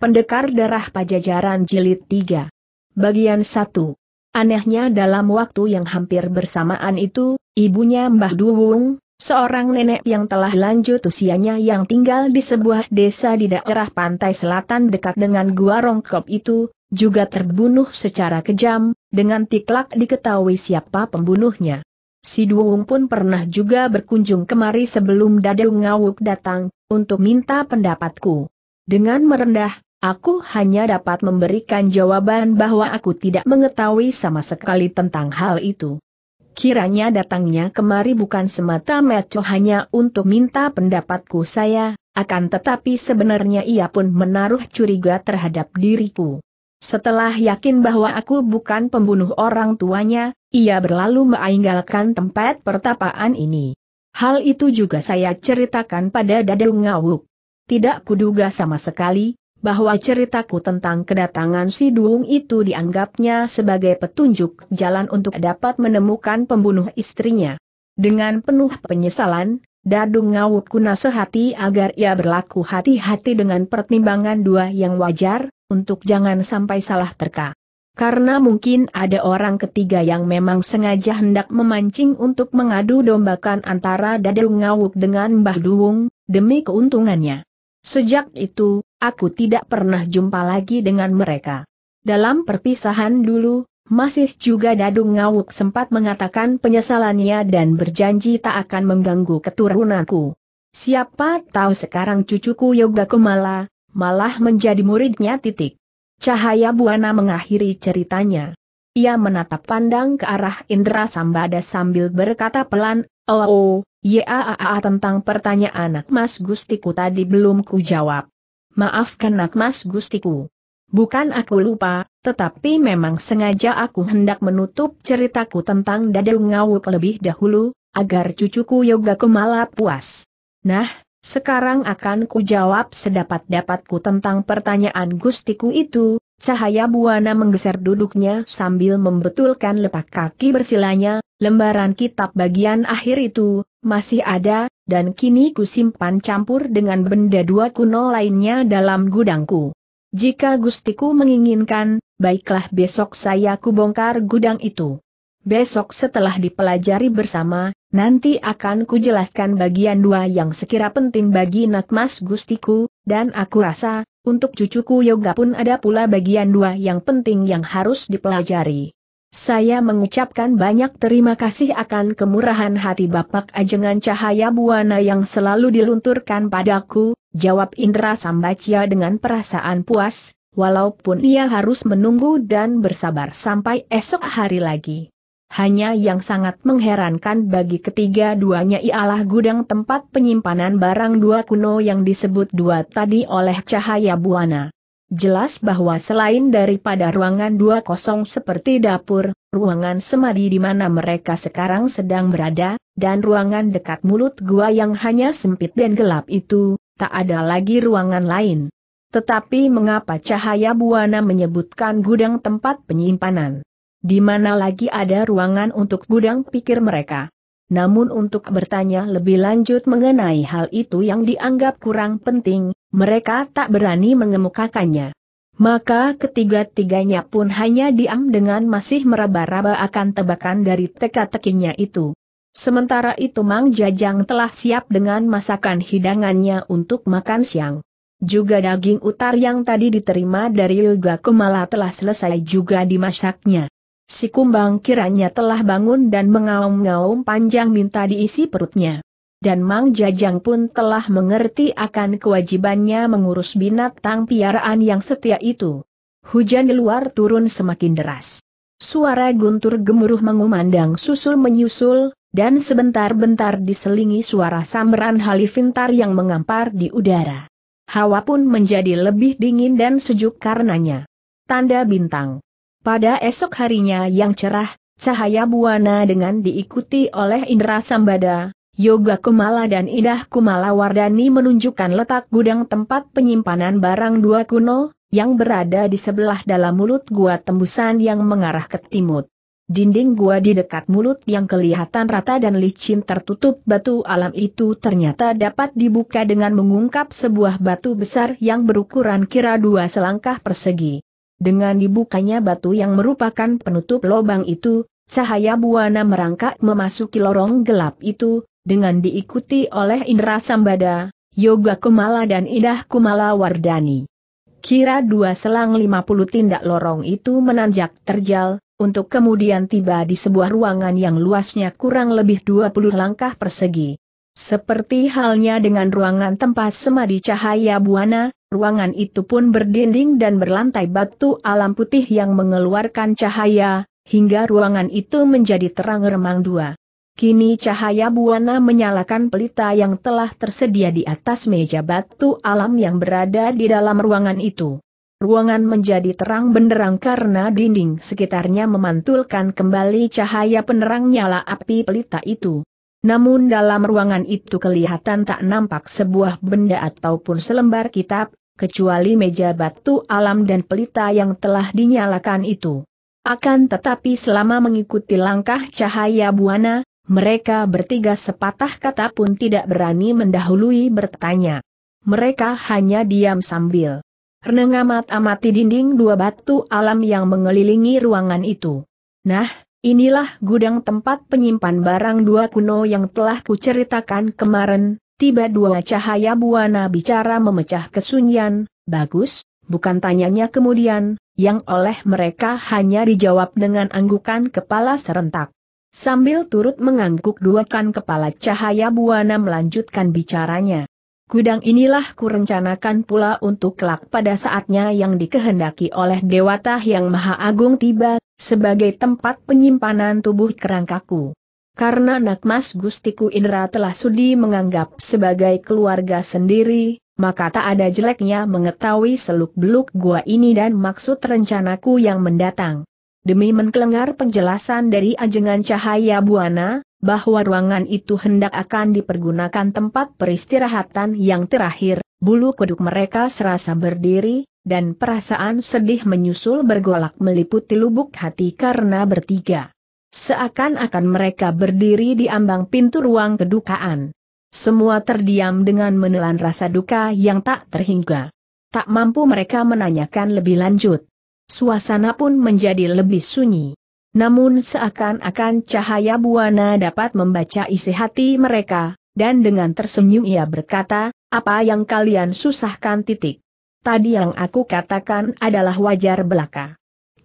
Pendekar Darah Pajajaran Jilid 3. Bagian 1. Anehnya dalam waktu yang hampir bersamaan itu, ibunya Mbah Duwung, seorang nenek yang telah lanjut usianya yang tinggal di sebuah desa di daerah pantai selatan dekat dengan Gua Rongkop itu, juga terbunuh secara kejam, dengan tiklak diketahui siapa pembunuhnya. Si Duwung pun pernah juga berkunjung kemari sebelum Dadeu Ngawuk datang, untuk minta pendapatku. Dengan merendah, Aku hanya dapat memberikan jawaban bahwa aku tidak mengetahui sama sekali tentang hal itu. Kiranya datangnya kemari bukan semata mata hanya untuk minta pendapatku saya, akan tetapi sebenarnya ia pun menaruh curiga terhadap diriku. Setelah yakin bahwa aku bukan pembunuh orang tuanya, ia berlalu meninggalkan tempat pertapaan ini. Hal itu juga saya ceritakan pada Dadung Ngawuk. Tidak kuduga sama sekali, bahwa ceritaku tentang kedatangan si Duung itu dianggapnya sebagai petunjuk jalan untuk dapat menemukan pembunuh istrinya. Dengan penuh penyesalan, Dadung Ngawuk nasihati agar ia berlaku hati-hati dengan pertimbangan dua yang wajar, untuk jangan sampai salah terka. Karena mungkin ada orang ketiga yang memang sengaja hendak memancing untuk mengadu dombakan antara Dadung Ngawuk dengan Mbah Duung, demi keuntungannya. Sejak itu, aku tidak pernah jumpa lagi dengan mereka. Dalam perpisahan dulu, masih juga Dadung Ngawuk sempat mengatakan penyesalannya dan berjanji tak akan mengganggu keturunanku. Siapa tahu sekarang cucuku Yoga Kumala, malah menjadi muridnya titik. Cahaya Buana mengakhiri ceritanya. Ia menatap pandang ke arah Indra Sambada sambil berkata pelan, Oh, oh Ya, tentang pertanyaan anak Mas Gustiku tadi belum ku jawab. Maafkan Mas Gustiku. Bukan aku lupa, tetapi memang sengaja aku hendak menutup ceritaku tentang dadu Ngawuk lebih dahulu, agar cucuku Yoga Kumala puas. Nah, sekarang akan ku jawab sedapat-dapatku tentang pertanyaan Gustiku itu, Cahaya Buana menggeser duduknya sambil membetulkan letak kaki bersilanya, lembaran kitab bagian akhir itu, masih ada, dan kini kusimpan campur dengan benda dua kuno lainnya dalam gudangku. Jika Gustiku menginginkan, baiklah besok saya kubongkar gudang itu. Besok setelah dipelajari bersama, Nanti akan kujelaskan bagian dua yang sekira penting bagi Nakmas Gustiku, dan aku rasa, untuk cucuku yoga pun ada pula bagian dua yang penting yang harus dipelajari. Saya mengucapkan banyak terima kasih akan kemurahan hati Bapak Ajengan Cahaya Buana yang selalu dilunturkan padaku, jawab Indra Sambacia dengan perasaan puas, walaupun ia harus menunggu dan bersabar sampai esok hari lagi. Hanya yang sangat mengherankan bagi ketiga duanya ialah gudang tempat penyimpanan barang dua kuno yang disebut dua tadi oleh cahaya buana. Jelas bahwa selain daripada ruangan dua kosong seperti dapur, ruangan semadi di mana mereka sekarang sedang berada, dan ruangan dekat mulut gua yang hanya sempit dan gelap itu, tak ada lagi ruangan lain. Tetapi mengapa cahaya buana menyebutkan gudang tempat penyimpanan? Di mana lagi ada ruangan untuk gudang pikir mereka? Namun untuk bertanya lebih lanjut mengenai hal itu yang dianggap kurang penting, mereka tak berani mengemukakannya. Maka ketiga-tiganya pun hanya diam dengan masih meraba-raba akan tebakan dari teka-tekinya itu. Sementara itu Mang Jajang telah siap dengan masakan hidangannya untuk makan siang. Juga daging utar yang tadi diterima dari Yoga Kumala telah selesai juga dimasaknya. Si kumbang kiranya telah bangun dan mengaum-ngaum panjang minta diisi perutnya. Dan Mang Jajang pun telah mengerti akan kewajibannya mengurus binatang piaraan yang setia itu. Hujan di luar turun semakin deras. Suara guntur gemuruh mengumandang susul menyusul, dan sebentar-bentar diselingi suara samberan halifintar yang mengampar di udara. Hawa pun menjadi lebih dingin dan sejuk karenanya. Tanda bintang. Pada esok harinya yang cerah, cahaya buana dengan diikuti oleh Indra Sambada, Yoga Kumala dan Indah Kumala Wardani menunjukkan letak gudang tempat penyimpanan barang dua kuno, yang berada di sebelah dalam mulut gua tembusan yang mengarah ke timur. Dinding gua di dekat mulut yang kelihatan rata dan licin tertutup batu alam itu ternyata dapat dibuka dengan mengungkap sebuah batu besar yang berukuran kira dua selangkah persegi. Dengan dibukanya batu yang merupakan penutup lubang itu, cahaya buana merangkak memasuki lorong gelap itu, dengan diikuti oleh Indra Sambada, Yoga Kumala dan Indah Kumala Wardani. Kira dua selang lima puluh tindak lorong itu menanjak terjal, untuk kemudian tiba di sebuah ruangan yang luasnya kurang lebih dua puluh langkah persegi. Seperti halnya dengan ruangan tempat semadi cahaya buana, Ruangan itu pun berdinding dan berlantai batu alam putih yang mengeluarkan cahaya, hingga ruangan itu menjadi terang remang dua. Kini cahaya buana menyalakan pelita yang telah tersedia di atas meja batu alam yang berada di dalam ruangan itu. Ruangan menjadi terang benderang karena dinding sekitarnya memantulkan kembali cahaya penerang nyala api pelita itu. Namun dalam ruangan itu kelihatan tak nampak sebuah benda ataupun selembar kitab, kecuali meja batu alam dan pelita yang telah dinyalakan itu. Akan tetapi selama mengikuti langkah cahaya buana, mereka bertiga sepatah kata pun tidak berani mendahului bertanya. Mereka hanya diam sambil reneng amat-amati dinding dua batu alam yang mengelilingi ruangan itu. Nah, Inilah gudang tempat penyimpan barang dua kuno yang telah kuceritakan kemarin, tiba dua cahaya buana bicara memecah kesunyian, bagus, bukan tanyanya kemudian, yang oleh mereka hanya dijawab dengan anggukan kepala serentak. Sambil turut mengangguk duakan kepala cahaya buana melanjutkan bicaranya. Gudang inilah kurencanakan pula untuk kelak pada saatnya yang dikehendaki oleh Dewata yang Maha Agung tiba, sebagai tempat penyimpanan tubuh kerangkaku. Karena anak mas Gustiku Indra telah sudi menganggap sebagai keluarga sendiri, maka tak ada jeleknya mengetahui seluk-beluk gua ini dan maksud rencanaku yang mendatang. Demi mengelengar penjelasan dari ajengan cahaya buana, bahwa ruangan itu hendak akan dipergunakan tempat peristirahatan yang terakhir, Bulu kuduk mereka serasa berdiri, dan perasaan sedih menyusul bergolak meliputi lubuk hati karena bertiga. Seakan-akan mereka berdiri di ambang pintu ruang kedukaan. Semua terdiam dengan menelan rasa duka yang tak terhingga. Tak mampu mereka menanyakan lebih lanjut. Suasana pun menjadi lebih sunyi. Namun seakan-akan cahaya buana dapat membaca isi hati mereka, dan dengan tersenyum ia berkata, apa yang kalian susahkan titik? Tadi yang aku katakan adalah wajar belaka.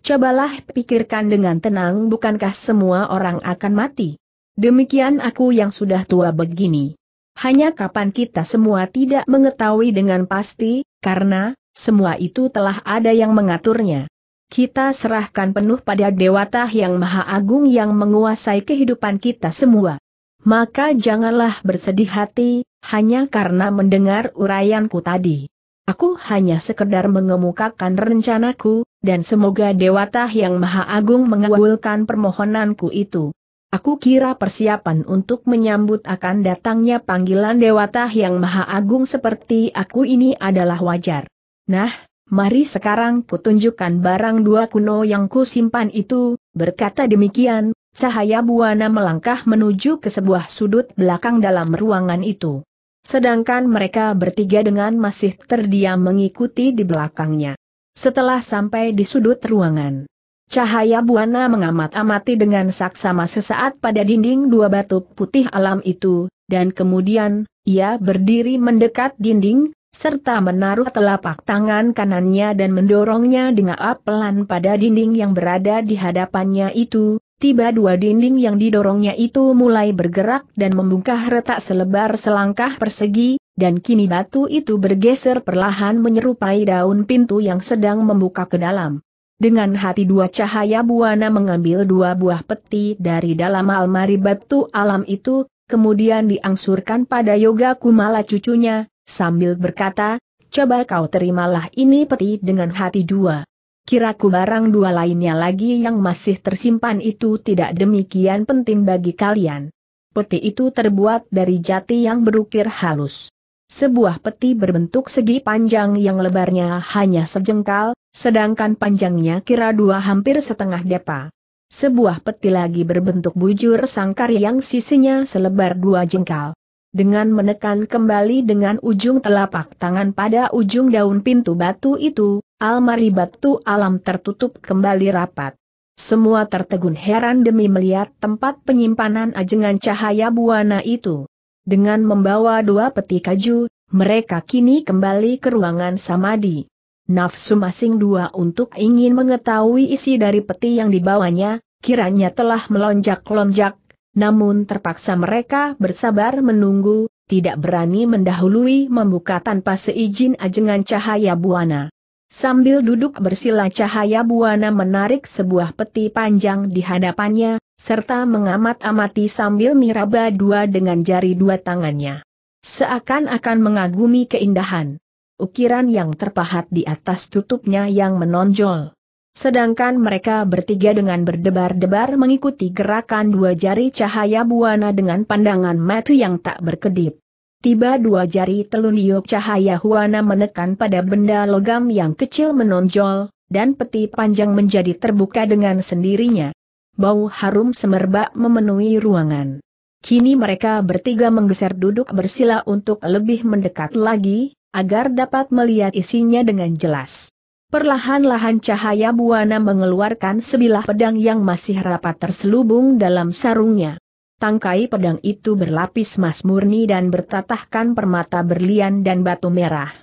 Cobalah pikirkan dengan tenang bukankah semua orang akan mati? Demikian aku yang sudah tua begini. Hanya kapan kita semua tidak mengetahui dengan pasti, karena, semua itu telah ada yang mengaturnya. Kita serahkan penuh pada Dewata yang Maha Agung yang menguasai kehidupan kita semua. Maka janganlah bersedih hati, hanya karena mendengar uraianku tadi. Aku hanya sekedar mengemukakan rencanaku, dan semoga Dewata Yang Maha Agung mengabulkan permohonanku itu. Aku kira persiapan untuk menyambut akan datangnya panggilan Dewata Yang Maha Agung seperti aku ini adalah wajar. Nah, mari sekarang kutunjukkan barang dua kuno yang kusimpan itu, berkata demikian, cahaya buana melangkah menuju ke sebuah sudut belakang dalam ruangan itu. Sedangkan mereka bertiga dengan masih terdiam mengikuti di belakangnya. Setelah sampai di sudut ruangan, cahaya buana mengamat-amati dengan saksama sesaat pada dinding dua batu putih alam itu, dan kemudian, ia berdiri mendekat dinding, serta menaruh telapak tangan kanannya dan mendorongnya dengan pelan pada dinding yang berada di hadapannya itu, tiba dua dinding yang didorongnya itu mulai bergerak dan membungkah retak selebar selangkah persegi, dan kini batu itu bergeser perlahan menyerupai daun pintu yang sedang membuka ke dalam. Dengan hati dua cahaya buana mengambil dua buah peti dari dalam almari batu alam itu, kemudian diangsurkan pada Yoga Kumala cucunya, sambil berkata, coba kau terimalah ini peti dengan hati dua. Kiraku barang dua lainnya lagi yang masih tersimpan itu tidak demikian penting bagi kalian. Peti itu terbuat dari jati yang berukir halus. Sebuah peti berbentuk segi panjang yang lebarnya hanya sejengkal, sedangkan panjangnya kira dua hampir setengah depa. Sebuah peti lagi berbentuk bujur sangkar yang sisinya selebar dua jengkal. Dengan menekan kembali dengan ujung telapak tangan pada ujung daun pintu batu itu, Almari batu alam tertutup kembali rapat. Semua tertegun heran demi melihat tempat penyimpanan ajengan cahaya buana itu. Dengan membawa dua peti kaju, mereka kini kembali ke ruangan samadi. Nafsu masing dua untuk ingin mengetahui isi dari peti yang dibawanya, kiranya telah melonjak-lonjak, namun terpaksa mereka bersabar menunggu, tidak berani mendahului membuka tanpa seizin ajengan cahaya buana. Sambil duduk bersila cahaya buana menarik sebuah peti panjang di hadapannya, serta mengamat-amati sambil miraba dua dengan jari dua tangannya. Seakan-akan mengagumi keindahan. Ukiran yang terpahat di atas tutupnya yang menonjol. Sedangkan mereka bertiga dengan berdebar-debar mengikuti gerakan dua jari cahaya buana dengan pandangan mata yang tak berkedip. Tiba dua jari telunjuk cahaya Huana menekan pada benda logam yang kecil menonjol, dan peti panjang menjadi terbuka dengan sendirinya. Bau harum semerbak memenuhi ruangan. Kini mereka bertiga menggeser duduk bersila untuk lebih mendekat lagi, agar dapat melihat isinya dengan jelas. Perlahan-lahan cahaya buana mengeluarkan sebilah pedang yang masih rapat terselubung dalam sarungnya tangkai pedang itu berlapis emas murni dan bertatahkan permata berlian dan batu merah.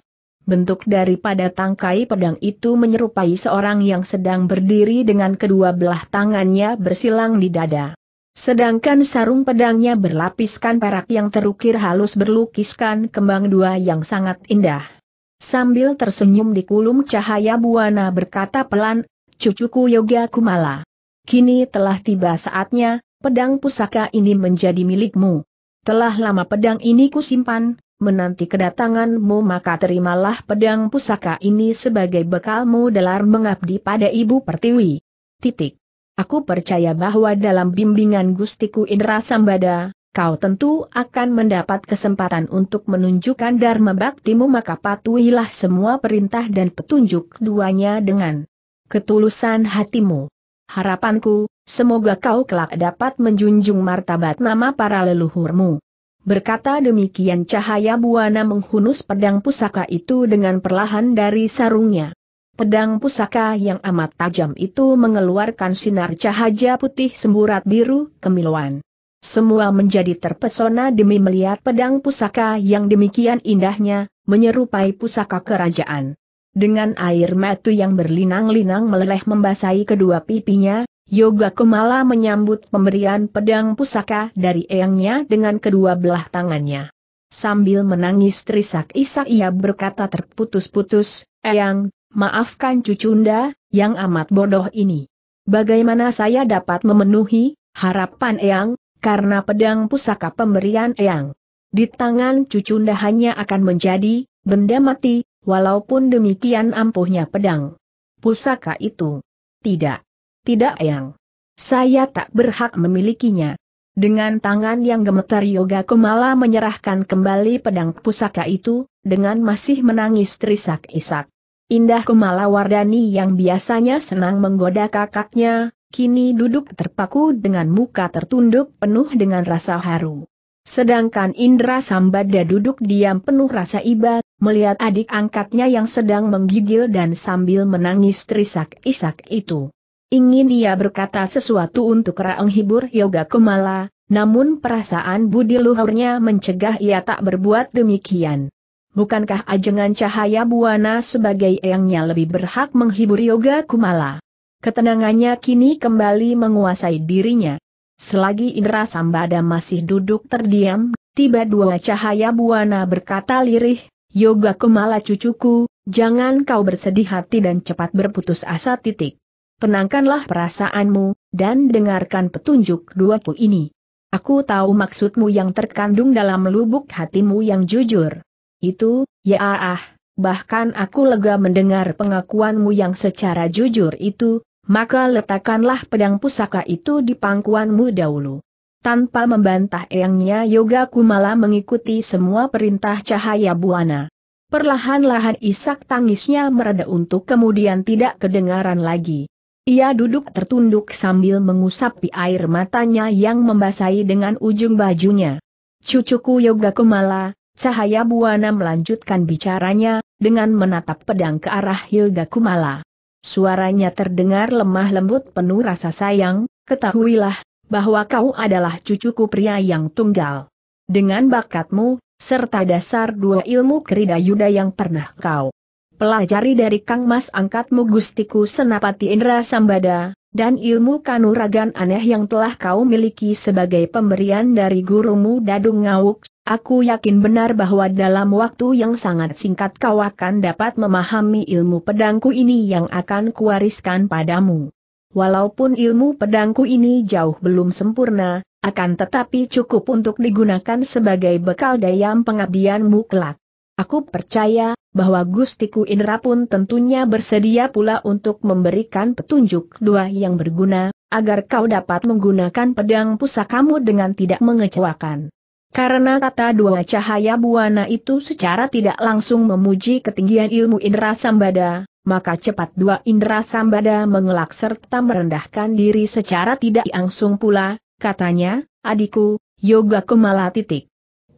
Bentuk daripada tangkai pedang itu menyerupai seorang yang sedang berdiri dengan kedua belah tangannya bersilang di dada. Sedangkan sarung pedangnya berlapiskan perak yang terukir halus berlukiskan kembang dua yang sangat indah. Sambil tersenyum di kulum cahaya buana berkata pelan, cucuku Yoga Kumala. Kini telah tiba saatnya, pedang pusaka ini menjadi milikmu. Telah lama pedang ini kusimpan, menanti kedatanganmu maka terimalah pedang pusaka ini sebagai bekalmu dalam mengabdi pada Ibu Pertiwi. Titik. Aku percaya bahwa dalam bimbingan Gustiku Indra Sambada, kau tentu akan mendapat kesempatan untuk menunjukkan Dharma Baktimu maka patuhilah semua perintah dan petunjuk duanya dengan ketulusan hatimu. Harapanku, Semoga kau kelak dapat menjunjung martabat nama para leluhurmu. Berkata demikian cahaya buana menghunus pedang pusaka itu dengan perlahan dari sarungnya. Pedang pusaka yang amat tajam itu mengeluarkan sinar cahaya putih semburat biru kemiluan. Semua menjadi terpesona demi melihat pedang pusaka yang demikian indahnya, menyerupai pusaka kerajaan. Dengan air mata yang berlinang-linang meleleh membasahi kedua pipinya, Yoga Kumala menyambut pemberian pedang pusaka dari eyangnya dengan kedua belah tangannya. Sambil menangis terisak-isak ia berkata terputus-putus, Eyang, maafkan cucunda, yang amat bodoh ini. Bagaimana saya dapat memenuhi harapan Eyang, karena pedang pusaka pemberian Eyang. Di tangan cucunda hanya akan menjadi benda mati, walaupun demikian ampuhnya pedang pusaka itu. Tidak tidak Yang. Saya tak berhak memilikinya. Dengan tangan yang gemetar Yoga Kumala menyerahkan kembali pedang pusaka itu, dengan masih menangis terisak-isak. Indah Kumala Wardani yang biasanya senang menggoda kakaknya, kini duduk terpaku dengan muka tertunduk penuh dengan rasa haru. Sedangkan Indra Sambada duduk diam penuh rasa iba, melihat adik angkatnya yang sedang menggigil dan sambil menangis terisak-isak itu. Ingin dia berkata sesuatu untuk Raung hibur Yoga Kumala, namun perasaan budi luhurnya mencegah ia tak berbuat demikian. Bukankah ajengan cahaya buana sebagai eyangnya lebih berhak menghibur Yoga Kumala? Ketenangannya kini kembali menguasai dirinya. Selagi Indra Sambada masih duduk terdiam, tiba dua cahaya buana berkata lirih, Yoga Kumala cucuku, jangan kau bersedih hati dan cepat berputus asa titik. Tenangkanlah perasaanmu, dan dengarkan petunjuk duaku ini. Aku tahu maksudmu yang terkandung dalam lubuk hatimu yang jujur. Itu, ya ah, bahkan aku lega mendengar pengakuanmu yang secara jujur itu, maka letakkanlah pedang pusaka itu di pangkuanmu dahulu. Tanpa membantah eyangnya Yoga Kumala mengikuti semua perintah cahaya buana. Perlahan-lahan isak tangisnya mereda untuk kemudian tidak kedengaran lagi. Ia duduk tertunduk sambil mengusapi air matanya yang membasahi dengan ujung bajunya. Cucuku Yoga Kumala, Cahaya Buana melanjutkan bicaranya, dengan menatap pedang ke arah Yoga Kumala. Suaranya terdengar lemah lembut penuh rasa sayang, ketahuilah, bahwa kau adalah cucuku pria yang tunggal. Dengan bakatmu, serta dasar dua ilmu kerida yuda yang pernah kau pelajari dari Kang Mas angkatmu Gustiku Senapati Indra Sambada, dan ilmu kanuragan aneh yang telah kau miliki sebagai pemberian dari gurumu Dadung Ngawuk, aku yakin benar bahwa dalam waktu yang sangat singkat kau akan dapat memahami ilmu pedangku ini yang akan kuwariskan padamu. Walaupun ilmu pedangku ini jauh belum sempurna, akan tetapi cukup untuk digunakan sebagai bekal dayam pengabdianmu kelak. Aku percaya bahwa Gustiku Indra pun tentunya bersedia pula untuk memberikan petunjuk dua yang berguna, agar kau dapat menggunakan pedang pusakamu dengan tidak mengecewakan. Karena kata dua cahaya buana itu secara tidak langsung memuji ketinggian ilmu Indra Sambada, maka cepat dua Indra Sambada mengelak serta merendahkan diri secara tidak langsung pula, katanya, adikku, Yoga Kumala titik.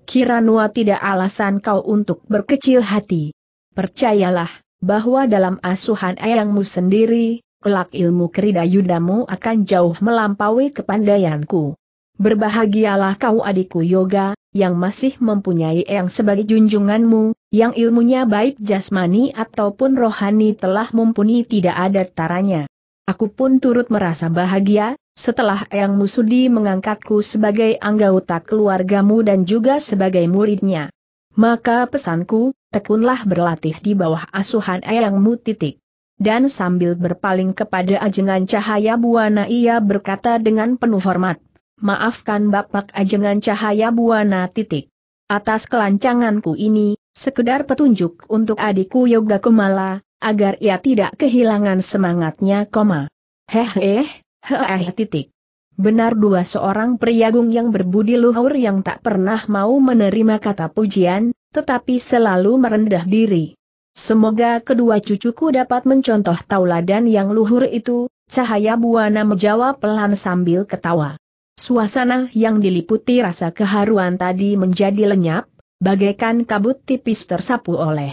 Kiranua tidak alasan kau untuk berkecil hati. Percayalah, bahwa dalam asuhan ayangmu sendiri, kelak ilmu keridayudamu akan jauh melampaui kepandaianku. Berbahagialah kau adikku Yoga, yang masih mempunyai yang sebagai junjunganmu, yang ilmunya baik jasmani ataupun rohani telah mumpuni tidak ada taranya. Aku pun turut merasa bahagia, setelah Eyang Musudi mengangkatku sebagai anggota keluargamu dan juga sebagai muridnya. Maka pesanku, tekunlah berlatih di bawah asuhan Eyangmu titik. Dan sambil berpaling kepada Ajengan Cahaya Buana ia berkata dengan penuh hormat, Maafkan Bapak Ajengan Cahaya Buana titik. Atas kelancanganku ini, sekedar petunjuk untuk adikku Yoga Kumala, agar ia tidak kehilangan semangatnya koma. Heh heh, Heeh titik. Benar dua seorang priagung yang berbudi luhur yang tak pernah mau menerima kata pujian, tetapi selalu merendah diri. Semoga kedua cucuku dapat mencontoh tauladan yang luhur itu, cahaya buana menjawab pelan sambil ketawa. Suasana yang diliputi rasa keharuan tadi menjadi lenyap, bagaikan kabut tipis tersapu oleh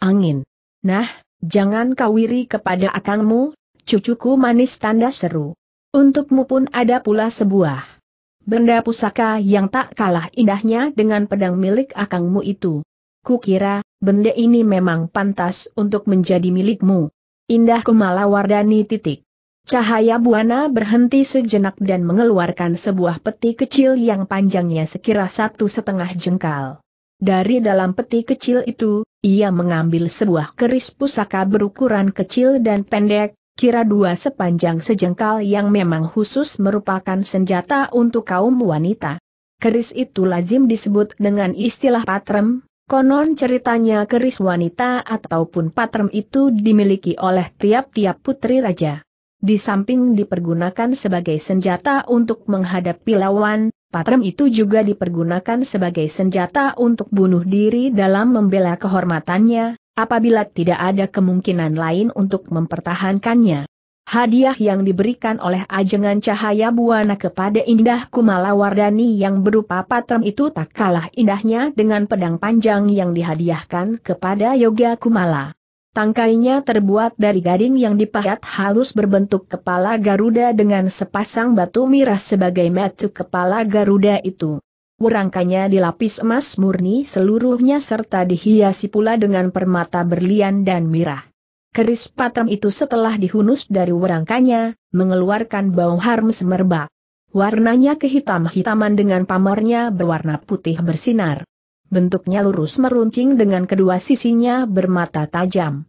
angin. Nah, jangan kawiri kepada akangmu, cucuku manis tanda seru. Untukmu pun ada pula sebuah benda pusaka yang tak kalah indahnya dengan pedang milik akangmu itu. Kukira, benda ini memang pantas untuk menjadi milikmu. Indah wardani titik. Cahaya Buana berhenti sejenak dan mengeluarkan sebuah peti kecil yang panjangnya sekira satu setengah jengkal. Dari dalam peti kecil itu, ia mengambil sebuah keris pusaka berukuran kecil dan pendek, kira dua sepanjang sejengkal yang memang khusus merupakan senjata untuk kaum wanita. Keris itu lazim disebut dengan istilah patrem, konon ceritanya keris wanita ataupun patrem itu dimiliki oleh tiap-tiap putri raja. Di samping dipergunakan sebagai senjata untuk menghadapi lawan, Patrem itu juga dipergunakan sebagai senjata untuk bunuh diri dalam membela kehormatannya, apabila tidak ada kemungkinan lain untuk mempertahankannya. Hadiah yang diberikan oleh ajengan cahaya buana kepada Indah Kumala Wardani yang berupa patrem itu tak kalah indahnya dengan pedang panjang yang dihadiahkan kepada Yoga Kumala. Tangkainya terbuat dari gading yang dipahat halus berbentuk kepala Garuda dengan sepasang batu miras sebagai metu kepala Garuda itu. Urangkanya dilapis emas murni seluruhnya serta dihiasi pula dengan permata berlian dan mirah. Keris Patram itu setelah dihunus dari urangkanya, mengeluarkan bau harum semerbak. Warnanya kehitam-hitaman dengan pamornya berwarna putih bersinar. Bentuknya lurus meruncing dengan kedua sisinya bermata tajam.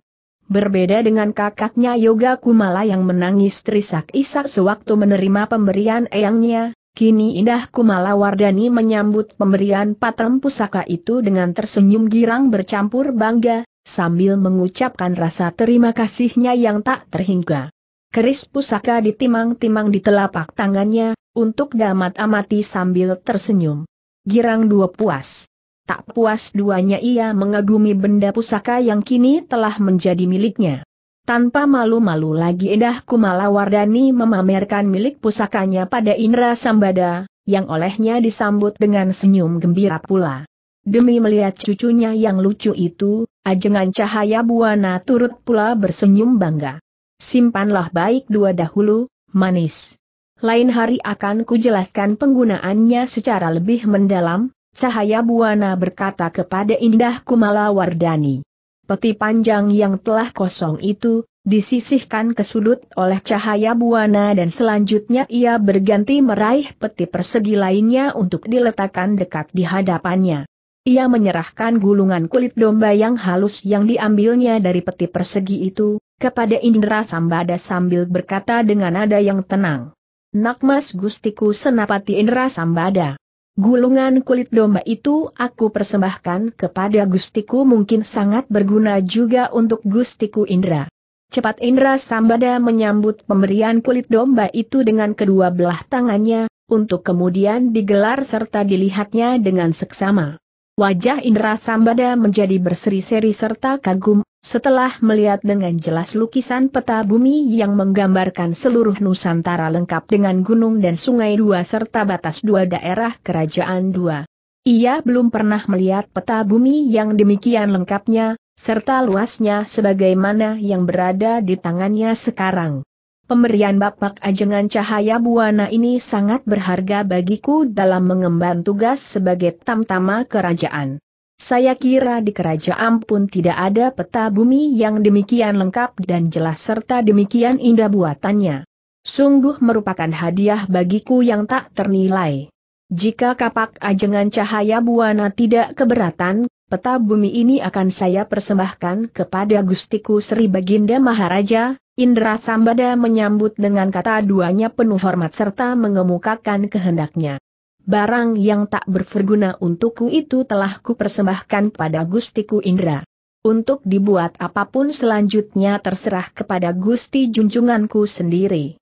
Berbeda dengan kakaknya Yoga Kumala yang menangis terisak-isak sewaktu menerima pemberian eyangnya, Kini Indah Kumala Wardani menyambut pemberian patrem pusaka itu dengan tersenyum girang bercampur bangga, sambil mengucapkan rasa terima kasihnya yang tak terhingga. Keris pusaka ditimang-timang di telapak tangannya, untuk damat-amati sambil tersenyum. Girang dua puas. Tak puas duanya ia mengagumi benda pusaka yang kini telah menjadi miliknya. Tanpa malu-malu lagi Indah Kumala Wardani memamerkan milik pusakanya pada Indra Sambada, yang olehnya disambut dengan senyum gembira pula. Demi melihat cucunya yang lucu itu, ajengan cahaya buana turut pula bersenyum bangga. Simpanlah baik dua dahulu, manis. Lain hari akan kujelaskan penggunaannya secara lebih mendalam, cahaya buana berkata kepada Indah Kumala Wardani. Peti panjang yang telah kosong itu, disisihkan ke sudut oleh cahaya buana dan selanjutnya ia berganti meraih peti persegi lainnya untuk diletakkan dekat di hadapannya. Ia menyerahkan gulungan kulit domba yang halus yang diambilnya dari peti persegi itu, kepada Indra Sambada sambil berkata dengan nada yang tenang. Nakmas Gustiku Senapati Indra Sambada. Gulungan kulit domba itu aku persembahkan kepada Gustiku mungkin sangat berguna juga untuk Gustiku Indra. Cepat Indra Sambada menyambut pemberian kulit domba itu dengan kedua belah tangannya, untuk kemudian digelar serta dilihatnya dengan seksama. Wajah Indra Sambada menjadi berseri-seri serta kagum, setelah melihat dengan jelas lukisan peta bumi yang menggambarkan seluruh Nusantara lengkap dengan gunung dan sungai dua serta batas dua daerah kerajaan dua. Ia belum pernah melihat peta bumi yang demikian lengkapnya, serta luasnya sebagaimana yang berada di tangannya sekarang. Pemberian Bapak Ajengan Cahaya Buana ini sangat berharga bagiku dalam mengemban tugas sebagai tamtama kerajaan. Saya kira di kerajaan pun tidak ada peta bumi yang demikian lengkap dan jelas serta demikian indah buatannya. Sungguh merupakan hadiah bagiku yang tak ternilai. Jika kapak ajengan cahaya buana tidak keberatan, peta bumi ini akan saya persembahkan kepada Gustiku Sri Baginda Maharaja, Indra Sambada menyambut dengan kata duanya penuh hormat serta mengemukakan kehendaknya barang yang tak berguna untukku itu telah kupersembahkan pada Gustiku Indra. Untuk dibuat apapun selanjutnya terserah kepada Gusti Junjunganku sendiri.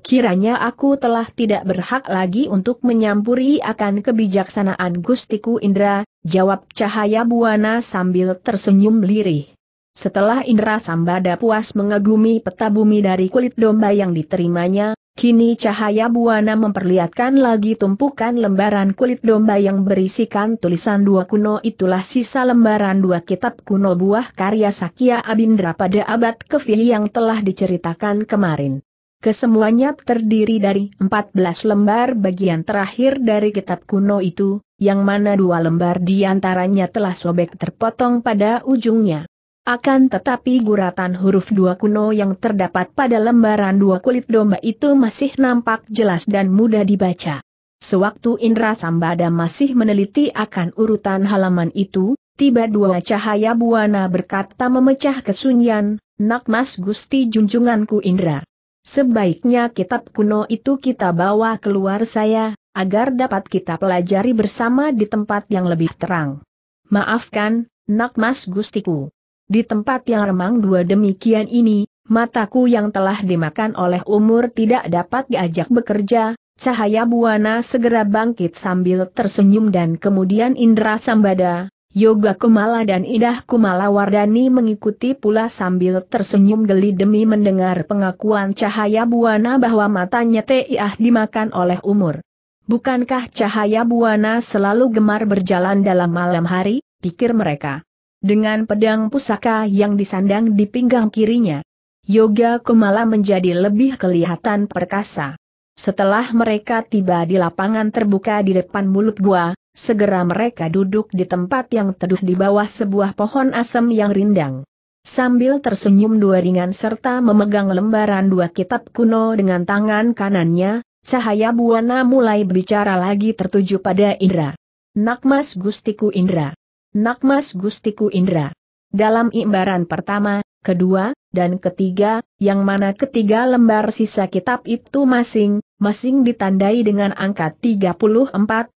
Kiranya aku telah tidak berhak lagi untuk menyampuri akan kebijaksanaan Gustiku Indra, jawab Cahaya Buana sambil tersenyum lirih. Setelah Indra Sambada puas mengagumi peta bumi dari kulit domba yang diterimanya, Kini cahaya buana memperlihatkan lagi tumpukan lembaran kulit domba yang berisikan tulisan dua kuno itulah sisa lembaran dua kitab kuno buah karya Sakya Abindra pada abad ke-10 yang telah diceritakan kemarin. Kesemuanya terdiri dari 14 lembar bagian terakhir dari kitab kuno itu, yang mana dua lembar diantaranya telah sobek terpotong pada ujungnya. Akan tetapi guratan huruf dua kuno yang terdapat pada lembaran dua kulit domba itu masih nampak jelas dan mudah dibaca. Sewaktu Indra Sambada masih meneliti akan urutan halaman itu, tiba dua cahaya buana berkata memecah kesunyian, Nak Mas Gusti junjunganku Indra. Sebaiknya kitab kuno itu kita bawa keluar saya, agar dapat kita pelajari bersama di tempat yang lebih terang. Maafkan, Nak Mas Gustiku. Di tempat yang remang dua demikian ini, mataku yang telah dimakan oleh umur tidak dapat diajak bekerja, cahaya buana segera bangkit sambil tersenyum dan kemudian Indra Sambada, Yoga Kumala dan Idah Kumala Wardani mengikuti pula sambil tersenyum geli demi mendengar pengakuan cahaya buana bahwa matanya ia dimakan oleh umur. Bukankah cahaya buana selalu gemar berjalan dalam malam hari, pikir mereka dengan pedang pusaka yang disandang di pinggang kirinya. Yoga Kumala menjadi lebih kelihatan perkasa. Setelah mereka tiba di lapangan terbuka di depan mulut gua, segera mereka duduk di tempat yang teduh di bawah sebuah pohon asem yang rindang. Sambil tersenyum dua ringan serta memegang lembaran dua kitab kuno dengan tangan kanannya, cahaya buana mulai berbicara lagi tertuju pada Indra. Nakmas Gustiku Indra. Nakmas Gustiku Indra. Dalam imbaran pertama, kedua, dan ketiga, yang mana ketiga lembar sisa kitab itu masing-masing ditandai dengan angka 34, 35,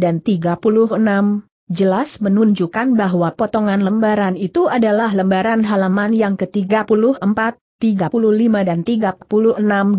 dan 36, jelas menunjukkan bahwa potongan lembaran itu adalah lembaran halaman yang ke-34, 35 dan 36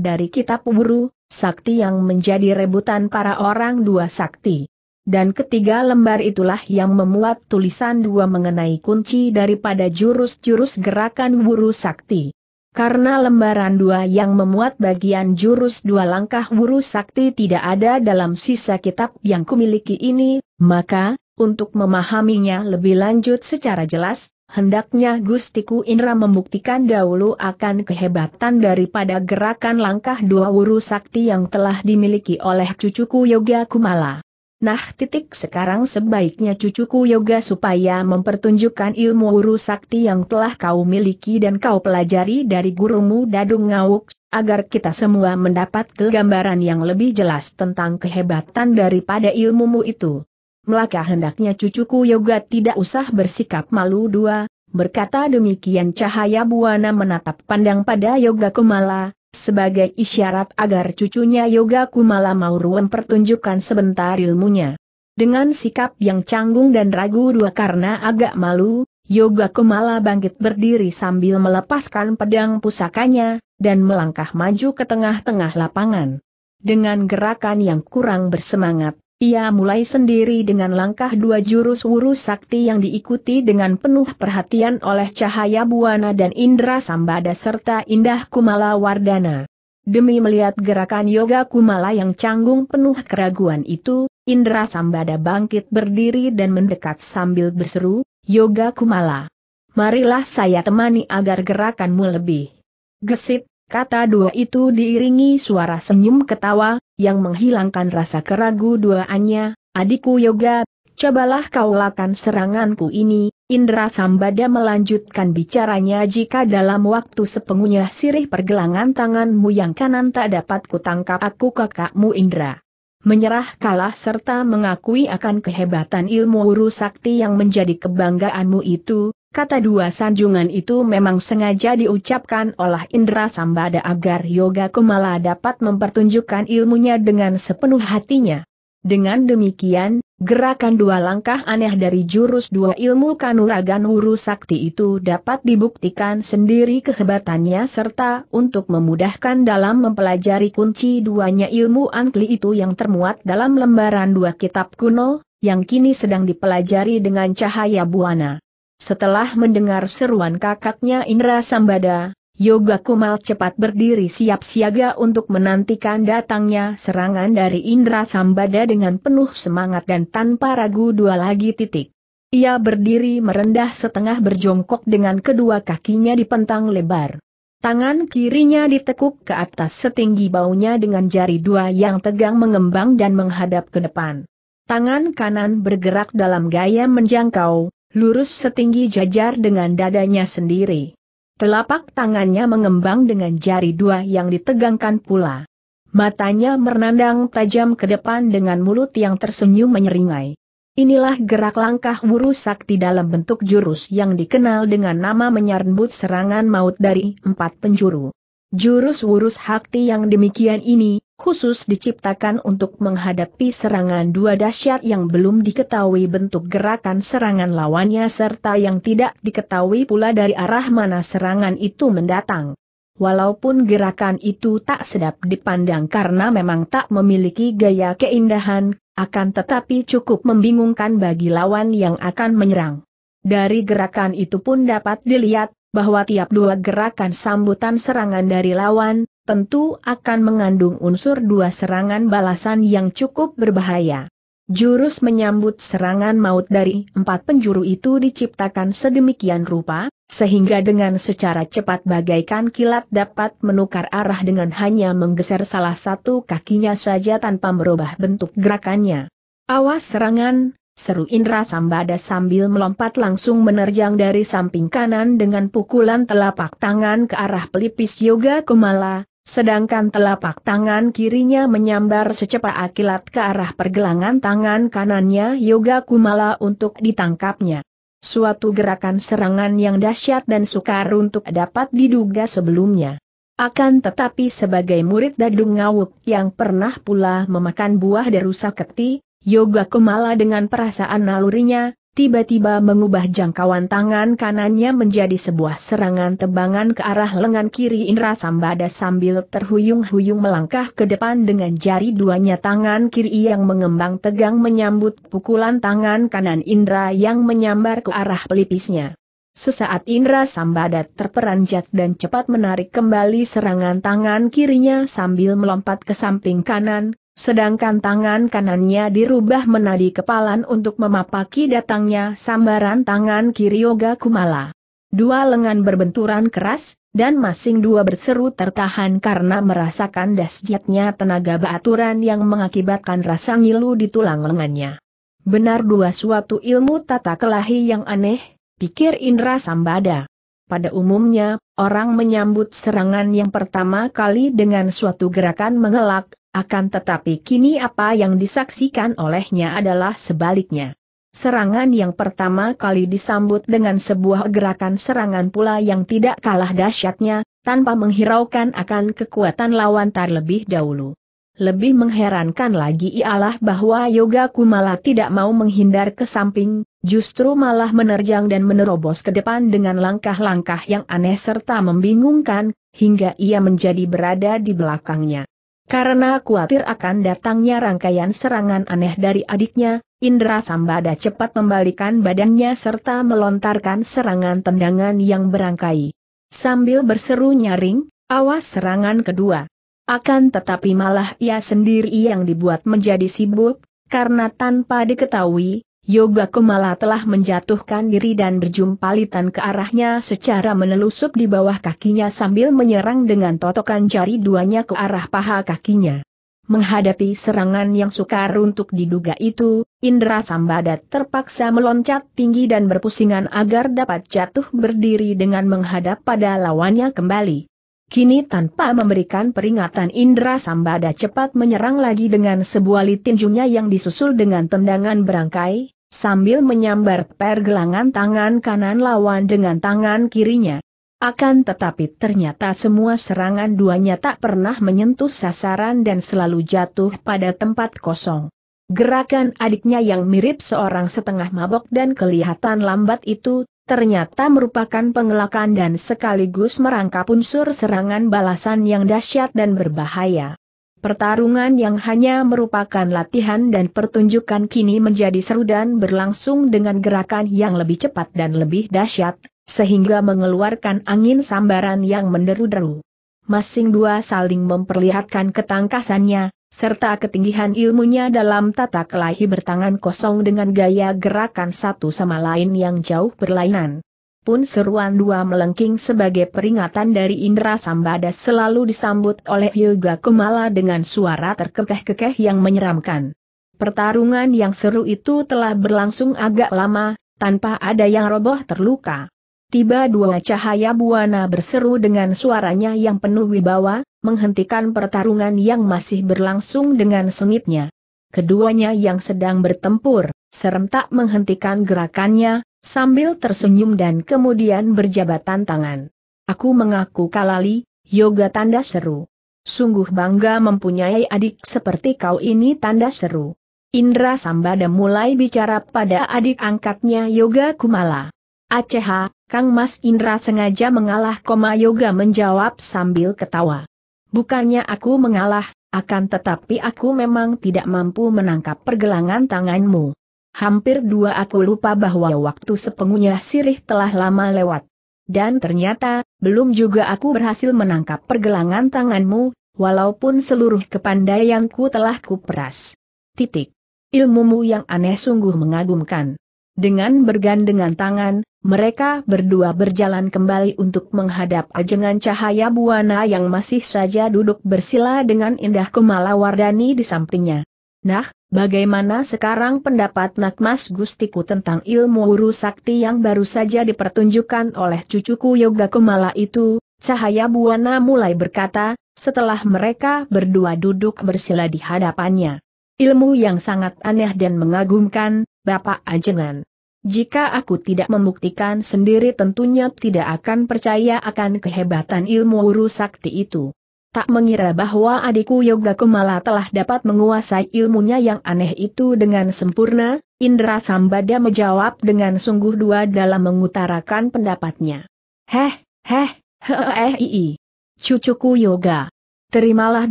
dari kitab Uburu, sakti yang menjadi rebutan para orang dua sakti dan ketiga lembar itulah yang memuat tulisan dua mengenai kunci daripada jurus-jurus gerakan wuru sakti. Karena lembaran dua yang memuat bagian jurus dua langkah wuru sakti tidak ada dalam sisa kitab yang kumiliki ini, maka, untuk memahaminya lebih lanjut secara jelas, hendaknya Gustiku Indra membuktikan dahulu akan kehebatan daripada gerakan langkah dua wuru sakti yang telah dimiliki oleh cucuku Yoga Kumala. Nah titik sekarang sebaiknya cucuku yoga supaya mempertunjukkan ilmu urus sakti yang telah kau miliki dan kau pelajari dari gurumu Dadung Ngawuk, agar kita semua mendapat kegambaran yang lebih jelas tentang kehebatan daripada ilmumu itu. Melaka hendaknya cucuku yoga tidak usah bersikap malu dua, berkata demikian cahaya buana menatap pandang pada yoga kumala, sebagai isyarat agar cucunya Yoga Kumala mau ruang pertunjukkan sebentar ilmunya. Dengan sikap yang canggung dan ragu dua karena agak malu, Yoga Kumala bangkit berdiri sambil melepaskan pedang pusakanya, dan melangkah maju ke tengah-tengah lapangan. Dengan gerakan yang kurang bersemangat, ia mulai sendiri dengan langkah dua jurus wuru sakti yang diikuti dengan penuh perhatian oleh cahaya buana dan indra sambada serta indah kumala wardana. Demi melihat gerakan yoga kumala yang canggung penuh keraguan itu, indra sambada bangkit berdiri dan mendekat sambil berseru, Yoga Kumala. Marilah saya temani agar gerakanmu lebih gesit, Kata dua itu diiringi suara senyum ketawa, yang menghilangkan rasa keragu duaannya, adikku Yoga, cobalah kau lakukan seranganku ini, Indra Sambada melanjutkan bicaranya jika dalam waktu sepengunyah sirih pergelangan tanganmu yang kanan tak dapat kutangkap aku kakakmu Indra. Menyerah kalah serta mengakui akan kehebatan ilmu urus sakti yang menjadi kebanggaanmu itu, Kata dua sanjungan itu memang sengaja diucapkan oleh Indra Sambada agar Yoga Kumala dapat mempertunjukkan ilmunya dengan sepenuh hatinya. Dengan demikian, gerakan dua langkah aneh dari jurus dua ilmu kanuragan wuru sakti itu dapat dibuktikan sendiri kehebatannya serta untuk memudahkan dalam mempelajari kunci duanya ilmu antli itu yang termuat dalam lembaran dua kitab kuno, yang kini sedang dipelajari dengan cahaya buana. Setelah mendengar seruan kakaknya Indra Sambada, Yoga Kumal cepat berdiri siap siaga untuk menantikan datangnya serangan dari Indra Sambada dengan penuh semangat dan tanpa ragu dua lagi titik. Ia berdiri merendah setengah berjongkok dengan kedua kakinya dipentang lebar. Tangan kirinya ditekuk ke atas setinggi baunya dengan jari dua yang tegang mengembang dan menghadap ke depan. Tangan kanan bergerak dalam gaya menjangkau, lurus setinggi jajar dengan dadanya sendiri. Telapak tangannya mengembang dengan jari dua yang ditegangkan pula. Matanya menandang tajam ke depan dengan mulut yang tersenyum menyeringai. Inilah gerak langkah Wuru Sakti dalam bentuk jurus yang dikenal dengan nama menyambut serangan maut dari empat penjuru. Jurus wurus hakti yang demikian ini, khusus diciptakan untuk menghadapi serangan dua dahsyat yang belum diketahui bentuk gerakan serangan lawannya serta yang tidak diketahui pula dari arah mana serangan itu mendatang. Walaupun gerakan itu tak sedap dipandang karena memang tak memiliki gaya keindahan, akan tetapi cukup membingungkan bagi lawan yang akan menyerang. Dari gerakan itu pun dapat dilihat bahwa tiap dua gerakan sambutan serangan dari lawan, tentu akan mengandung unsur dua serangan balasan yang cukup berbahaya. Jurus menyambut serangan maut dari empat penjuru itu diciptakan sedemikian rupa, sehingga dengan secara cepat bagaikan kilat dapat menukar arah dengan hanya menggeser salah satu kakinya saja tanpa merubah bentuk gerakannya. Awas serangan, seru Indra Sambada sambil melompat langsung menerjang dari samping kanan dengan pukulan telapak tangan ke arah pelipis Yoga Kumala, sedangkan telapak tangan kirinya menyambar secepat akilat ke arah pergelangan tangan kanannya Yoga Kumala untuk ditangkapnya. Suatu gerakan serangan yang dahsyat dan sukar untuk dapat diduga sebelumnya. Akan tetapi sebagai murid Dadung Ngawuk yang pernah pula memakan buah derusa keti, Yoga Kumala dengan perasaan nalurinya, tiba-tiba mengubah jangkauan tangan kanannya menjadi sebuah serangan tebangan ke arah lengan kiri Indra Sambada sambil terhuyung-huyung melangkah ke depan dengan jari duanya tangan kiri yang mengembang tegang menyambut pukulan tangan kanan Indra yang menyambar ke arah pelipisnya. Sesaat Indra Sambada terperanjat dan cepat menarik kembali serangan tangan kirinya sambil melompat ke samping kanan, Sedangkan tangan kanannya dirubah menadi kepalan untuk memapaki datangnya sambaran tangan kiri Yoga Kumala. Dua lengan berbenturan keras, dan masing dua berseru tertahan karena merasakan dahsyatnya tenaga baturan yang mengakibatkan rasa ngilu di tulang lengannya. Benar dua suatu ilmu tata kelahi yang aneh, pikir Indra Sambada. Pada umumnya, orang menyambut serangan yang pertama kali dengan suatu gerakan mengelak, akan tetapi kini apa yang disaksikan olehnya adalah sebaliknya. Serangan yang pertama kali disambut dengan sebuah gerakan serangan pula yang tidak kalah dahsyatnya, tanpa menghiraukan akan kekuatan lawan terlebih dahulu. Lebih mengherankan lagi ialah bahwa Yoga Kumala tidak mau menghindar ke samping, justru malah menerjang dan menerobos ke depan dengan langkah-langkah yang aneh serta membingungkan, hingga ia menjadi berada di belakangnya. Karena khawatir akan datangnya rangkaian serangan aneh dari adiknya, Indra Sambada cepat membalikan badannya serta melontarkan serangan tendangan yang berangkai. Sambil berseru nyaring, awas serangan kedua. Akan tetapi malah ia sendiri yang dibuat menjadi sibuk, karena tanpa diketahui, Yoga Kemala telah menjatuhkan diri dan berjumpalitan ke arahnya secara menelusup di bawah kakinya sambil menyerang dengan totokan jari duanya ke arah paha kakinya. Menghadapi serangan yang sukar untuk diduga itu, Indra Sambadat terpaksa meloncat tinggi dan berpusingan agar dapat jatuh berdiri dengan menghadap pada lawannya kembali. Kini tanpa memberikan peringatan Indra Sambada cepat menyerang lagi dengan sebuah litinjunya yang disusul dengan tendangan berangkai, sambil menyambar pergelangan tangan kanan lawan dengan tangan kirinya. Akan tetapi ternyata semua serangan duanya tak pernah menyentuh sasaran dan selalu jatuh pada tempat kosong. Gerakan adiknya yang mirip seorang setengah mabok dan kelihatan lambat itu ternyata merupakan pengelakan dan sekaligus merangkap unsur serangan balasan yang dahsyat dan berbahaya. Pertarungan yang hanya merupakan latihan dan pertunjukan kini menjadi seru dan berlangsung dengan gerakan yang lebih cepat dan lebih dahsyat, sehingga mengeluarkan angin sambaran yang menderu-deru. Masing dua saling memperlihatkan ketangkasannya, serta ketinggian ilmunya dalam tata kelahi bertangan kosong dengan gaya gerakan satu sama lain yang jauh berlainan. Pun seruan dua melengking sebagai peringatan dari Indra Sambada selalu disambut oleh Yoga Kumala dengan suara terkekeh-kekeh yang menyeramkan. Pertarungan yang seru itu telah berlangsung agak lama, tanpa ada yang roboh terluka. Tiba dua cahaya buana berseru dengan suaranya yang penuh wibawa, menghentikan pertarungan yang masih berlangsung dengan sengitnya. Keduanya yang sedang bertempur, serentak menghentikan gerakannya, sambil tersenyum dan kemudian berjabatan tangan. Aku mengaku kalali, yoga tanda seru. Sungguh bangga mempunyai adik seperti kau ini tanda seru. Indra Sambada mulai bicara pada adik angkatnya Yoga Kumala. Aceha, Kang Mas Indra sengaja mengalah, koma Yoga menjawab sambil ketawa. Bukannya aku mengalah, akan tetapi aku memang tidak mampu menangkap pergelangan tanganmu. Hampir dua aku lupa bahwa waktu sepengunyah sirih telah lama lewat. Dan ternyata, belum juga aku berhasil menangkap pergelangan tanganmu, walaupun seluruh kepandaianku telah kuperas. Titik. Ilmumu yang aneh sungguh mengagumkan. Dengan bergandengan tangan, mereka berdua berjalan kembali untuk menghadap ajengan cahaya buana yang masih saja duduk bersila dengan indah Wardani di sampingnya. Nah, bagaimana sekarang pendapat Nakmas Gustiku tentang ilmu uru sakti yang baru saja dipertunjukkan oleh cucuku Yoga Kumala itu? Cahaya Buana mulai berkata, setelah mereka berdua duduk bersila di hadapannya. Ilmu yang sangat aneh dan mengagumkan, Bapak Ajengan. Jika aku tidak membuktikan sendiri tentunya tidak akan percaya akan kehebatan ilmu uru sakti itu. Tak mengira bahwa adikku Yoga Kumala telah dapat menguasai ilmunya yang aneh itu dengan sempurna, Indra Sambada menjawab dengan sungguh dua dalam mengutarakan pendapatnya. Heh, heh, heh, ii. Cucuku Yoga. Terimalah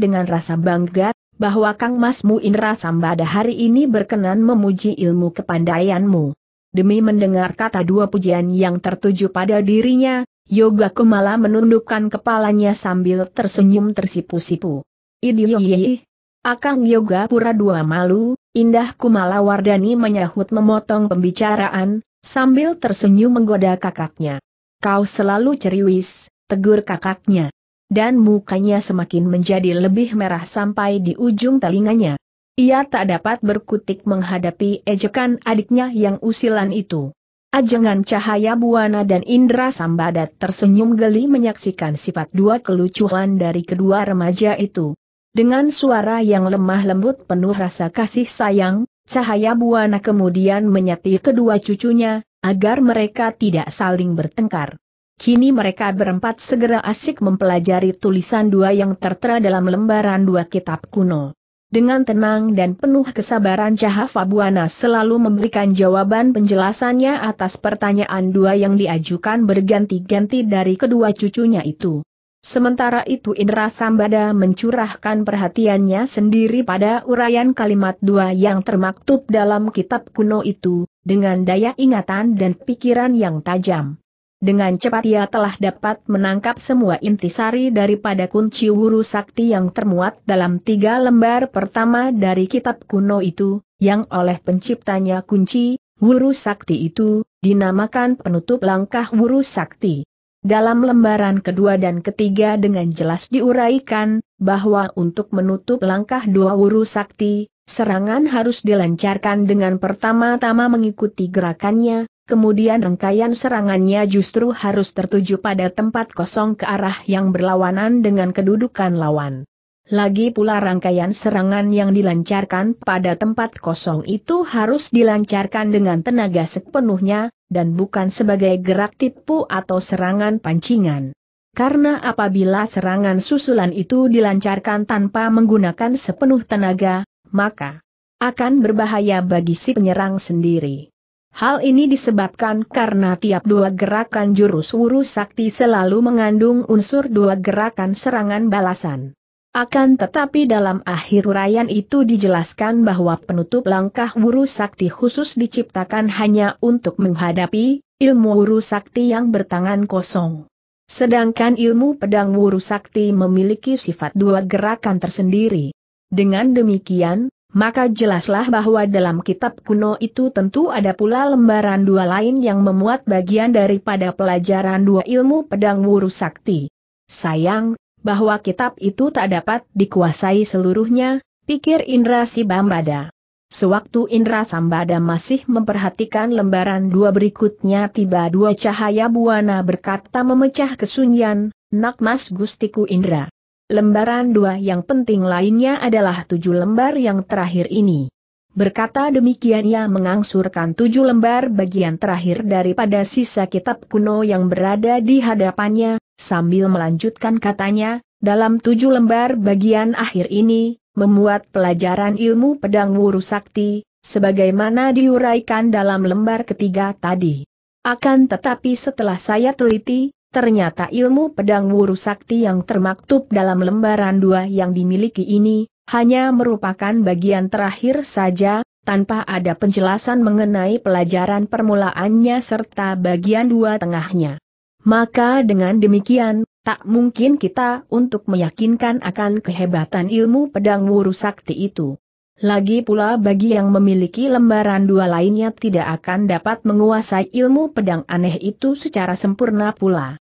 dengan rasa bangga, bahwa Kang Masmu Indra Sambada hari ini berkenan memuji ilmu kepandaianmu. Demi mendengar kata dua pujian yang tertuju pada dirinya, Yoga Kumala menundukkan kepalanya sambil tersenyum tersipu-sipu. Idiyoyi. Akang Yoga Pura Dua Malu, Indah Kumala Wardani menyahut memotong pembicaraan, sambil tersenyum menggoda kakaknya. Kau selalu ceriwis, tegur kakaknya. Dan mukanya semakin menjadi lebih merah sampai di ujung telinganya. Ia tak dapat berkutik menghadapi ejekan adiknya yang usilan itu. Ajengan cahaya buana dan indra sambadat tersenyum geli menyaksikan sifat dua kelucuan dari kedua remaja itu. Dengan suara yang lemah lembut penuh rasa kasih sayang, cahaya buana kemudian menyapi kedua cucunya, agar mereka tidak saling bertengkar. Kini mereka berempat segera asik mempelajari tulisan dua yang tertera dalam lembaran dua kitab kuno. Dengan tenang dan penuh kesabaran Caha Fabuana selalu memberikan jawaban penjelasannya atas pertanyaan dua yang diajukan berganti-ganti dari kedua cucunya itu. Sementara itu Indra Sambada mencurahkan perhatiannya sendiri pada uraian kalimat dua yang termaktub dalam kitab kuno itu, dengan daya ingatan dan pikiran yang tajam. Dengan cepat ia telah dapat menangkap semua intisari daripada kunci wuru sakti yang termuat dalam tiga lembar pertama dari kitab kuno itu, yang oleh penciptanya kunci, wuru sakti itu, dinamakan penutup langkah wuru sakti. Dalam lembaran kedua dan ketiga dengan jelas diuraikan, bahwa untuk menutup langkah dua wuru sakti, serangan harus dilancarkan dengan pertama-tama mengikuti gerakannya, kemudian rangkaian serangannya justru harus tertuju pada tempat kosong ke arah yang berlawanan dengan kedudukan lawan. Lagi pula rangkaian serangan yang dilancarkan pada tempat kosong itu harus dilancarkan dengan tenaga sepenuhnya, dan bukan sebagai gerak tipu atau serangan pancingan. Karena apabila serangan susulan itu dilancarkan tanpa menggunakan sepenuh tenaga, maka akan berbahaya bagi si penyerang sendiri. Hal ini disebabkan karena tiap dua gerakan jurus wuru sakti selalu mengandung unsur dua gerakan serangan balasan. Akan tetapi dalam akhir urayan itu dijelaskan bahwa penutup langkah wuru sakti khusus diciptakan hanya untuk menghadapi ilmu wuru sakti yang bertangan kosong. Sedangkan ilmu pedang wuru sakti memiliki sifat dua gerakan tersendiri. Dengan demikian, maka jelaslah bahwa dalam kitab kuno itu tentu ada pula lembaran dua lain yang memuat bagian daripada pelajaran dua ilmu pedang wuru sakti. Sayang, bahwa kitab itu tak dapat dikuasai seluruhnya, pikir Indra Sibambada. Sewaktu Indra Sambada masih memperhatikan lembaran dua berikutnya tiba dua cahaya buana berkata memecah kesunyian, Nakmas gustiku Indra. Lembaran dua yang penting lainnya adalah tujuh lembar yang terakhir ini. Berkata demikian ia mengangsurkan tujuh lembar bagian terakhir daripada sisa kitab kuno yang berada di hadapannya, sambil melanjutkan katanya, dalam tujuh lembar bagian akhir ini, memuat pelajaran ilmu pedang wuru sakti, sebagaimana diuraikan dalam lembar ketiga tadi. Akan tetapi setelah saya teliti, ternyata ilmu pedang wuru sakti yang termaktub dalam lembaran dua yang dimiliki ini, hanya merupakan bagian terakhir saja, tanpa ada penjelasan mengenai pelajaran permulaannya serta bagian dua tengahnya. Maka dengan demikian, tak mungkin kita untuk meyakinkan akan kehebatan ilmu pedang wuru sakti itu. Lagi pula bagi yang memiliki lembaran dua lainnya tidak akan dapat menguasai ilmu pedang aneh itu secara sempurna pula.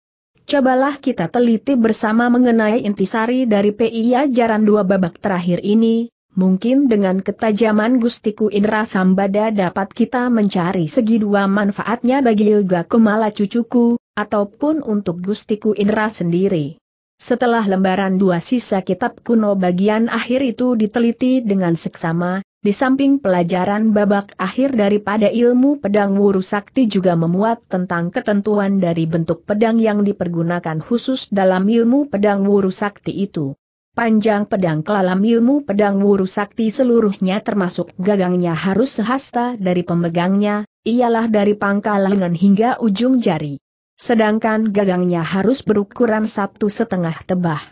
Cobalah kita teliti bersama mengenai intisari dari PI jaran dua babak terakhir ini, mungkin dengan ketajaman Gustiku Indra Sambada dapat kita mencari segi dua manfaatnya bagi Yoga Kumala cucuku, ataupun untuk Gustiku Indra sendiri. Setelah lembaran dua sisa kitab kuno bagian akhir itu diteliti dengan seksama, di samping pelajaran babak akhir daripada ilmu pedang wuru sakti juga memuat tentang ketentuan dari bentuk pedang yang dipergunakan khusus dalam ilmu pedang wuru sakti itu. Panjang pedang kelalam ilmu pedang wuru sakti seluruhnya termasuk gagangnya harus sehasta dari pemegangnya, ialah dari pangkal lengan hingga ujung jari. Sedangkan gagangnya harus berukuran satu setengah tebah.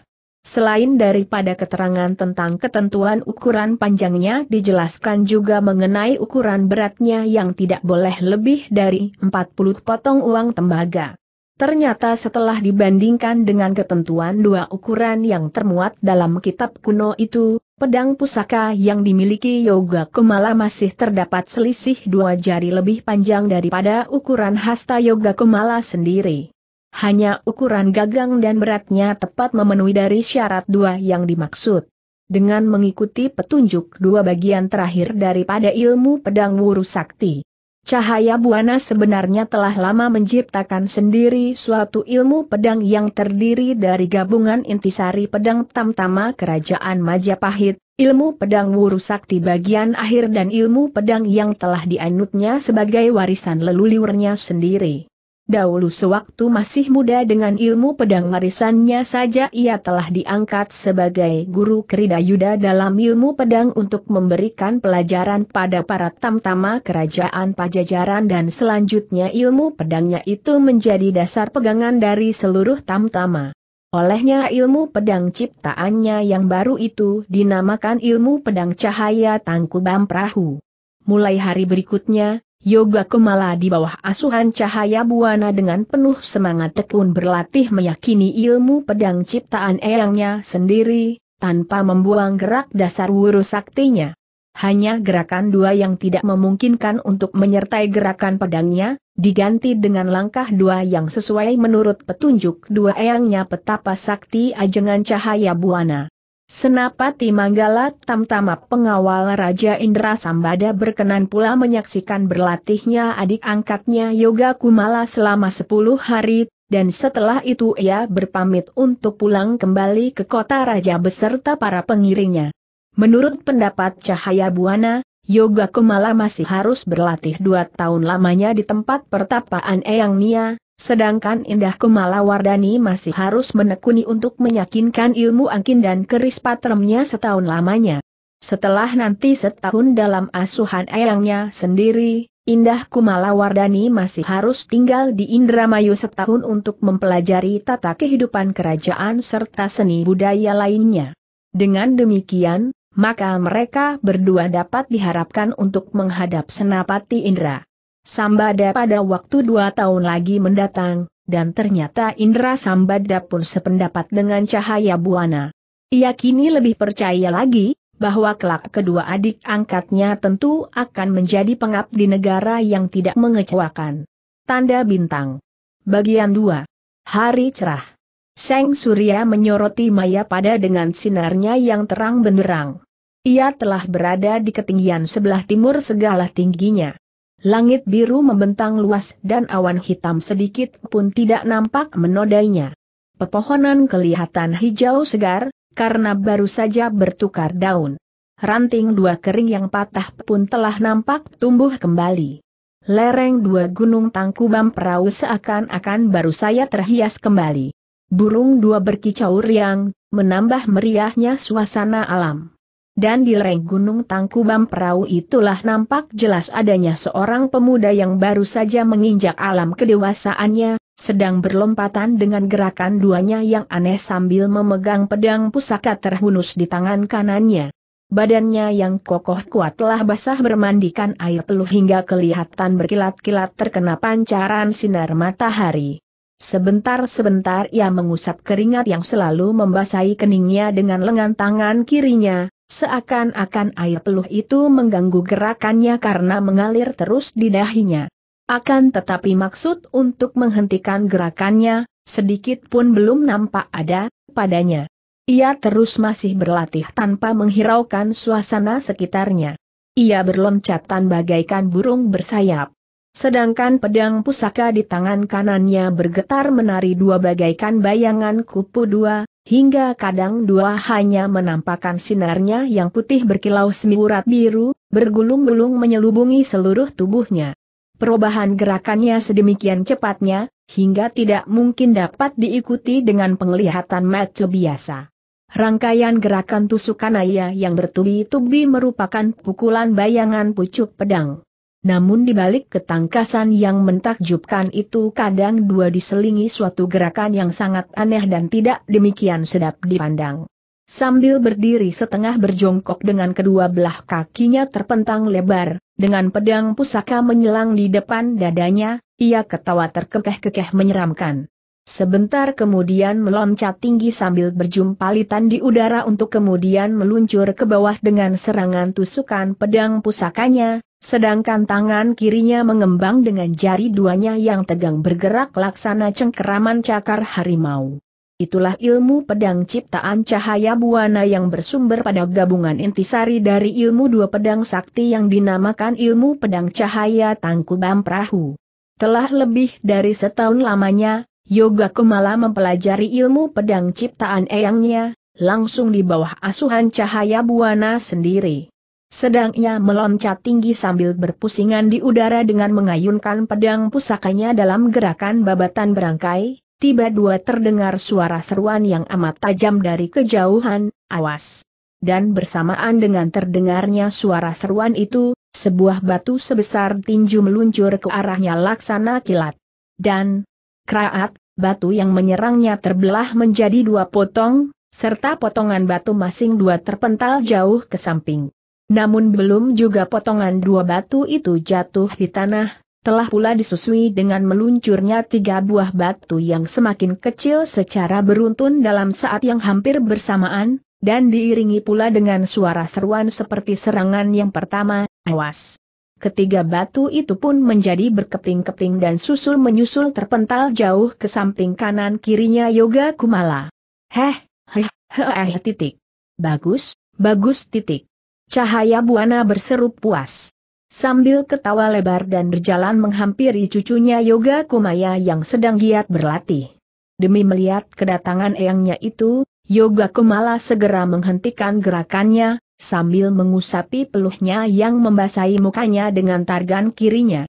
Selain daripada keterangan tentang ketentuan ukuran panjangnya dijelaskan juga mengenai ukuran beratnya yang tidak boleh lebih dari 40 potong uang tembaga. Ternyata setelah dibandingkan dengan ketentuan dua ukuran yang termuat dalam kitab kuno itu, Pedang pusaka yang dimiliki Yoga Kumala masih terdapat selisih dua jari lebih panjang daripada ukuran hasta Yoga Kumala sendiri. Hanya ukuran gagang dan beratnya tepat memenuhi dari syarat dua yang dimaksud. Dengan mengikuti petunjuk dua bagian terakhir daripada ilmu pedang wuru sakti, Cahaya Buana sebenarnya telah lama menciptakan sendiri suatu ilmu pedang yang terdiri dari gabungan intisari pedang tamtama kerajaan Majapahit, ilmu pedang wuru sakti bagian akhir dan ilmu pedang yang telah dianutnya sebagai warisan leluhurnya sendiri. Dahulu sewaktu masih muda dengan ilmu pedang warisannya saja ia telah diangkat sebagai guru yuda dalam ilmu pedang untuk memberikan pelajaran pada para tamtama kerajaan pajajaran dan selanjutnya ilmu pedangnya itu menjadi dasar pegangan dari seluruh tamtama. Olehnya ilmu pedang ciptaannya yang baru itu dinamakan ilmu pedang cahaya tangkubam perahu. Mulai hari berikutnya, Yoga Kumala di bawah asuhan cahaya buana dengan penuh semangat tekun berlatih meyakini ilmu pedang ciptaan eyangnya sendiri, tanpa membuang gerak dasar wuru saktinya. Hanya gerakan dua yang tidak memungkinkan untuk menyertai gerakan pedangnya, diganti dengan langkah dua yang sesuai menurut petunjuk dua eyangnya petapa sakti ajengan cahaya buana. Senapati Manggala Tamtama pengawal Raja Indra Sambada berkenan pula menyaksikan berlatihnya adik angkatnya Yoga Kumala selama 10 hari, dan setelah itu ia berpamit untuk pulang kembali ke kota Raja beserta para pengiringnya. Menurut pendapat Cahaya Buana, Yoga Kumala masih harus berlatih dua tahun lamanya di tempat pertapaan Eyang Nia, Sedangkan Indah Kumala Wardani masih harus menekuni untuk meyakinkan ilmu angkin dan keris patremnya setahun lamanya. Setelah nanti setahun dalam asuhan ayangnya sendiri, Indah Kumala Wardani masih harus tinggal di Indramayu setahun untuk mempelajari tata kehidupan kerajaan serta seni budaya lainnya. Dengan demikian, maka mereka berdua dapat diharapkan untuk menghadap Senapati Indra. Sambada pada waktu dua tahun lagi mendatang, dan ternyata Indra Sambada pun sependapat dengan cahaya buana. Ia kini lebih percaya lagi, bahwa kelak kedua adik angkatnya tentu akan menjadi pengap di negara yang tidak mengecewakan. Tanda Bintang Bagian 2 Hari Cerah Seng Surya menyoroti Maya pada dengan sinarnya yang terang benderang. Ia telah berada di ketinggian sebelah timur segala tingginya. Langit biru membentang luas dan awan hitam sedikit pun tidak nampak menodainya. Pepohonan kelihatan hijau segar, karena baru saja bertukar daun. Ranting dua kering yang patah pun telah nampak tumbuh kembali. Lereng dua gunung tangkubam perahu seakan-akan baru saya terhias kembali. Burung dua berkicau riang, menambah meriahnya suasana alam. Dan di lereng Gunung Tangkubam perahu itulah nampak jelas adanya seorang pemuda yang baru saja menginjak alam kedewasaannya, sedang berlompatan dengan gerakan duanya yang aneh sambil memegang pedang pusaka terhunus di tangan kanannya. Badannya yang kokoh kuat telah basah bermandikan air peluh hingga kelihatan berkilat-kilat terkena pancaran sinar matahari. Sebentar-sebentar ia mengusap keringat yang selalu membasahi keningnya dengan lengan tangan kirinya, Seakan-akan air peluh itu mengganggu gerakannya karena mengalir terus di dahinya. Akan tetapi maksud untuk menghentikan gerakannya, sedikit pun belum nampak ada, padanya. Ia terus masih berlatih tanpa menghiraukan suasana sekitarnya. Ia berloncatan bagaikan burung bersayap. Sedangkan pedang pusaka di tangan kanannya bergetar menari dua bagaikan bayangan kupu dua, hingga kadang dua hanya menampakkan sinarnya yang putih berkilau semiurat biru, bergulung-gulung menyelubungi seluruh tubuhnya. Perubahan gerakannya sedemikian cepatnya, hingga tidak mungkin dapat diikuti dengan penglihatan mata biasa. Rangkaian gerakan tusukan ayah yang bertubi-tubi merupakan pukulan bayangan pucuk pedang. Namun di balik ketangkasan yang mentakjubkan itu kadang dua diselingi suatu gerakan yang sangat aneh dan tidak demikian sedap dipandang. Sambil berdiri setengah berjongkok dengan kedua belah kakinya terpentang lebar, dengan pedang pusaka menyelang di depan dadanya, ia ketawa terkekeh-kekeh menyeramkan. Sebentar kemudian meloncat tinggi sambil berjumpalitan di udara untuk kemudian meluncur ke bawah dengan serangan tusukan pedang pusakanya, Sedangkan tangan kirinya mengembang dengan jari duanya yang tegang bergerak laksana cengkeraman cakar harimau. Itulah ilmu pedang ciptaan cahaya buana yang bersumber pada gabungan intisari dari ilmu dua pedang sakti yang dinamakan ilmu pedang cahaya Tangkuban perahu. Telah lebih dari setahun lamanya, Yoga Kumala mempelajari ilmu pedang ciptaan eyangnya, langsung di bawah asuhan cahaya buana sendiri. Sedang ia meloncat tinggi sambil berpusingan di udara dengan mengayunkan pedang pusakanya dalam gerakan babatan berangkai, tiba dua terdengar suara seruan yang amat tajam dari kejauhan, awas. Dan bersamaan dengan terdengarnya suara seruan itu, sebuah batu sebesar tinju meluncur ke arahnya laksana kilat. Dan, kraat, batu yang menyerangnya terbelah menjadi dua potong, serta potongan batu masing dua terpental jauh ke samping. Namun belum juga potongan dua batu itu jatuh di tanah, telah pula disusui dengan meluncurnya tiga buah batu yang semakin kecil secara beruntun dalam saat yang hampir bersamaan, dan diiringi pula dengan suara seruan seperti serangan yang pertama, awas. Ketiga batu itu pun menjadi berkeping-keping dan susul-menyusul terpental jauh ke samping kanan kirinya Yoga Kumala. Heh, heh, heh, titik. Bagus, bagus titik. Cahaya Buana berseru puas. Sambil ketawa lebar dan berjalan menghampiri cucunya Yoga Kumaya yang sedang giat berlatih. Demi melihat kedatangan eyangnya itu, Yoga Kumala segera menghentikan gerakannya, sambil mengusapi peluhnya yang membasahi mukanya dengan targan kirinya.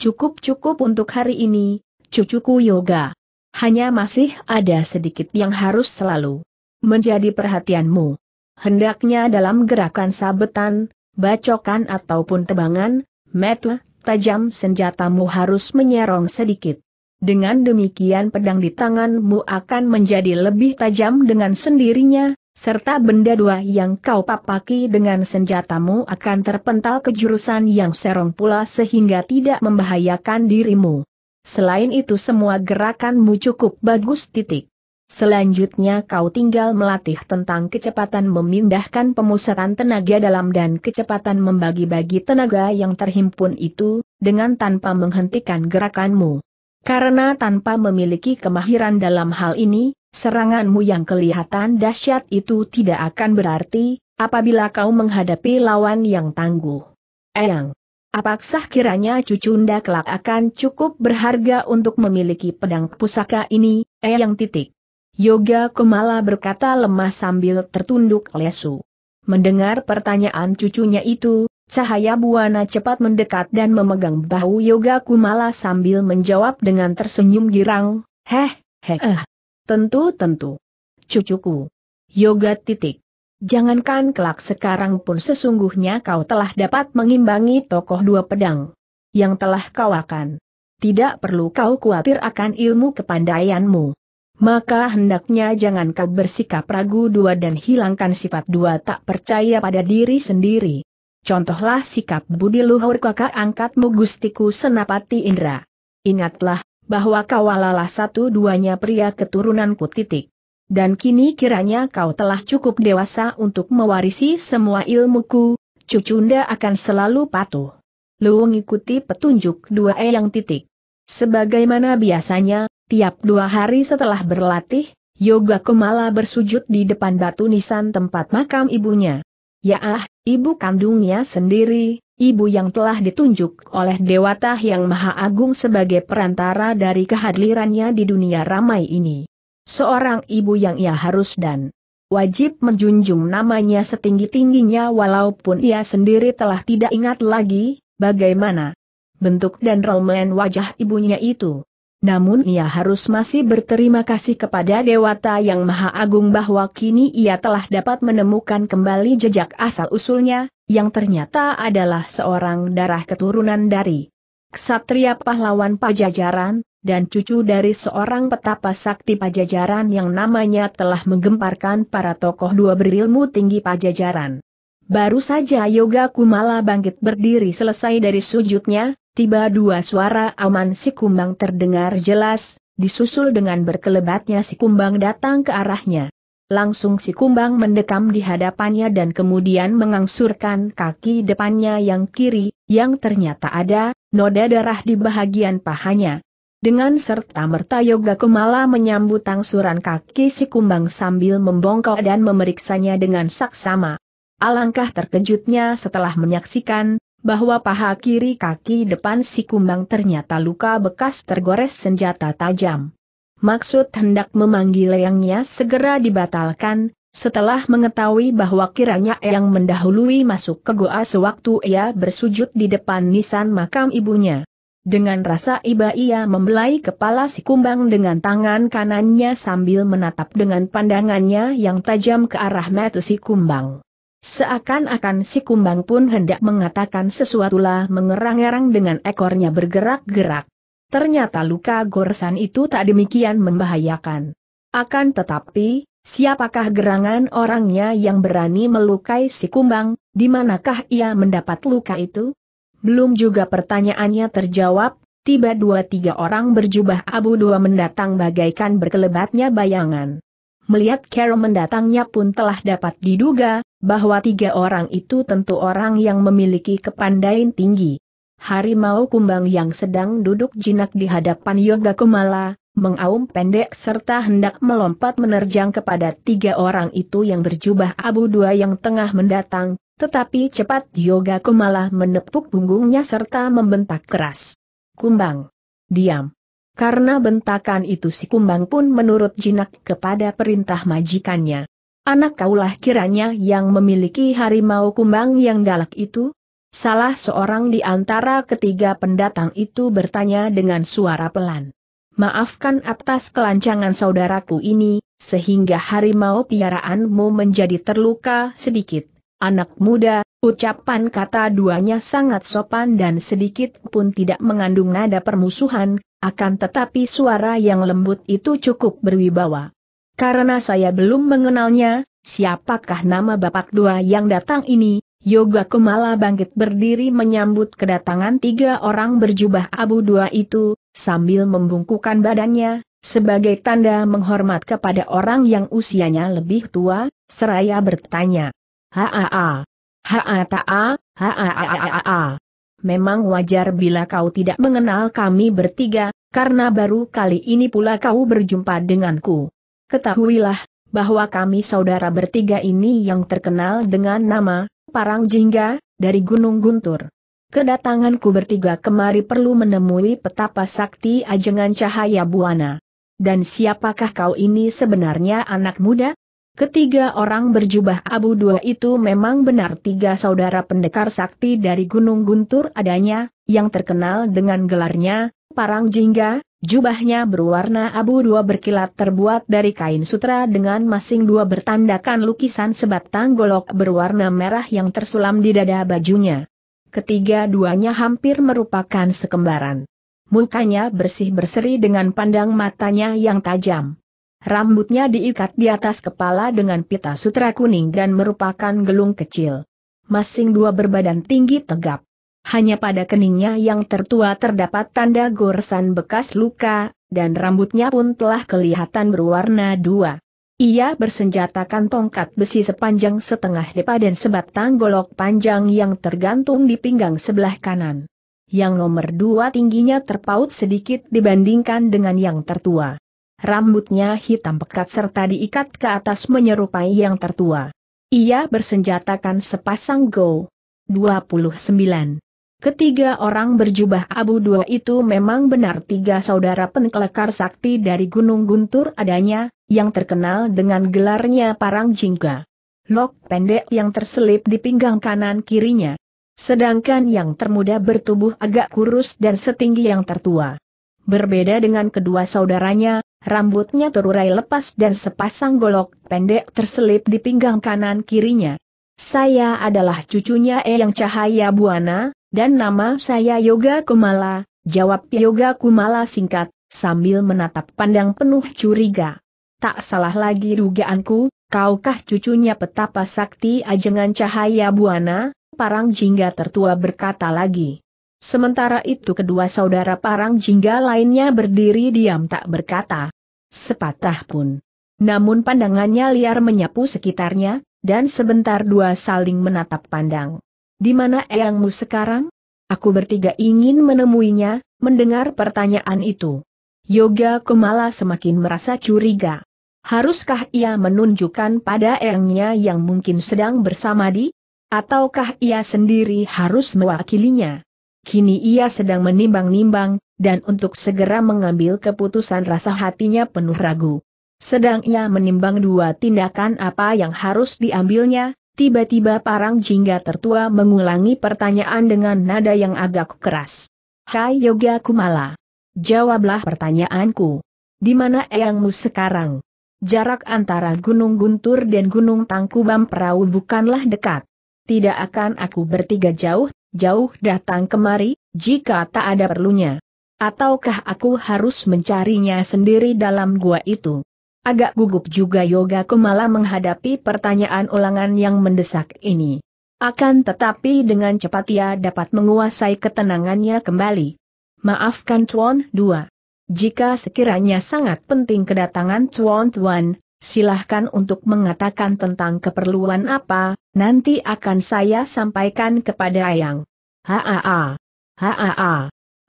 Cukup-cukup untuk hari ini, cucuku Yoga. Hanya masih ada sedikit yang harus selalu menjadi perhatianmu hendaknya dalam gerakan sabetan, bacokan ataupun tebangan, metle, tajam senjatamu harus menyerong sedikit. Dengan demikian pedang di tanganmu akan menjadi lebih tajam dengan sendirinya, serta benda dua yang kau papaki dengan senjatamu akan terpental ke jurusan yang serong pula sehingga tidak membahayakan dirimu. Selain itu semua gerakanmu cukup bagus titik. Selanjutnya kau tinggal melatih tentang kecepatan memindahkan pemusatan tenaga dalam dan kecepatan membagi-bagi tenaga yang terhimpun itu, dengan tanpa menghentikan gerakanmu. Karena tanpa memiliki kemahiran dalam hal ini, seranganmu yang kelihatan dahsyat itu tidak akan berarti, apabila kau menghadapi lawan yang tangguh. Eyang. apakah kiranya cucunda kelak akan cukup berharga untuk memiliki pedang pusaka ini, eyang titik. Yoga Kumala berkata lemah sambil tertunduk lesu. Mendengar pertanyaan cucunya itu, Cahaya Buana cepat mendekat dan memegang bahu Yoga Kumala sambil menjawab dengan tersenyum girang, Heh, heh, eh. Tentu, tentu. Cucuku. Yoga titik. Jangankan kelak sekarang pun sesungguhnya kau telah dapat mengimbangi tokoh dua pedang. Yang telah kau akan. Tidak perlu kau khawatir akan ilmu kepandaianmu maka hendaknya jangan kau bersikap ragu dua dan hilangkan sifat dua tak percaya pada diri sendiri. Contohlah sikap budi luhur kakak angkatmu Gustiku Senapati Indra. Ingatlah, bahwa kau alalah satu duanya pria keturunanku titik. Dan kini kiranya kau telah cukup dewasa untuk mewarisi semua ilmuku, cucunda akan selalu patuh. Lu ikuti petunjuk dua e yang titik. Sebagaimana biasanya, Tiap dua hari setelah berlatih, Yoga Kumala bersujud di depan batu nisan tempat makam ibunya. Ya ah, ibu kandungnya sendiri, ibu yang telah ditunjuk oleh Dewata yang Maha Agung sebagai perantara dari kehadirannya di dunia ramai ini. Seorang ibu yang ia harus dan wajib menjunjung namanya setinggi-tingginya walaupun ia sendiri telah tidak ingat lagi, bagaimana bentuk dan romen wajah ibunya itu namun ia harus masih berterima kasih kepada Dewata yang Maha Agung bahwa kini ia telah dapat menemukan kembali jejak asal-usulnya, yang ternyata adalah seorang darah keturunan dari Ksatria Pahlawan Pajajaran, dan cucu dari seorang petapa sakti Pajajaran yang namanya telah menggemparkan para tokoh dua berilmu tinggi Pajajaran. Baru saja Yoga Kumala bangkit berdiri selesai dari sujudnya, tiba dua suara aman si kumbang terdengar jelas, disusul dengan berkelebatnya si kumbang datang ke arahnya. Langsung si kumbang mendekam di hadapannya dan kemudian mengangsurkan kaki depannya yang kiri, yang ternyata ada, noda darah di bahagian pahanya. Dengan serta merta Yoga Kumala menyambut angsuran kaki si kumbang sambil membongkok dan memeriksanya dengan saksama. Alangkah terkejutnya setelah menyaksikan, bahwa paha kiri kaki depan si kumbang ternyata luka bekas tergores senjata tajam. Maksud hendak memanggil Eyangnya segera dibatalkan, setelah mengetahui bahwa kiranya Eyang mendahului masuk ke goa sewaktu ia bersujud di depan nisan makam ibunya. Dengan rasa iba ia membelai kepala si kumbang dengan tangan kanannya sambil menatap dengan pandangannya yang tajam ke arah mata si kumbang. Seakan-akan si kumbang pun hendak mengatakan sesuatu lah mengerang-erang dengan ekornya bergerak-gerak. Ternyata luka goresan itu tak demikian membahayakan. Akan tetapi, siapakah gerangan orangnya yang berani melukai si kumbang, di manakah ia mendapat luka itu? Belum juga pertanyaannya terjawab, tiba dua tiga orang berjubah abu dua mendatang bagaikan berkelebatnya bayangan. Melihat Carol mendatangnya pun telah dapat diduga, bahwa tiga orang itu tentu orang yang memiliki kepandaian tinggi. Harimau kumbang yang sedang duduk jinak di hadapan Yoga Kumala, mengaum pendek serta hendak melompat menerjang kepada tiga orang itu yang berjubah abu dua yang tengah mendatang, tetapi cepat Yoga Kumala menepuk punggungnya serta membentak keras. Kumbang! Diam! Karena bentakan itu si kumbang pun menurut jinak kepada perintah majikannya. Anak kaulah kiranya yang memiliki harimau kumbang yang galak itu? Salah seorang di antara ketiga pendatang itu bertanya dengan suara pelan. Maafkan atas kelancangan saudaraku ini, sehingga harimau piaraanmu menjadi terluka sedikit. Anak muda, ucapan kata duanya sangat sopan dan sedikit pun tidak mengandung nada permusuhan, akan tetapi suara yang lembut itu cukup berwibawa. Karena saya belum mengenalnya, siapakah nama bapak dua yang datang ini, Yoga Kumala bangkit berdiri menyambut kedatangan tiga orang berjubah abu dua itu, sambil membungkukan badannya, sebagai tanda menghormat kepada orang yang usianya lebih tua, seraya bertanya. Haa, haa, haa, haa, haa, haa, haa, -ha memang wajar bila kau tidak mengenal kami bertiga, karena baru kali ini pula kau berjumpa denganku. Ketahuilah, bahwa kami saudara bertiga ini yang terkenal dengan nama, Parang Jingga, dari Gunung Guntur. Kedatanganku bertiga kemari perlu menemui petapa sakti ajengan cahaya buana. Dan siapakah kau ini sebenarnya anak muda? Ketiga orang berjubah abu dua itu memang benar tiga saudara pendekar sakti dari Gunung Guntur adanya, yang terkenal dengan gelarnya, Parang Jingga, jubahnya berwarna abu dua berkilat terbuat dari kain sutra dengan masing dua bertandakan lukisan sebatang golok berwarna merah yang tersulam di dada bajunya. Ketiga duanya hampir merupakan sekembaran. Mukanya bersih berseri dengan pandang matanya yang tajam. Rambutnya diikat di atas kepala dengan pita sutra kuning dan merupakan gelung kecil. Masing dua berbadan tinggi tegap. Hanya pada keningnya yang tertua terdapat tanda goresan bekas luka, dan rambutnya pun telah kelihatan berwarna dua. Ia bersenjatakan tongkat besi sepanjang setengah depa dan sebatang golok panjang yang tergantung di pinggang sebelah kanan. Yang nomor dua tingginya terpaut sedikit dibandingkan dengan yang tertua rambutnya hitam pekat serta diikat ke atas menyerupai yang tertua. Ia bersenjatakan sepasang go. 29. Ketiga orang berjubah abu dua itu memang benar tiga saudara pengelekar sakti dari Gunung Guntur adanya, yang terkenal dengan gelarnya Parang Jingga. Lok pendek yang terselip di pinggang kanan kirinya. Sedangkan yang termuda bertubuh agak kurus dan setinggi yang tertua. Berbeda dengan kedua saudaranya, rambutnya terurai lepas dan sepasang golok pendek terselip di pinggang kanan kirinya. Saya adalah cucunya Eyang Cahaya Buana, dan nama saya Yoga Kumala, jawab Yoga Kumala singkat, sambil menatap pandang penuh curiga. Tak salah lagi dugaanku, kaukah cucunya petapa sakti ajengan Cahaya Buana, parang jingga tertua berkata lagi. Sementara itu kedua saudara parang jingga lainnya berdiri diam tak berkata. Sepatah pun. Namun pandangannya liar menyapu sekitarnya, dan sebentar dua saling menatap pandang. Di mana eyangmu sekarang? Aku bertiga ingin menemuinya, mendengar pertanyaan itu. Yoga Kumala semakin merasa curiga. Haruskah ia menunjukkan pada eyangnya yang mungkin sedang bersama di? Ataukah ia sendiri harus mewakilinya? kini ia sedang menimbang-nimbang, dan untuk segera mengambil keputusan rasa hatinya penuh ragu. Sedang ia menimbang dua tindakan apa yang harus diambilnya, tiba-tiba parang jingga tertua mengulangi pertanyaan dengan nada yang agak keras. Hai Yoga Kumala. Jawablah pertanyaanku. Di mana eyangmu sekarang? Jarak antara Gunung Guntur dan Gunung Tangkubam perahu bukanlah dekat. Tidak akan aku bertiga jauh jauh datang kemari, jika tak ada perlunya? Ataukah aku harus mencarinya sendiri dalam gua itu? Agak gugup juga Yoga Kumala menghadapi pertanyaan ulangan yang mendesak ini. Akan tetapi dengan cepat ia dapat menguasai ketenangannya kembali. Maafkan Tuan Dua. Jika sekiranya sangat penting kedatangan Tuan Tuan, silahkan untuk mengatakan tentang keperluan apa, nanti akan saya sampaikan kepada Ayang. Haa, haa,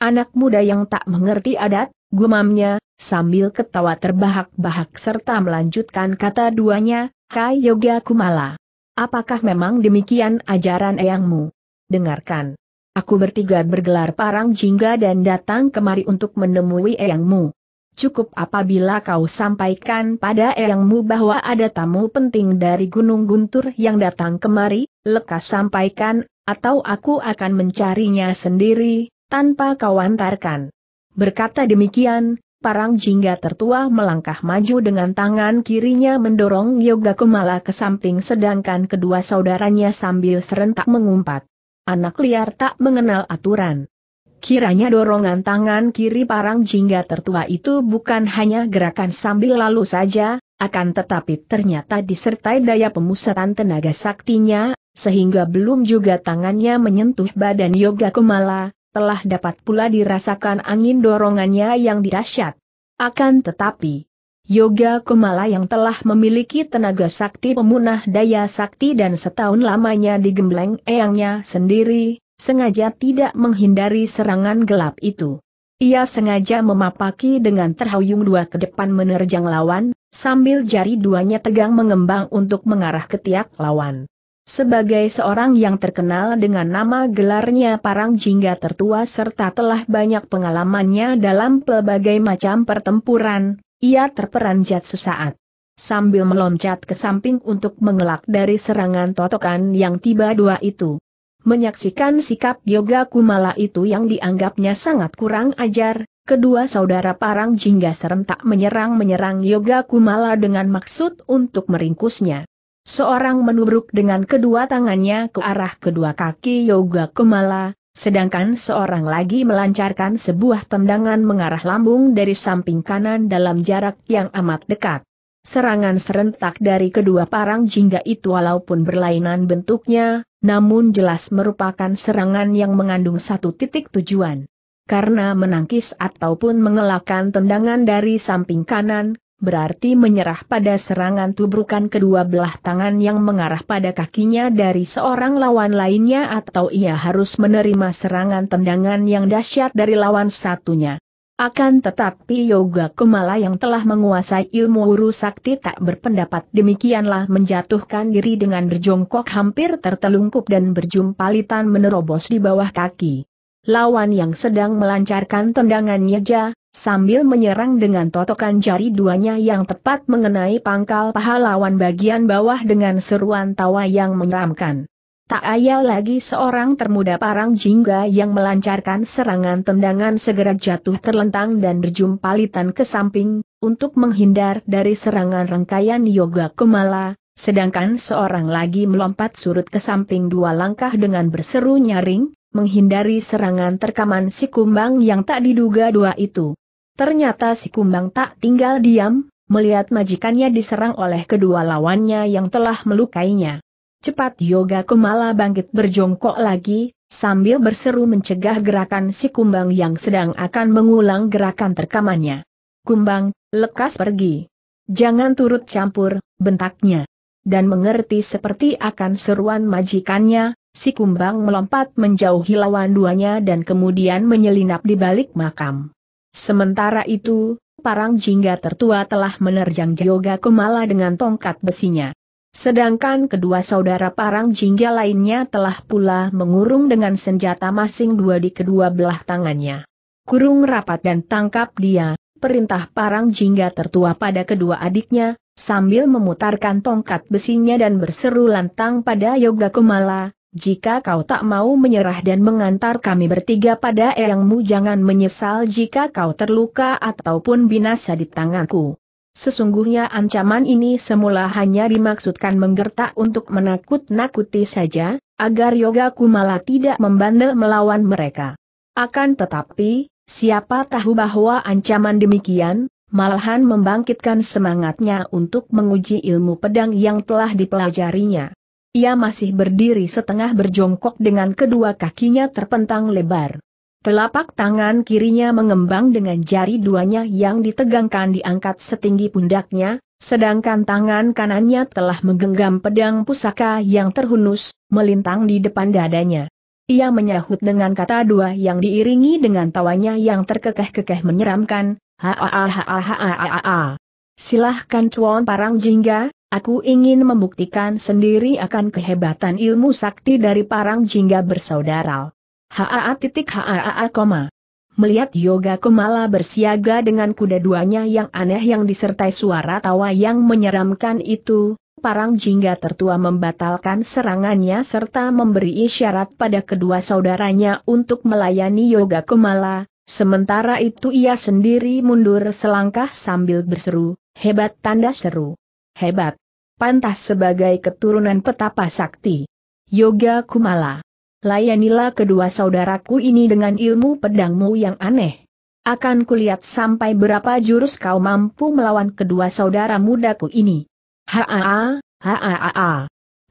anak muda yang tak mengerti adat, gumamnya, sambil ketawa terbahak-bahak serta melanjutkan kata duanya, Kai Yoga Kumala. Apakah memang demikian ajaran Ayangmu? Dengarkan. Aku bertiga bergelar parang jingga dan datang kemari untuk menemui Eyangmu cukup apabila kau sampaikan pada eyangmu bahwa ada tamu penting dari Gunung Guntur yang datang kemari, lekas sampaikan, atau aku akan mencarinya sendiri, tanpa kau antarkan. Berkata demikian, parang jingga tertua melangkah maju dengan tangan kirinya mendorong Yoga Kumala ke samping sedangkan kedua saudaranya sambil serentak mengumpat. Anak liar tak mengenal aturan. Kiranya dorongan tangan kiri parang jingga tertua itu bukan hanya gerakan sambil lalu saja, akan tetapi ternyata disertai daya pemusatan tenaga saktinya, sehingga belum juga tangannya menyentuh badan Yoga Kumala, telah dapat pula dirasakan angin dorongannya yang dirasyat. Akan tetapi, Yoga Kumala yang telah memiliki tenaga sakti pemunah daya sakti dan setahun lamanya digembleng eyangnya sendiri, sengaja tidak menghindari serangan gelap itu. Ia sengaja memapaki dengan terhuyung dua ke depan menerjang lawan, sambil jari duanya tegang mengembang untuk mengarah ke tiak lawan. Sebagai seorang yang terkenal dengan nama gelarnya Parang Jingga tertua serta telah banyak pengalamannya dalam pelbagai macam pertempuran, ia terperanjat sesaat. Sambil meloncat ke samping untuk mengelak dari serangan totokan yang tiba dua itu. Menyaksikan sikap Yoga Kumala itu yang dianggapnya sangat kurang ajar, kedua saudara parang jingga serentak menyerang-menyerang Yoga Kumala dengan maksud untuk meringkusnya. Seorang menubruk dengan kedua tangannya ke arah kedua kaki Yoga Kumala, sedangkan seorang lagi melancarkan sebuah tendangan mengarah lambung dari samping kanan dalam jarak yang amat dekat. Serangan serentak dari kedua parang jingga itu walaupun berlainan bentuknya, namun jelas merupakan serangan yang mengandung satu titik tujuan. Karena menangkis ataupun mengelakkan tendangan dari samping kanan, berarti menyerah pada serangan tubrukan kedua belah tangan yang mengarah pada kakinya dari seorang lawan lainnya atau ia harus menerima serangan tendangan yang dahsyat dari lawan satunya. Akan tetapi Yoga Kumala yang telah menguasai ilmu Uru Sakti tak berpendapat demikianlah menjatuhkan diri dengan berjongkok hampir tertelungkup dan berjumpalitan menerobos di bawah kaki. Lawan yang sedang melancarkan tendangannya ja, sambil menyerang dengan totokan jari duanya yang tepat mengenai pangkal paha lawan bagian bawah dengan seruan tawa yang menyeramkan. Tak ayal lagi seorang termuda parang jingga yang melancarkan serangan tendangan segera jatuh terlentang dan berjumpalitan ke samping, untuk menghindar dari serangan rangkaian Yoga Kumala, sedangkan seorang lagi melompat surut ke samping dua langkah dengan berseru nyaring, menghindari serangan terkaman si kumbang yang tak diduga dua itu. Ternyata si kumbang tak tinggal diam, melihat majikannya diserang oleh kedua lawannya yang telah melukainya. Cepat Yoga Kumala bangkit berjongkok lagi, sambil berseru mencegah gerakan si kumbang yang sedang akan mengulang gerakan terkamannya. Kumbang, lekas pergi. Jangan turut campur, bentaknya. Dan mengerti seperti akan seruan majikannya, si kumbang melompat menjauhi lawan duanya dan kemudian menyelinap di balik makam. Sementara itu, parang jingga tertua telah menerjang Yoga Kumala dengan tongkat besinya. Sedangkan kedua saudara parang jingga lainnya telah pula mengurung dengan senjata masing dua di kedua belah tangannya. Kurung rapat dan tangkap dia, perintah parang jingga tertua pada kedua adiknya, sambil memutarkan tongkat besinya dan berseru lantang pada Yoga Kumala, jika kau tak mau menyerah dan mengantar kami bertiga pada eyangmu jangan menyesal jika kau terluka ataupun binasa di tanganku. Sesungguhnya ancaman ini semula hanya dimaksudkan menggertak untuk menakut-nakuti saja, agar Yoga Kumala tidak membandel melawan mereka. Akan tetapi, siapa tahu bahwa ancaman demikian, malahan membangkitkan semangatnya untuk menguji ilmu pedang yang telah dipelajarinya. Ia masih berdiri setengah berjongkok dengan kedua kakinya terpentang lebar. Telapak tangan kirinya mengembang dengan jari duanya yang ditegangkan diangkat setinggi pundaknya, sedangkan tangan kanannya telah menggenggam pedang pusaka yang terhunus, melintang di depan dadanya. Ia menyahut dengan kata dua yang diiringi dengan tawanya yang terkekeh-kekeh menyeramkan, ha Silahkan cuan parang jingga, aku ingin membuktikan sendiri akan kehebatan ilmu sakti dari parang jingga bersaudara. Haa titik haa koma. Melihat Yoga Kumala bersiaga dengan kuda duanya yang aneh yang disertai suara tawa yang menyeramkan itu, parang jingga tertua membatalkan serangannya serta memberi isyarat pada kedua saudaranya untuk melayani Yoga Kumala, sementara itu ia sendiri mundur selangkah sambil berseru, hebat tanda seru. Hebat. Pantas sebagai keturunan petapa sakti. Yoga Kumala. Layanilah kedua saudaraku ini dengan ilmu pedangmu yang aneh. Akan kulihat sampai berapa jurus kau mampu melawan kedua saudara mudaku ini. Haa, haa,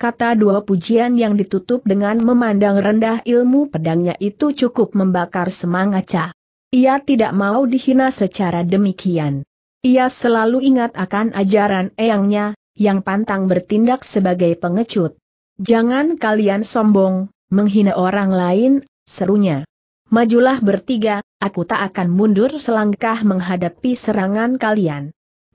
Kata dua pujian yang ditutup dengan memandang rendah ilmu pedangnya itu cukup membakar semangat Cha. Ia tidak mau dihina secara demikian. Ia selalu ingat akan ajaran eyangnya, yang pantang bertindak sebagai pengecut. Jangan kalian sombong, Menghina orang lain, serunya. Majulah bertiga, aku tak akan mundur selangkah menghadapi serangan kalian.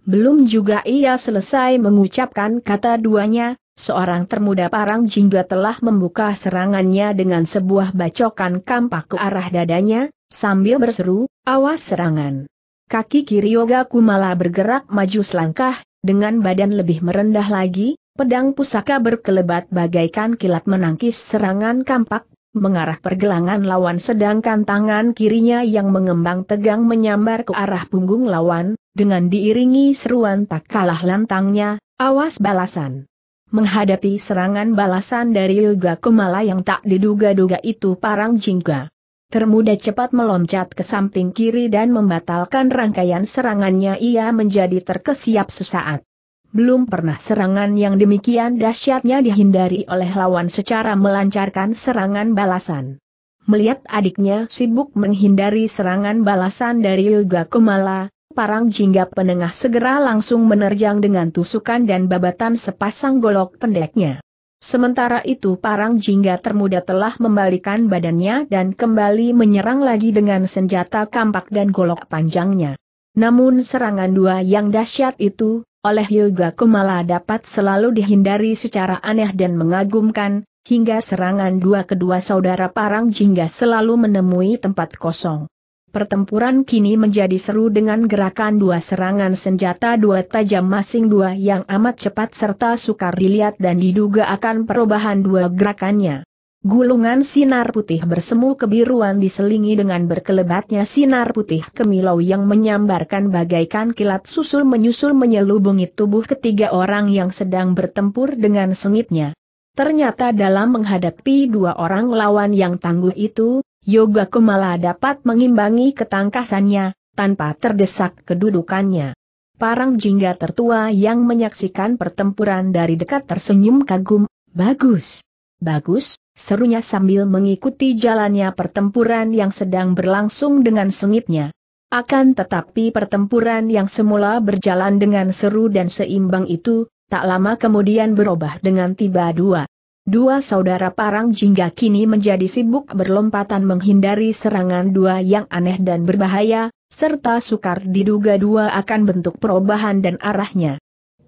Belum juga ia selesai mengucapkan kata duanya, seorang termuda parang jingga telah membuka serangannya dengan sebuah bacokan kampak ke arah dadanya, sambil berseru, awas serangan. Kaki kiri Yoga Kumala bergerak maju selangkah, dengan badan lebih merendah lagi, Pedang pusaka berkelebat bagaikan kilat menangkis serangan kampak, mengarah pergelangan lawan sedangkan tangan kirinya yang mengembang tegang menyambar ke arah punggung lawan, dengan diiringi seruan tak kalah lantangnya, awas balasan. Menghadapi serangan balasan dari Yoga Kumala yang tak diduga-duga itu parang jingga. Termuda cepat meloncat ke samping kiri dan membatalkan rangkaian serangannya ia menjadi terkesiap sesaat belum pernah serangan yang demikian dahsyatnya dihindari oleh lawan secara melancarkan serangan balasan. Melihat adiknya sibuk menghindari serangan balasan dari Yoga Kumala, parang jingga penengah segera langsung menerjang dengan tusukan dan babatan sepasang golok pendeknya. Sementara itu parang jingga termuda telah membalikan badannya dan kembali menyerang lagi dengan senjata kampak dan golok panjangnya. Namun serangan dua yang dahsyat itu, oleh Yoga Kumala dapat selalu dihindari secara aneh dan mengagumkan, hingga serangan dua kedua saudara parang jingga selalu menemui tempat kosong. Pertempuran kini menjadi seru dengan gerakan dua serangan senjata dua tajam masing dua yang amat cepat serta sukar dilihat dan diduga akan perubahan dua gerakannya. Gulungan sinar putih bersemu kebiruan diselingi dengan berkelebatnya sinar putih kemilau yang menyambarkan bagaikan kilat susul menyusul menyelubungi tubuh ketiga orang yang sedang bertempur dengan sengitnya. Ternyata dalam menghadapi dua orang lawan yang tangguh itu, Yoga Kumala dapat mengimbangi ketangkasannya, tanpa terdesak kedudukannya. Parang jingga tertua yang menyaksikan pertempuran dari dekat tersenyum kagum, bagus. Bagus, Serunya sambil mengikuti jalannya pertempuran yang sedang berlangsung dengan sengitnya. Akan tetapi pertempuran yang semula berjalan dengan seru dan seimbang itu, tak lama kemudian berubah dengan tiba dua. Dua saudara parang jingga kini menjadi sibuk berlompatan menghindari serangan dua yang aneh dan berbahaya, serta sukar diduga dua akan bentuk perubahan dan arahnya.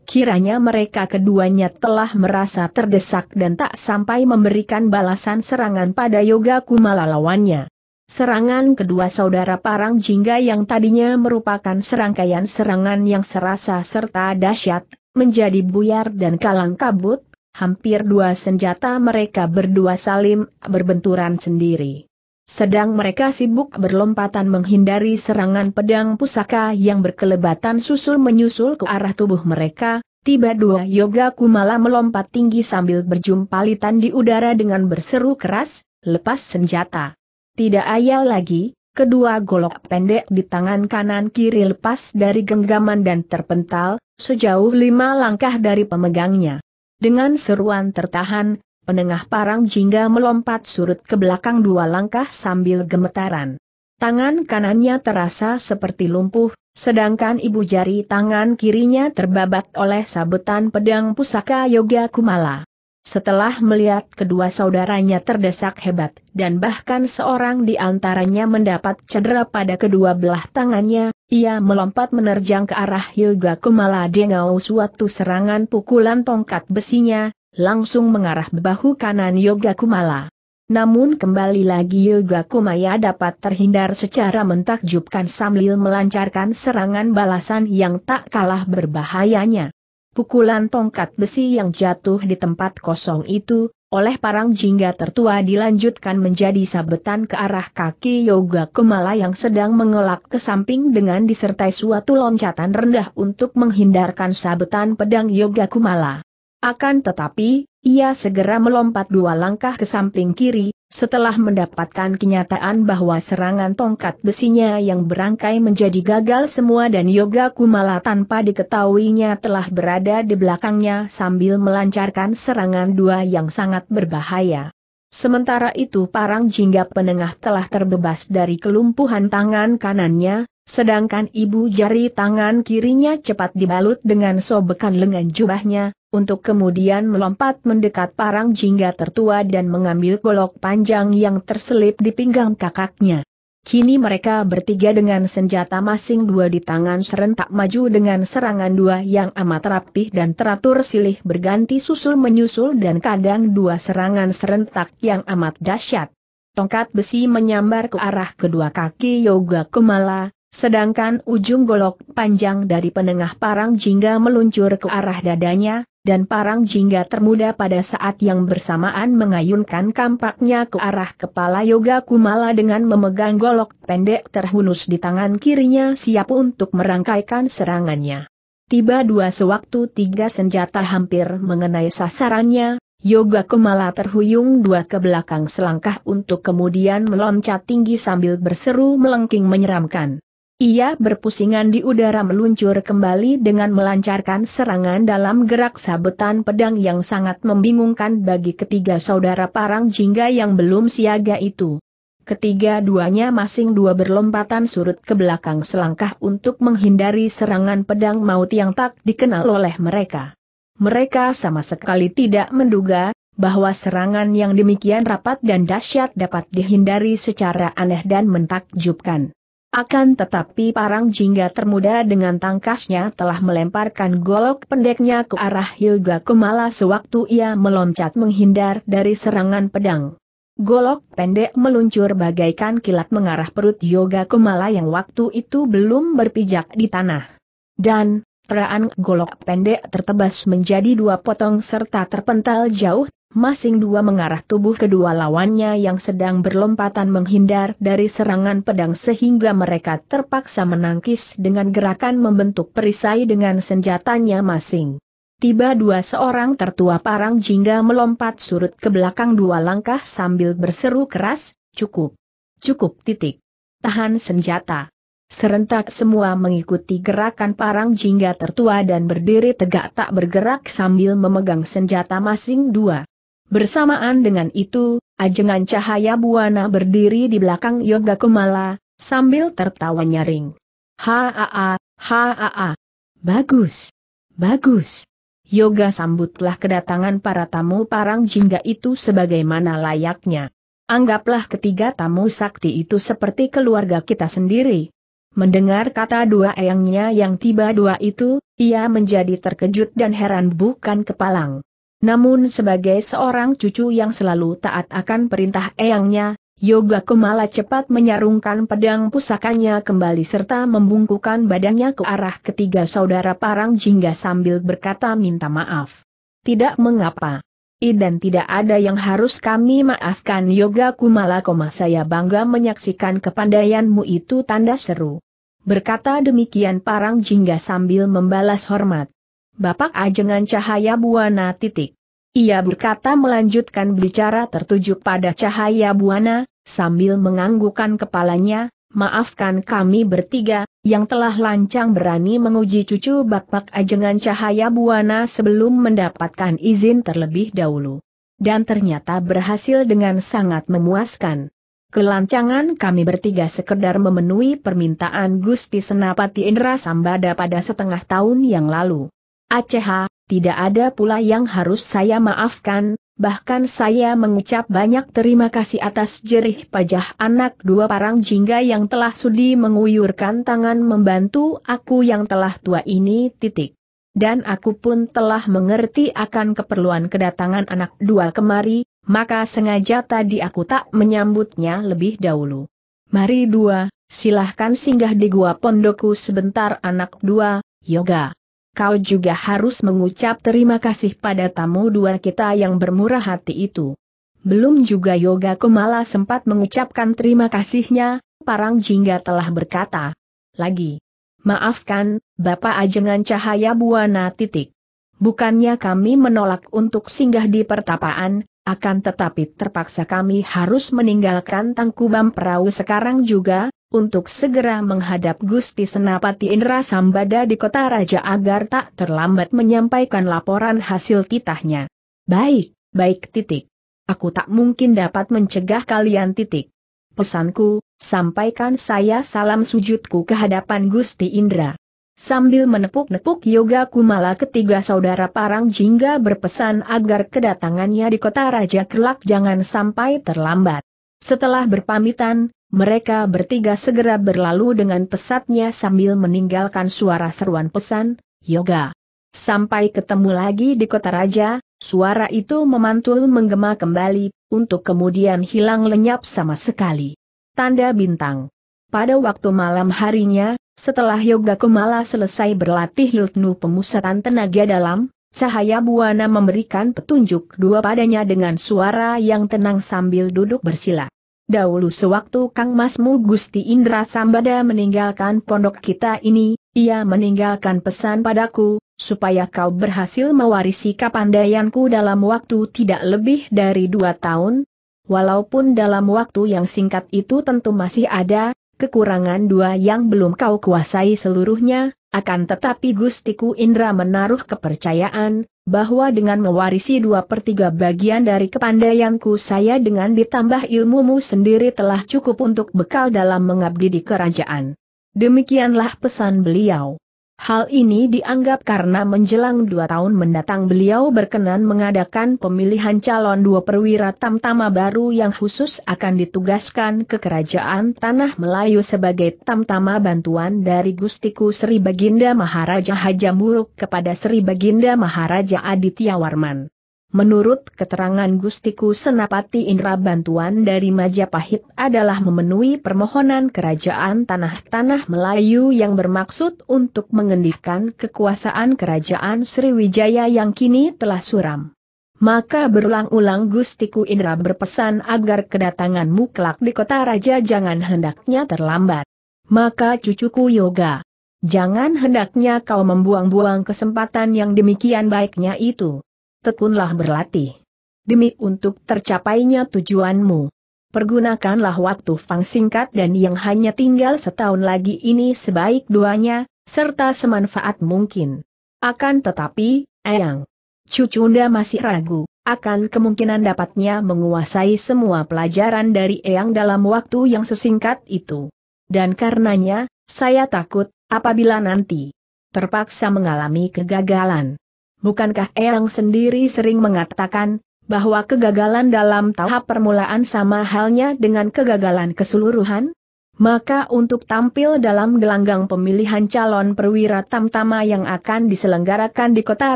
Kiranya mereka keduanya telah merasa terdesak dan tak sampai memberikan balasan serangan pada Yoga Kumala lawannya. Serangan kedua saudara parang jingga yang tadinya merupakan serangkaian serangan yang serasa serta dahsyat, menjadi buyar dan kalang kabut, hampir dua senjata mereka berdua salim berbenturan sendiri. Sedang mereka sibuk berlompatan menghindari serangan pedang pusaka yang berkelebatan susul menyusul ke arah tubuh mereka, tiba dua Yoga Kumala melompat tinggi sambil berjumpalitan di udara dengan berseru keras, lepas senjata. Tidak ayal lagi, Kedua golok pendek di tangan kanan kiri lepas dari genggaman dan terpental, sejauh lima langkah dari pemegangnya. Dengan seruan tertahan, Penengah parang jingga melompat surut ke belakang dua langkah sambil gemetaran. Tangan kanannya terasa seperti lumpuh, sedangkan ibu jari tangan kirinya terbabat oleh sabetan pedang pusaka Yoga Kumala. Setelah melihat kedua saudaranya terdesak hebat, dan bahkan seorang di antaranya mendapat cedera pada kedua belah tangannya, ia melompat menerjang ke arah Yoga Kumala dengan suatu serangan pukulan tongkat besinya, langsung mengarah bahu kanan Yoga Kumala. Namun kembali lagi Yoga Kumaya dapat terhindar secara mentakjubkan sambil melancarkan serangan balasan yang tak kalah berbahayanya. Pukulan tongkat besi yang jatuh di tempat kosong itu, oleh parang jingga tertua dilanjutkan menjadi sabetan ke arah kaki Yoga Kumala yang sedang mengelak ke samping dengan disertai suatu loncatan rendah untuk menghindarkan sabetan pedang Yoga Kumala. Akan tetapi, ia segera melompat dua langkah ke samping kiri, setelah mendapatkan kenyataan bahwa serangan tongkat besinya yang berangkai menjadi gagal semua dan Yoga Kumala tanpa diketahuinya telah berada di belakangnya sambil melancarkan serangan dua yang sangat berbahaya. Sementara itu parang jingga penengah telah terbebas dari kelumpuhan tangan kanannya, Sedangkan ibu jari tangan kirinya cepat dibalut dengan sobekan lengan jubahnya, untuk kemudian melompat mendekat parang jingga tertua dan mengambil golok panjang yang terselip di pinggang kakaknya. Kini mereka bertiga dengan senjata masing dua di tangan serentak maju dengan serangan dua yang amat rapih dan teratur silih berganti susul menyusul dan kadang dua serangan serentak yang amat dahsyat. Tongkat besi menyambar ke arah kedua kaki Yoga Kumala, Sedangkan ujung golok panjang dari penengah parang jingga meluncur ke arah dadanya, dan parang jingga termuda pada saat yang bersamaan mengayunkan kampaknya ke arah kepala Yoga Kumala dengan memegang golok pendek terhunus di tangan kirinya siap untuk merangkaikan serangannya. Tiba dua sewaktu tiga senjata hampir mengenai sasarannya, Yoga Kumala terhuyung dua ke belakang selangkah untuk kemudian meloncat tinggi sambil berseru melengking menyeramkan. Ia berpusingan di udara meluncur kembali dengan melancarkan serangan dalam gerak sabetan pedang yang sangat membingungkan bagi ketiga saudara parang jingga yang belum siaga itu. Ketiga duanya masing dua berlompatan surut ke belakang selangkah untuk menghindari serangan pedang maut yang tak dikenal oleh mereka. Mereka sama sekali tidak menduga bahwa serangan yang demikian rapat dan dahsyat dapat dihindari secara aneh dan mentakjubkan. Akan tetapi parang jingga termuda dengan tangkasnya telah melemparkan golok pendeknya ke arah Hilga Kumala sewaktu ia meloncat menghindar dari serangan pedang. Golok pendek meluncur bagaikan kilat mengarah perut Yoga Kumala yang waktu itu belum berpijak di tanah. Dan, teraan golok pendek tertebas menjadi dua potong serta terpental jauh masing dua mengarah tubuh kedua lawannya yang sedang berlompatan menghindar dari serangan pedang sehingga mereka terpaksa menangkis dengan gerakan membentuk perisai dengan senjatanya masing. Tiba dua seorang tertua parang jingga melompat surut ke belakang dua langkah sambil berseru keras, cukup. Cukup titik. Tahan senjata. Serentak semua mengikuti gerakan parang jingga tertua dan berdiri tegak tak bergerak sambil memegang senjata masing dua. Bersamaan dengan itu, ajengan cahaya buana berdiri di belakang Yoga Kumala, sambil tertawa nyaring. Haa, haa, bagus, bagus. Yoga sambutlah kedatangan para tamu parang jingga itu sebagaimana layaknya. Anggaplah ketiga tamu sakti itu seperti keluarga kita sendiri. Mendengar kata dua eyangnya yang tiba dua itu, ia menjadi terkejut dan heran bukan kepalang. Namun sebagai seorang cucu yang selalu taat akan perintah eyangnya, Yoga Kumala cepat menyarungkan pedang pusakanya kembali serta membungkukan badannya ke arah ketiga saudara parang jingga sambil berkata minta maaf. Tidak mengapa. I dan tidak ada yang harus kami maafkan Yoga Kumala koma saya bangga menyaksikan kepandaianmu itu tanda seru. Berkata demikian parang jingga sambil membalas hormat. Bapak Ajengan Cahaya Buana titik. Ia berkata melanjutkan bicara tertuju pada Cahaya Buana, sambil menganggukkan kepalanya, maafkan kami bertiga, yang telah lancang berani menguji cucu Bapak Ajengan Cahaya Buana sebelum mendapatkan izin terlebih dahulu. Dan ternyata berhasil dengan sangat memuaskan. Kelancangan kami bertiga sekedar memenuhi permintaan Gusti Senapati Indra Sambada pada setengah tahun yang lalu. Aceh, tidak ada pula yang harus saya maafkan, bahkan saya mengucap banyak terima kasih atas jerih pajah anak dua parang jingga yang telah sudi menguyurkan tangan membantu aku yang telah tua ini titik. Dan aku pun telah mengerti akan keperluan kedatangan anak dua kemari, maka sengaja tadi aku tak menyambutnya lebih dahulu. Mari dua, silahkan singgah di gua pondokku sebentar anak dua, yoga kau juga harus mengucap terima kasih pada tamu dua kita yang bermurah hati itu. Belum juga Yoga Kumala sempat mengucapkan terima kasihnya, Parang Jingga telah berkata. Lagi. Maafkan, Bapak Ajengan Cahaya Buana titik. Bukannya kami menolak untuk singgah di pertapaan, akan tetapi terpaksa kami harus meninggalkan Tangkuban perahu sekarang juga, untuk segera menghadap Gusti Senapati Indra Sambada di kota Raja agar tak terlambat menyampaikan laporan hasil titahnya. Baik, baik titik. Aku tak mungkin dapat mencegah kalian titik. Pesanku, sampaikan saya salam sujudku ke hadapan Gusti Indra. Sambil menepuk-nepuk Yoga Kumala ketiga saudara parang jingga berpesan agar kedatangannya di kota Raja Kelak jangan sampai terlambat. Setelah berpamitan, mereka bertiga segera berlalu dengan pesatnya sambil meninggalkan suara seruan pesan, Yoga. Sampai ketemu lagi di kota raja, suara itu memantul menggema kembali, untuk kemudian hilang lenyap sama sekali. Tanda bintang. Pada waktu malam harinya, setelah Yoga Kumala selesai berlatih Hiltnu pemusatan tenaga dalam, Cahaya Buana memberikan petunjuk dua padanya dengan suara yang tenang sambil duduk bersila. Dahulu sewaktu Kang Masmu Gusti Indra Sambada meninggalkan pondok kita ini, ia meninggalkan pesan padaku, supaya kau berhasil mewarisi kapandaianku dalam waktu tidak lebih dari dua tahun. Walaupun dalam waktu yang singkat itu tentu masih ada, kekurangan dua yang belum kau kuasai seluruhnya, akan tetapi Gustiku Indra menaruh kepercayaan, bahwa dengan mewarisi dua per tiga bagian dari kepandaianku saya dengan ditambah ilmumu sendiri telah cukup untuk bekal dalam mengabdi di kerajaan. Demikianlah pesan beliau. Hal ini dianggap karena menjelang dua tahun mendatang beliau berkenan mengadakan pemilihan calon dua perwira tamtama baru yang khusus akan ditugaskan ke Kerajaan Tanah Melayu sebagai tamtama bantuan dari Gustiku Sri Baginda Maharaja Hajamuruk kepada Sri Baginda Maharaja Aditya Warman. Menurut keterangan Gustiku Senapati Indra bantuan dari Majapahit adalah memenuhi permohonan kerajaan tanah-tanah Melayu yang bermaksud untuk mengendihkan kekuasaan kerajaan Sriwijaya yang kini telah suram. Maka berulang-ulang Gustiku Indra berpesan agar kedatanganmu kelak di kota raja jangan hendaknya terlambat. Maka cucuku Yoga, jangan hendaknya kau membuang-buang kesempatan yang demikian baiknya itu tekunlah berlatih. Demi untuk tercapainya tujuanmu. Pergunakanlah waktu fang singkat dan yang hanya tinggal setahun lagi ini sebaik duanya, serta semanfaat mungkin. Akan tetapi, Eyang, Cucunda masih ragu, akan kemungkinan dapatnya menguasai semua pelajaran dari Eyang dalam waktu yang sesingkat itu. Dan karenanya, saya takut, apabila nanti terpaksa mengalami kegagalan. Bukankah Eyang sendiri sering mengatakan, bahwa kegagalan dalam tahap permulaan sama halnya dengan kegagalan keseluruhan? Maka untuk tampil dalam gelanggang pemilihan calon perwira tamtama yang akan diselenggarakan di kota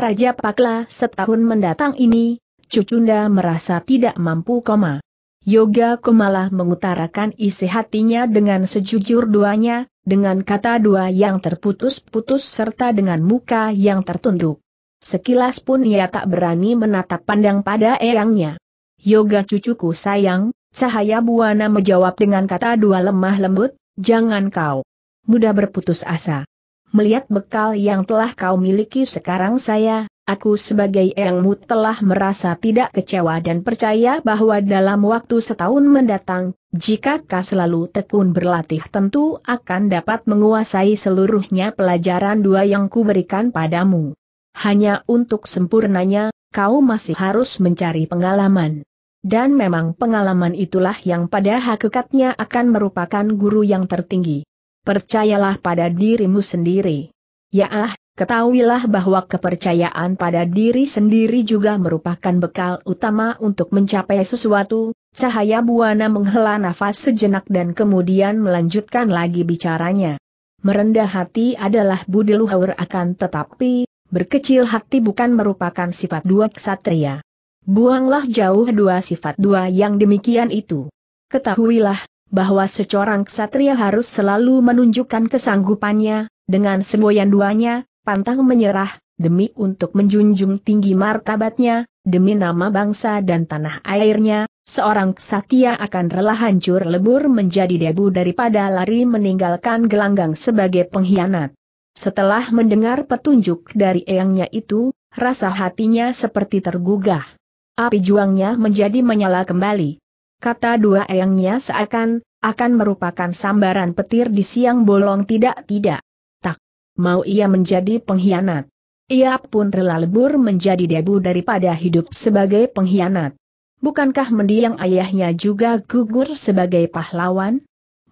Raja Pakla setahun mendatang ini, Cucunda merasa tidak mampu koma. Yoga Kumala mengutarakan isi hatinya dengan sejujur duanya, dengan kata dua yang terputus-putus serta dengan muka yang tertunduk. Sekilas pun ia tak berani menatap pandang pada erangnya. Yoga cucuku sayang, cahaya buana menjawab dengan kata dua lemah lembut, jangan kau mudah berputus asa. Melihat bekal yang telah kau miliki sekarang saya, aku sebagai erangmu telah merasa tidak kecewa dan percaya bahwa dalam waktu setahun mendatang, jika kau selalu tekun berlatih tentu akan dapat menguasai seluruhnya pelajaran dua yang kuberikan padamu. Hanya untuk sempurnanya, kau masih harus mencari pengalaman. Dan memang pengalaman itulah yang pada hakikatnya akan merupakan guru yang tertinggi. Percayalah pada dirimu sendiri. Ya ah, ketahuilah bahwa kepercayaan pada diri sendiri juga merupakan bekal utama untuk mencapai sesuatu, cahaya buana menghela nafas sejenak dan kemudian melanjutkan lagi bicaranya. Merendah hati adalah budi akan tetapi, Berkecil hati bukan merupakan sifat dua ksatria. Buanglah jauh dua sifat dua yang demikian itu. Ketahuilah, bahwa seorang ksatria harus selalu menunjukkan kesanggupannya, dengan semboyan duanya, pantang menyerah, demi untuk menjunjung tinggi martabatnya, demi nama bangsa dan tanah airnya, seorang ksatria akan rela hancur lebur menjadi debu daripada lari meninggalkan gelanggang sebagai pengkhianat. Setelah mendengar petunjuk dari eyangnya itu, rasa hatinya seperti tergugah. Api juangnya menjadi menyala kembali. Kata dua eyangnya seakan, akan merupakan sambaran petir di siang bolong tidak-tidak. Tak, mau ia menjadi pengkhianat. Ia pun rela lebur menjadi debu daripada hidup sebagai pengkhianat. Bukankah mendiang ayahnya juga gugur sebagai pahlawan?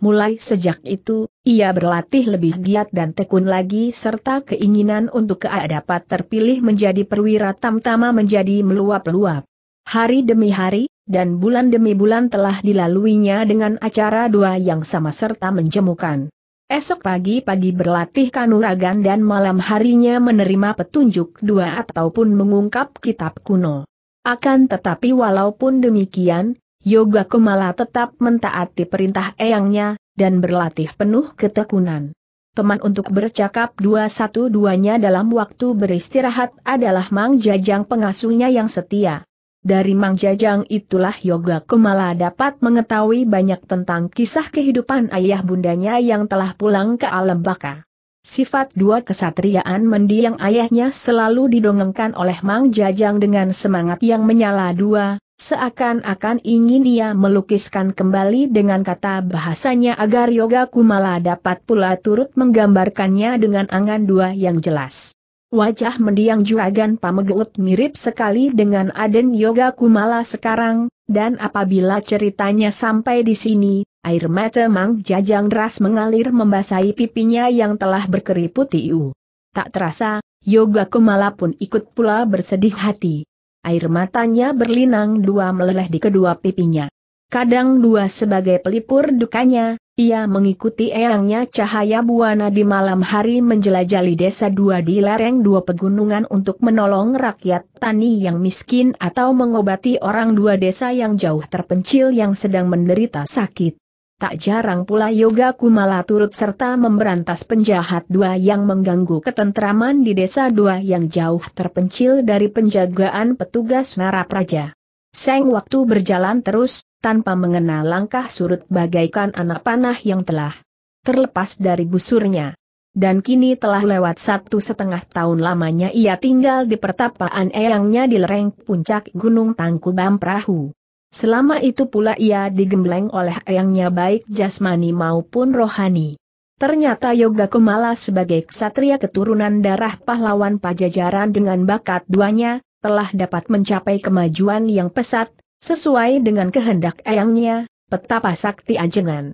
Mulai sejak itu, ia berlatih lebih giat dan tekun lagi serta keinginan untuk KA dapat terpilih menjadi perwira tamtama menjadi meluap-luap. Hari demi hari, dan bulan demi bulan telah dilaluinya dengan acara dua yang sama serta menjemukan. Esok pagi-pagi berlatih kanuragan dan malam harinya menerima petunjuk dua ataupun mengungkap kitab kuno. Akan tetapi walaupun demikian, Yoga Kumala tetap mentaati perintah eyangnya, dan berlatih penuh ketekunan. Teman untuk bercakap dua-satu-duanya dalam waktu beristirahat adalah Mang Jajang pengasuhnya yang setia. Dari Mang Jajang itulah Yoga Kumala dapat mengetahui banyak tentang kisah kehidupan ayah bundanya yang telah pulang ke alam baka. Sifat dua kesatriaan mendiang ayahnya selalu didongengkan oleh Mang Jajang dengan semangat yang menyala dua, Seakan-akan ingin ia melukiskan kembali dengan kata bahasanya agar Yoga Kumala dapat pula turut menggambarkannya dengan angan dua yang jelas. Wajah mendiang juragan Pamegut mirip sekali dengan Aden Yoga Kumala sekarang, dan apabila ceritanya sampai di sini, air mata Mang Jajang deras mengalir membasahi pipinya yang telah berkeriput itu. Tak terasa, Yoga Kumala pun ikut pula bersedih hati air matanya berlinang dua meleleh di kedua pipinya. Kadang dua sebagai pelipur dukanya, ia mengikuti eyangnya cahaya buana di malam hari menjelajali desa dua di lereng dua pegunungan untuk menolong rakyat tani yang miskin atau mengobati orang dua desa yang jauh terpencil yang sedang menderita sakit tak jarang pula Yoga Kumala turut serta memberantas penjahat dua yang mengganggu ketentraman di desa dua yang jauh terpencil dari penjagaan petugas Narapraja. Seng waktu berjalan terus, tanpa mengenal langkah surut bagaikan anak panah yang telah terlepas dari busurnya. Dan kini telah lewat satu setengah tahun lamanya ia tinggal di pertapaan eyangnya di lereng puncak Gunung Tangkuban Prahu. Selama itu pula ia digembleng oleh ayangnya baik jasmani maupun rohani. Ternyata Yoga Kumala sebagai ksatria keturunan darah pahlawan pajajaran dengan bakat duanya, telah dapat mencapai kemajuan yang pesat, sesuai dengan kehendak ayangnya, petapa sakti ajengan.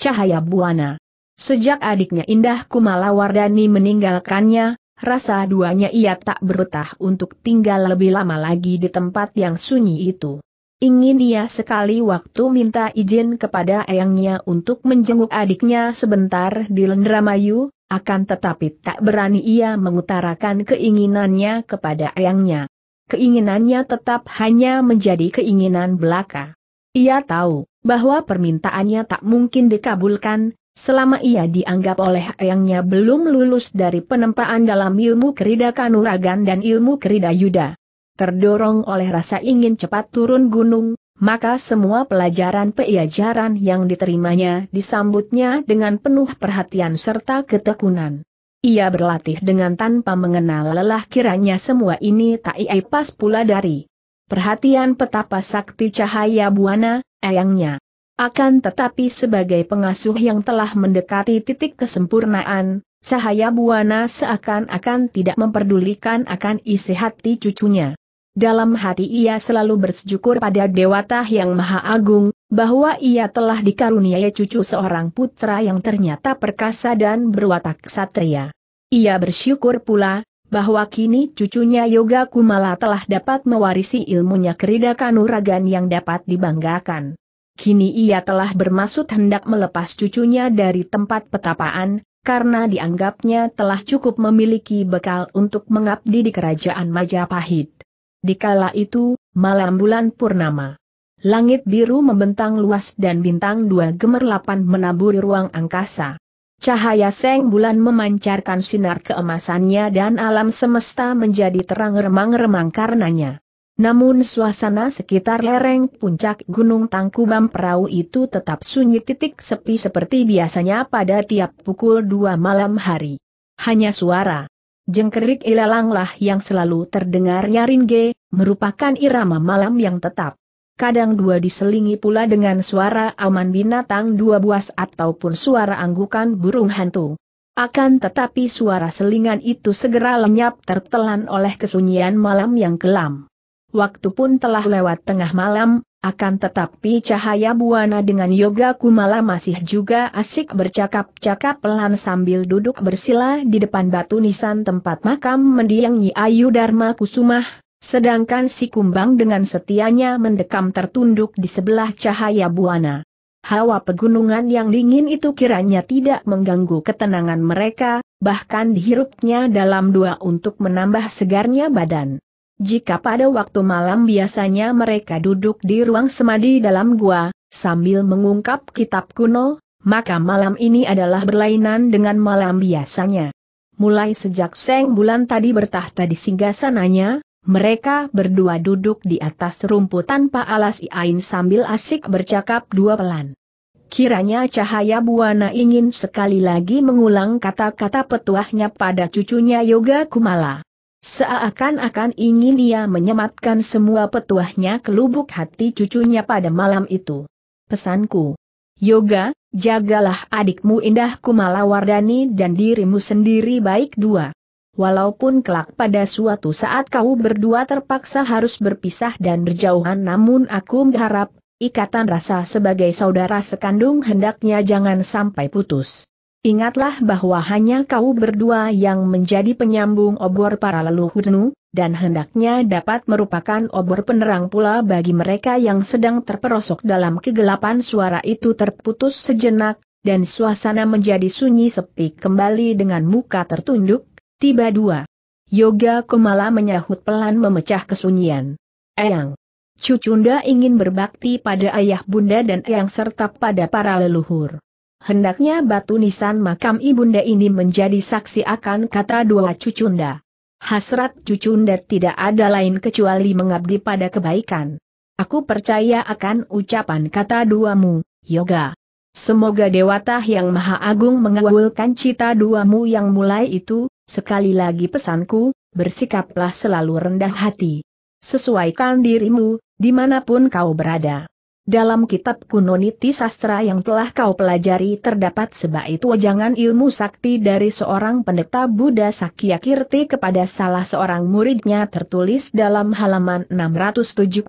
Cahaya Buana. Sejak adiknya Indah Kumala Wardani meninggalkannya, rasa duanya ia tak berutah untuk tinggal lebih lama lagi di tempat yang sunyi itu. Ingin ia sekali waktu minta izin kepada ayangnya untuk menjenguk adiknya sebentar di Lendramayu, akan tetapi tak berani ia mengutarakan keinginannya kepada ayangnya. Keinginannya tetap hanya menjadi keinginan belaka. Ia tahu bahwa permintaannya tak mungkin dikabulkan, selama ia dianggap oleh ayangnya belum lulus dari penempaan dalam ilmu kerida kanuragan dan ilmu kerida yuda. Terdorong oleh rasa ingin cepat turun gunung, maka semua pelajaran peiajaran yang diterimanya disambutnya dengan penuh perhatian serta ketekunan. Ia berlatih dengan tanpa mengenal lelah kiranya semua ini tak pas pula dari perhatian petapa sakti cahaya buana, ayangnya. Akan tetapi sebagai pengasuh yang telah mendekati titik kesempurnaan, cahaya buana seakan-akan tidak memperdulikan akan isi hati cucunya. Dalam hati ia selalu bersyukur pada Dewata yang Maha Agung, bahwa ia telah dikaruniai cucu seorang putra yang ternyata perkasa dan berwatak satria. Ia bersyukur pula, bahwa kini cucunya Yoga Kumala telah dapat mewarisi ilmunya kerida kanuragan yang dapat dibanggakan. Kini ia telah bermaksud hendak melepas cucunya dari tempat petapaan, karena dianggapnya telah cukup memiliki bekal untuk mengabdi di kerajaan Majapahit. Di Dikala itu, malam bulan purnama. Langit biru membentang luas dan bintang dua gemerlapan menaburi ruang angkasa. Cahaya seng bulan memancarkan sinar keemasannya dan alam semesta menjadi terang remang-remang karenanya. Namun suasana sekitar lereng puncak Gunung Tangkubam perahu itu tetap sunyi titik sepi seperti biasanya pada tiap pukul dua malam hari. Hanya suara Jengkerik ilalanglah yang selalu terdengar nyaringge, merupakan irama malam yang tetap. Kadang dua diselingi pula dengan suara aman binatang dua buas ataupun suara anggukan burung hantu. Akan tetapi suara selingan itu segera lenyap tertelan oleh kesunyian malam yang kelam. Waktu pun telah lewat tengah malam, akan tetapi cahaya buana dengan Yoga Kumala masih juga asik bercakap-cakap pelan sambil duduk bersila di depan batu nisan tempat makam mendiang Nyi Ayu Dharma Kusumah, sedangkan si kumbang dengan setianya mendekam tertunduk di sebelah cahaya buana. Hawa pegunungan yang dingin itu kiranya tidak mengganggu ketenangan mereka, bahkan dihirupnya dalam dua untuk menambah segarnya badan. Jika pada waktu malam biasanya mereka duduk di ruang semadi dalam gua, sambil mengungkap kitab kuno, maka malam ini adalah berlainan dengan malam biasanya. Mulai sejak Seng Bulan tadi bertahta di singgasananya, mereka berdua duduk di atas rumput tanpa alas iain sambil asik bercakap dua pelan. Kiranya cahaya buana ingin sekali lagi mengulang kata-kata petuahnya pada cucunya Yoga Kumala. Seakan-akan ingin ia menyematkan semua petuahnya ke lubuk hati cucunya pada malam itu. Pesanku. Yoga, jagalah adikmu indah Kumalawardani dan dirimu sendiri baik dua. Walaupun kelak pada suatu saat kau berdua terpaksa harus berpisah dan berjauhan namun aku berharap, ikatan rasa sebagai saudara sekandung hendaknya jangan sampai putus. Ingatlah bahwa hanya kau berdua yang menjadi penyambung obor para leluhur leluhurnu, dan hendaknya dapat merupakan obor penerang pula bagi mereka yang sedang terperosok dalam kegelapan suara itu terputus sejenak, dan suasana menjadi sunyi sepi kembali dengan muka tertunduk, tiba dua. Yoga Kumala menyahut pelan memecah kesunyian. Eyang. Cucunda ingin berbakti pada ayah bunda dan eyang serta pada para leluhur. Hendaknya batu nisan makam ibunda ini menjadi saksi akan kata dua cucunda. Hasrat cucunda tidak ada lain kecuali mengabdi pada kebaikan. Aku percaya akan ucapan kata duamu, Yoga. Semoga Dewata yang Maha Agung mengawulkan cita duamu yang mulai itu, sekali lagi pesanku, bersikaplah selalu rendah hati. Sesuaikan dirimu, dimanapun kau berada. Dalam kitab kuno niti sastra yang telah kau pelajari terdapat sebaik wajangan ilmu sakti dari seorang pendeta Buddha Sakyakirti kepada salah seorang muridnya tertulis dalam halaman 678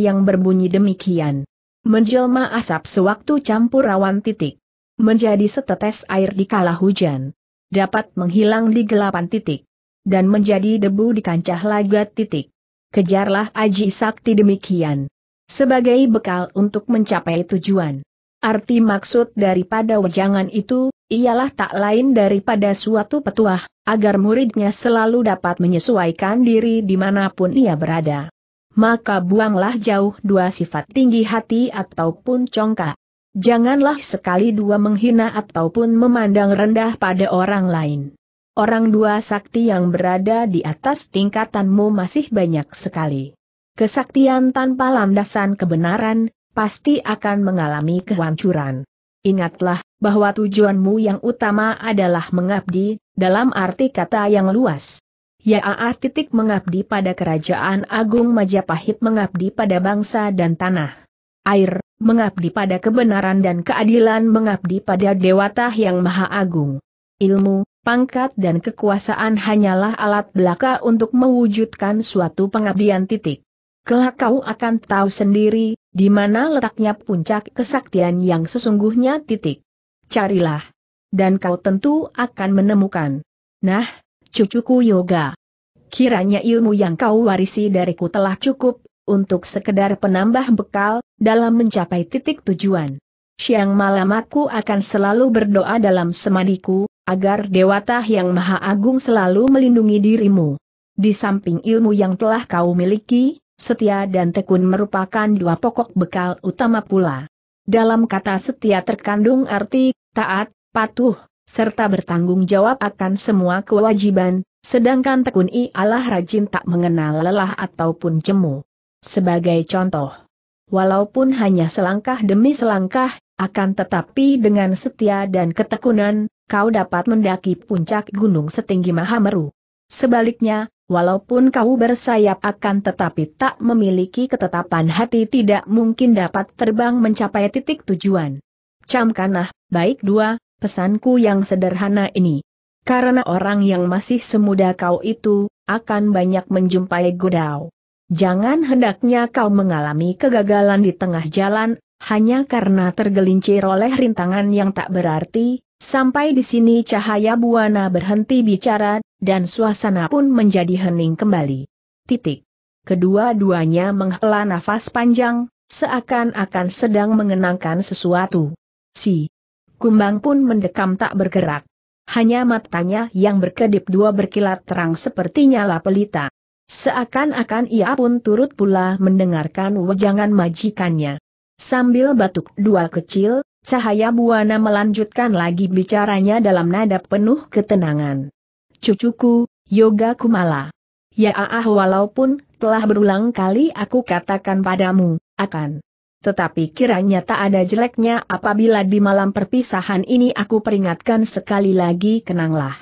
yang berbunyi demikian. Menjelma asap sewaktu campur rawan titik. Menjadi setetes air di kala hujan. Dapat menghilang di gelapan titik. Dan menjadi debu di kancah lagat titik. Kejarlah aji sakti demikian sebagai bekal untuk mencapai tujuan. Arti maksud daripada wejangan itu, ialah tak lain daripada suatu petuah, agar muridnya selalu dapat menyesuaikan diri dimanapun ia berada. Maka buanglah jauh dua sifat tinggi hati ataupun congkak. Janganlah sekali dua menghina ataupun memandang rendah pada orang lain. Orang dua sakti yang berada di atas tingkatanmu masih banyak sekali. Kesaktian tanpa landasan kebenaran, pasti akan mengalami kehancuran. Ingatlah, bahwa tujuanmu yang utama adalah mengabdi, dalam arti kata yang luas. Yaa titik mengabdi pada kerajaan agung Majapahit mengabdi pada bangsa dan tanah. Air, mengabdi pada kebenaran dan keadilan mengabdi pada Dewata yang Maha Agung. Ilmu, pangkat dan kekuasaan hanyalah alat belaka untuk mewujudkan suatu pengabdian titik. Kelak kau akan tahu sendiri, di mana letaknya puncak kesaktian yang sesungguhnya titik. Carilah. Dan kau tentu akan menemukan. Nah, cucuku yoga. Kiranya ilmu yang kau warisi dariku telah cukup, untuk sekedar penambah bekal, dalam mencapai titik tujuan. Siang malam aku akan selalu berdoa dalam semadiku, agar Dewata Yang Maha Agung selalu melindungi dirimu. Di samping ilmu yang telah kau miliki, setia dan tekun merupakan dua pokok bekal utama pula. Dalam kata setia terkandung arti, taat, patuh, serta bertanggung jawab akan semua kewajiban, sedangkan tekun ialah rajin tak mengenal lelah ataupun jemu. Sebagai contoh, walaupun hanya selangkah demi selangkah, akan tetapi dengan setia dan ketekunan, kau dapat mendaki puncak gunung setinggi Mahameru. Sebaliknya, Walaupun kau bersayap akan tetapi tak memiliki ketetapan hati tidak mungkin dapat terbang mencapai titik tujuan. Camkanlah, baik dua, pesanku yang sederhana ini. Karena orang yang masih semuda kau itu, akan banyak menjumpai godau. Jangan hendaknya kau mengalami kegagalan di tengah jalan, hanya karena tergelincir oleh rintangan yang tak berarti, Sampai di sini cahaya buana berhenti bicara, dan suasana pun menjadi hening kembali. Titik. Kedua-duanya menghela nafas panjang, seakan-akan sedang mengenangkan sesuatu. Si kumbang pun mendekam tak bergerak. Hanya matanya yang berkedip dua berkilat terang seperti nyala pelita. Seakan-akan ia pun turut pula mendengarkan wejangan majikannya. Sambil batuk dua kecil, Cahaya Buana melanjutkan lagi bicaranya dalam nada penuh ketenangan. Cucuku, Yoga Kumala. Ya ah walaupun telah berulang kali aku katakan padamu, akan. Tetapi kiranya tak ada jeleknya apabila di malam perpisahan ini aku peringatkan sekali lagi kenanglah.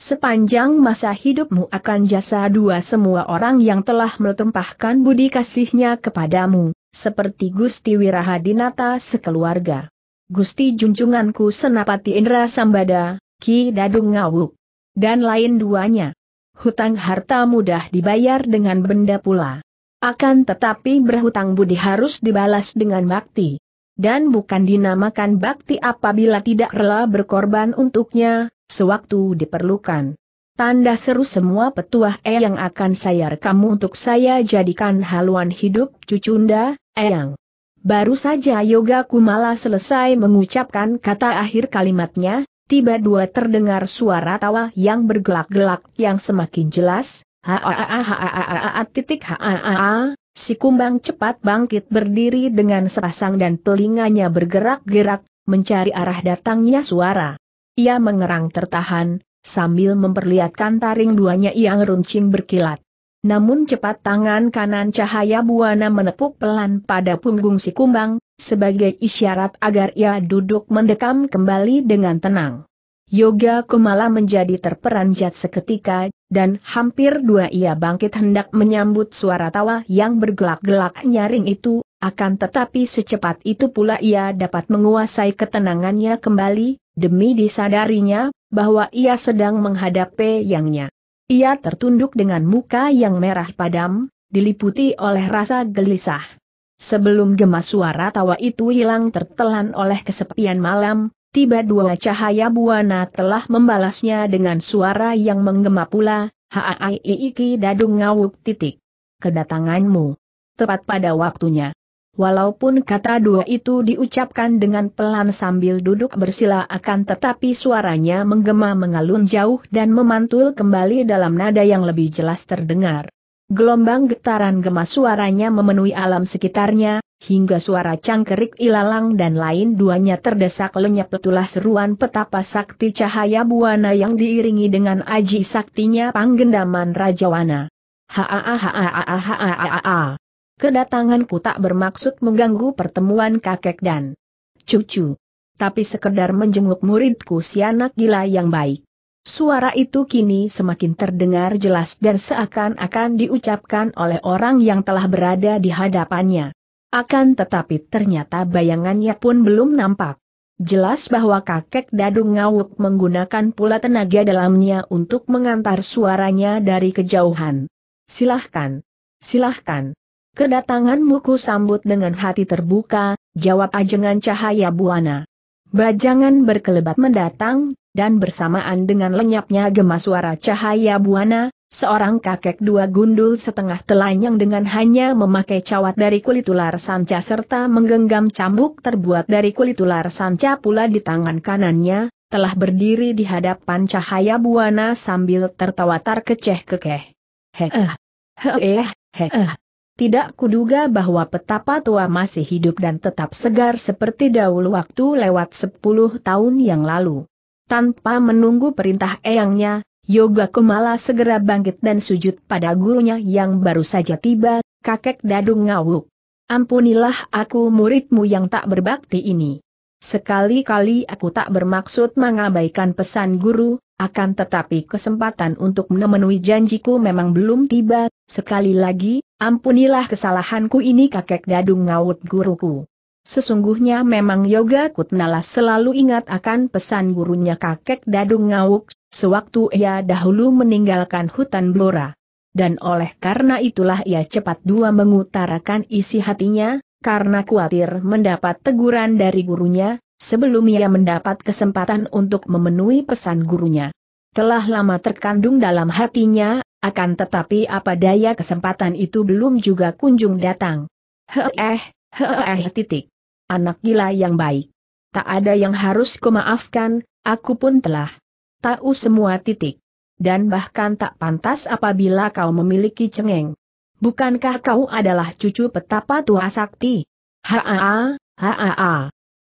Sepanjang masa hidupmu akan jasa dua semua orang yang telah meletempahkan budi kasihnya kepadamu, seperti Gusti Wirahadinata sekeluarga. Gusti Junjunganku Senapati Indra Sambada, Ki Dadung Ngawuk. Dan lain duanya. Hutang harta mudah dibayar dengan benda pula. Akan tetapi berhutang budi harus dibalas dengan bakti. Dan bukan dinamakan bakti apabila tidak rela berkorban untuknya, sewaktu diperlukan. Tanda seru semua petuah eyang akan saya rekam untuk saya jadikan haluan hidup cucunda, eyang. Baru saja Yoga Kumala selesai mengucapkan kata akhir kalimatnya, tiba dua terdengar suara tawa yang bergelak-gelak yang semakin jelas, ha titik ha si kumbang cepat bangkit berdiri dengan sepasang dan telinganya bergerak-gerak, mencari arah datangnya suara. Ia mengerang tertahan, sambil memperlihatkan taring duanya yang runcing berkilat. Namun cepat tangan kanan cahaya buana menepuk pelan pada punggung si kumbang, sebagai isyarat agar ia duduk mendekam kembali dengan tenang. Yoga Kumala menjadi terperanjat seketika, dan hampir dua ia bangkit hendak menyambut suara tawa yang bergelak-gelak nyaring itu, akan tetapi secepat itu pula ia dapat menguasai ketenangannya kembali, demi disadarinya, bahwa ia sedang menghadapi yangnya. Ia tertunduk dengan muka yang merah padam, diliputi oleh rasa gelisah. Sebelum gemas suara tawa itu hilang tertelan oleh kesepian malam, tiba dua cahaya buana telah membalasnya dengan suara yang menggema pula, Haaiiki dadung ngawuk titik. Kedatanganmu. Tepat pada waktunya. Walaupun kata dua itu diucapkan dengan pelan sambil duduk bersila akan tetapi suaranya menggema mengalun jauh dan memantul kembali dalam nada yang lebih jelas terdengar. Gelombang getaran gema suaranya memenuhi alam sekitarnya, hingga suara cangkerik ilalang dan lain duanya terdesak lenyap petulah seruan petapa sakti cahaya buana yang diiringi dengan aji saktinya panggendaman Rajawana. Haa haa haa haa haa haa Kedatanganku tak bermaksud mengganggu pertemuan kakek dan cucu. Tapi sekedar menjenguk muridku si anak gila yang baik. Suara itu kini semakin terdengar jelas dan seakan-akan diucapkan oleh orang yang telah berada di hadapannya. Akan tetapi ternyata bayangannya pun belum nampak. Jelas bahwa kakek Dadung Ngawuk menggunakan pula tenaga dalamnya untuk mengantar suaranya dari kejauhan. Silahkan. Silahkan. Kedatanganmu ku sambut dengan hati terbuka, jawab ajengan cahaya buana. Bajangan berkelebat mendatang, dan bersamaan dengan lenyapnya gemas suara cahaya buana, seorang kakek dua gundul setengah telanjang dengan hanya memakai cawat dari kulit ular sanca serta menggenggam cambuk terbuat dari kulit ular sanca pula di tangan kanannya, telah berdiri di hadapan cahaya buana sambil tertawa terkeceh-kekeh. Heeh, heeh, heeh. Tidak kuduga bahwa petapa tua masih hidup dan tetap segar seperti dahulu waktu lewat 10 tahun yang lalu. Tanpa menunggu perintah eyangnya, Yoga Kumala segera bangkit dan sujud pada gurunya yang baru saja tiba, kakek Dadung Ngawuk. Ampunilah aku muridmu yang tak berbakti ini. Sekali-kali aku tak bermaksud mengabaikan pesan guru, akan tetapi kesempatan untuk memenuhi janjiku memang belum tiba, sekali lagi, Ampunilah kesalahanku ini kakek dadung ngawut guruku. Sesungguhnya memang Yoga Kutnala selalu ingat akan pesan gurunya kakek dadung ngawuk, sewaktu ia dahulu meninggalkan hutan Blora. Dan oleh karena itulah ia cepat dua mengutarakan isi hatinya, karena khawatir mendapat teguran dari gurunya, sebelum ia mendapat kesempatan untuk memenuhi pesan gurunya. Telah lama terkandung dalam hatinya akan tetapi apa daya kesempatan itu belum juga kunjung datang. Heeh, heeh eh, titik. Anak gila yang baik. Tak ada yang harus kumaafkan, aku pun telah tahu semua titik. Dan bahkan tak pantas apabila kau memiliki cengeng. Bukankah kau adalah cucu petapa tua sakti? Haa, haa.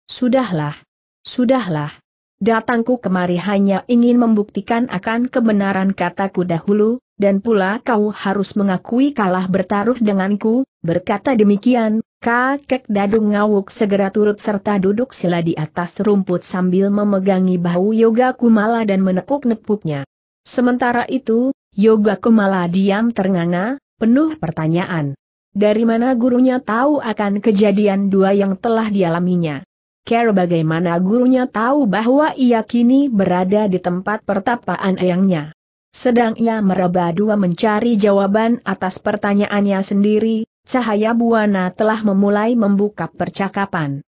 Sudahlah. Sudahlah. Datangku kemari hanya ingin membuktikan akan kebenaran kataku dahulu, dan pula kau harus mengakui kalah bertaruh denganku, berkata demikian, kakek dadung ngawuk segera turut serta duduk sila di atas rumput sambil memegangi bahu Yoga Kumala dan menepuk-nepuknya. Sementara itu, Yoga Kumala diam ternganga, penuh pertanyaan. Dari mana gurunya tahu akan kejadian dua yang telah dialaminya? Care bagaimana gurunya tahu bahwa ia kini berada di tempat pertapaan ayangnya? Sedang ia meraba dua mencari jawaban atas pertanyaannya sendiri, cahaya buana telah memulai membuka percakapan.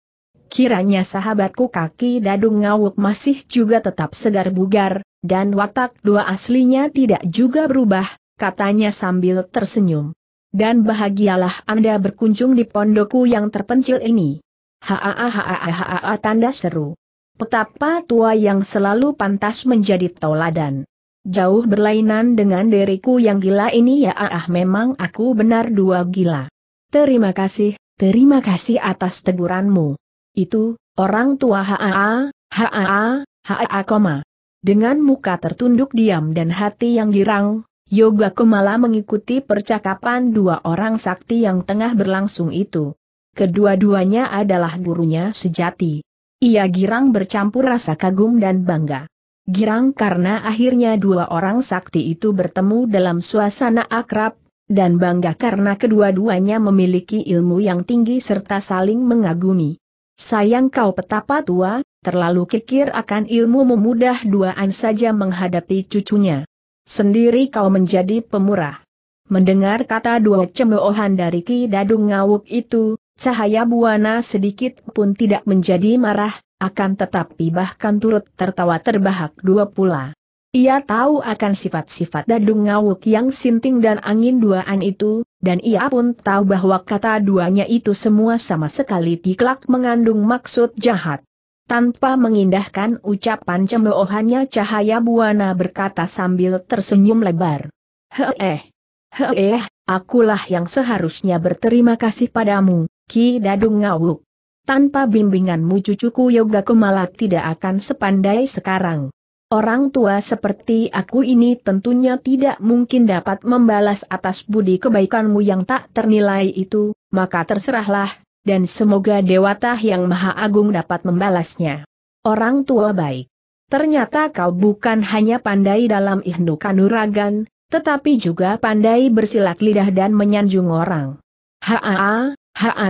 Kiranya sahabatku kaki dadung ngawuk masih juga tetap segar bugar, dan watak dua aslinya tidak juga berubah, katanya sambil tersenyum. Dan bahagialah Anda berkunjung di pondokku yang terpencil ini. Haa tanda seru. Petapa tua yang selalu pantas menjadi tauladan jauh berlainan dengan diriku yang gila ini ya ah, ah memang aku benar dua gila. Terima kasih, terima kasih atas teguranmu. Itu, orang tua haa, haa, haa koma. Dengan muka tertunduk diam dan hati yang girang, Yoga Kumala mengikuti percakapan dua orang sakti yang tengah berlangsung itu. Kedua-duanya adalah gurunya sejati. Ia girang bercampur rasa kagum dan bangga girang karena akhirnya dua orang sakti itu bertemu dalam suasana akrab, dan bangga karena kedua-duanya memiliki ilmu yang tinggi serta saling mengagumi. Sayang kau petapa tua, terlalu kikir akan ilmu memudah duaan saja menghadapi cucunya. Sendiri kau menjadi pemurah. Mendengar kata dua cemoohan dari Ki Dadung Ngawuk itu, cahaya buana sedikit pun tidak menjadi marah, akan tetapi bahkan turut tertawa terbahak dua pula. Ia tahu akan sifat-sifat dadung ngawuk yang sinting dan angin duaan itu, dan ia pun tahu bahwa kata duanya itu semua sama sekali tiklak mengandung maksud jahat. Tanpa mengindahkan ucapan cemoohannya cahaya buana berkata sambil tersenyum lebar. Heeh, heeh, akulah yang seharusnya berterima kasih padamu, Ki Dadung Ngawuk tanpa bimbinganmu cucuku Yoga Kumala tidak akan sepandai sekarang. Orang tua seperti aku ini tentunya tidak mungkin dapat membalas atas budi kebaikanmu yang tak ternilai itu, maka terserahlah, dan semoga Dewata Yang Maha Agung dapat membalasnya. Orang tua baik. Ternyata kau bukan hanya pandai dalam ihnu kanuragan, tetapi juga pandai bersilat lidah dan menyanjung orang. Haa, haa,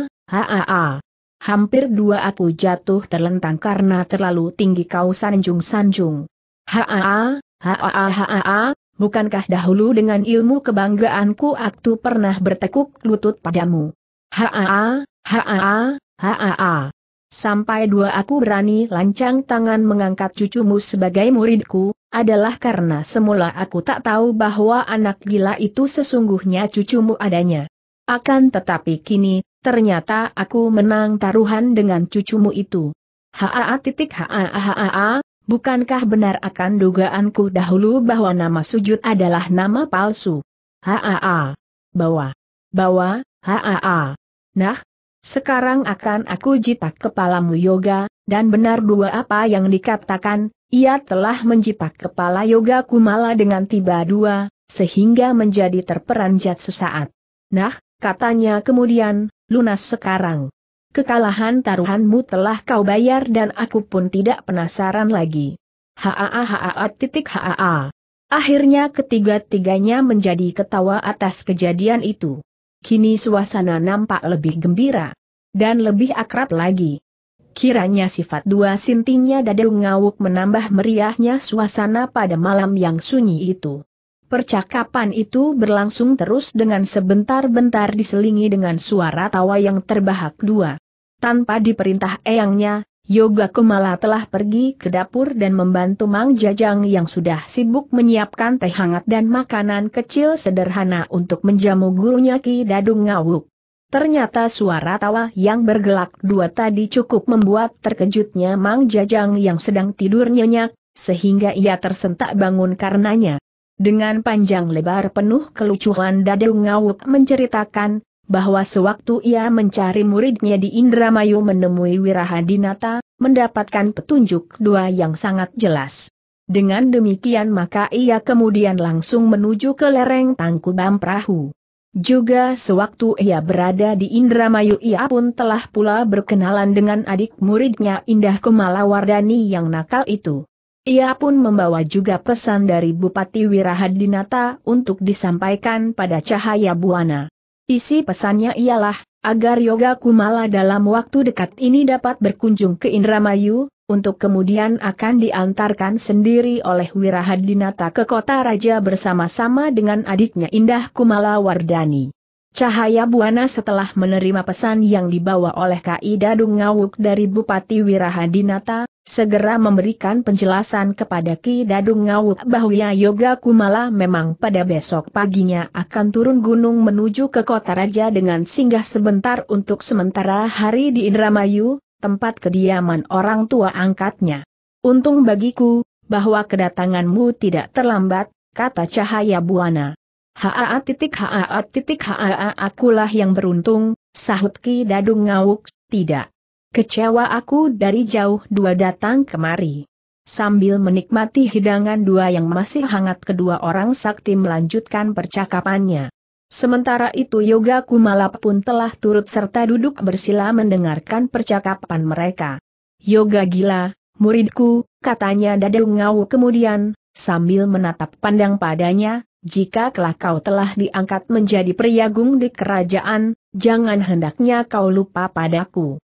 haa, haa. Hampir dua aku jatuh terlentang karena terlalu tinggi kau sanjung-sanjung. Haa, haa, haa, bukankah dahulu dengan ilmu kebanggaanku aku pernah bertekuk lutut padamu? Haa, haa, haa. Sampai dua aku berani lancang tangan mengangkat cucumu sebagai muridku, adalah karena semula aku tak tahu bahwa anak gila itu sesungguhnya cucumu adanya. Akan tetapi kini, Ternyata aku menang taruhan dengan cucumu itu. Haa titik haa haa, bukankah benar akan dugaanku dahulu bahwa nama sujud adalah nama palsu? Haa. Bawa. Bawa, haa. Nah, sekarang akan aku jitak kepalamu yoga, dan benar dua apa yang dikatakan, ia telah menjitak kepala yoga kumala dengan tiba dua, sehingga menjadi terperanjat sesaat. Nah, katanya kemudian, lunas sekarang. Kekalahan taruhanmu telah kau bayar dan aku pun tidak penasaran lagi. Haa titik haa. Akhirnya ketiga-tiganya menjadi ketawa atas kejadian itu. Kini suasana nampak lebih gembira. Dan lebih akrab lagi. Kiranya sifat dua sintinya dadung ngawuk menambah meriahnya suasana pada malam yang sunyi itu. Percakapan itu berlangsung terus dengan sebentar-bentar diselingi dengan suara tawa yang terbahak dua. Tanpa diperintah eyangnya, Yoga Kumala telah pergi ke dapur dan membantu Mang Jajang yang sudah sibuk menyiapkan teh hangat dan makanan kecil sederhana untuk menjamu gurunya Ki Dadung Ngawuk. Ternyata suara tawa yang bergelak dua tadi cukup membuat terkejutnya Mang Jajang yang sedang tidur nyenyak, sehingga ia tersentak bangun karenanya. Dengan panjang lebar penuh kelucuan Dadung Ngawuk menceritakan, bahwa sewaktu ia mencari muridnya di Indramayu menemui Wirahadinata, mendapatkan petunjuk dua yang sangat jelas. Dengan demikian maka ia kemudian langsung menuju ke lereng Tangkubam Perahu. Juga sewaktu ia berada di Indramayu ia pun telah pula berkenalan dengan adik muridnya Indah Kemalawardani yang nakal itu. Ia pun membawa juga pesan dari Bupati Wirahadinata untuk disampaikan pada Cahaya Buana. Isi pesannya ialah, agar Yoga Kumala dalam waktu dekat ini dapat berkunjung ke Indramayu, untuk kemudian akan diantarkan sendiri oleh Wirahadinata ke kota raja bersama-sama dengan adiknya Indah Kumala Wardani. Cahaya Buana setelah menerima pesan yang dibawa oleh Kaida Dadung Ngawuk dari Bupati Wirahadinata, segera memberikan penjelasan kepada Ki Dadung Ngawuk bahwa Yoga Kumala memang pada besok paginya akan turun gunung menuju ke kota raja dengan singgah sebentar untuk sementara hari di Indramayu, tempat kediaman orang tua angkatnya. Untung bagiku, bahwa kedatanganmu tidak terlambat, kata Cahaya Buana. Haa titik haa titik haa akulah yang beruntung, sahut Ki Dadung Ngawuk, tidak. Kecewa aku dari jauh dua datang kemari. Sambil menikmati hidangan dua yang masih hangat kedua orang sakti melanjutkan percakapannya. Sementara itu Yoga Kumala pun telah turut serta duduk bersila mendengarkan percakapan mereka. Yoga gila, muridku, katanya Dadeu Ngau kemudian, sambil menatap pandang padanya, jika kelak kau telah diangkat menjadi priagung di kerajaan, jangan hendaknya kau lupa padaku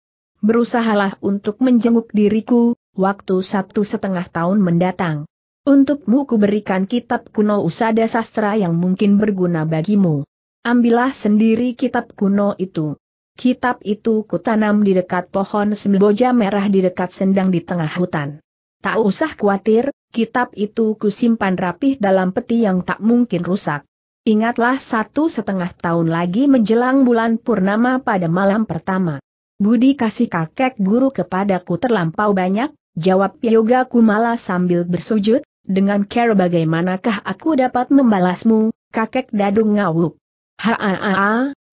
berusahalah untuk menjenguk diriku, waktu satu setengah tahun mendatang. Untukmu kuberikan kitab kuno usada sastra yang mungkin berguna bagimu. Ambillah sendiri kitab kuno itu. Kitab itu kutanam di dekat pohon semboja merah di dekat sendang di tengah hutan. Tak usah khawatir, kitab itu kusimpan rapih dalam peti yang tak mungkin rusak. Ingatlah satu setengah tahun lagi menjelang bulan purnama pada malam pertama. Budi kasih kakek guru kepadaku terlampau banyak, jawab Yoga Kumala sambil bersujud, dengan care bagaimanakah aku dapat membalasmu, kakek dadung ngawuk. Haa, haa,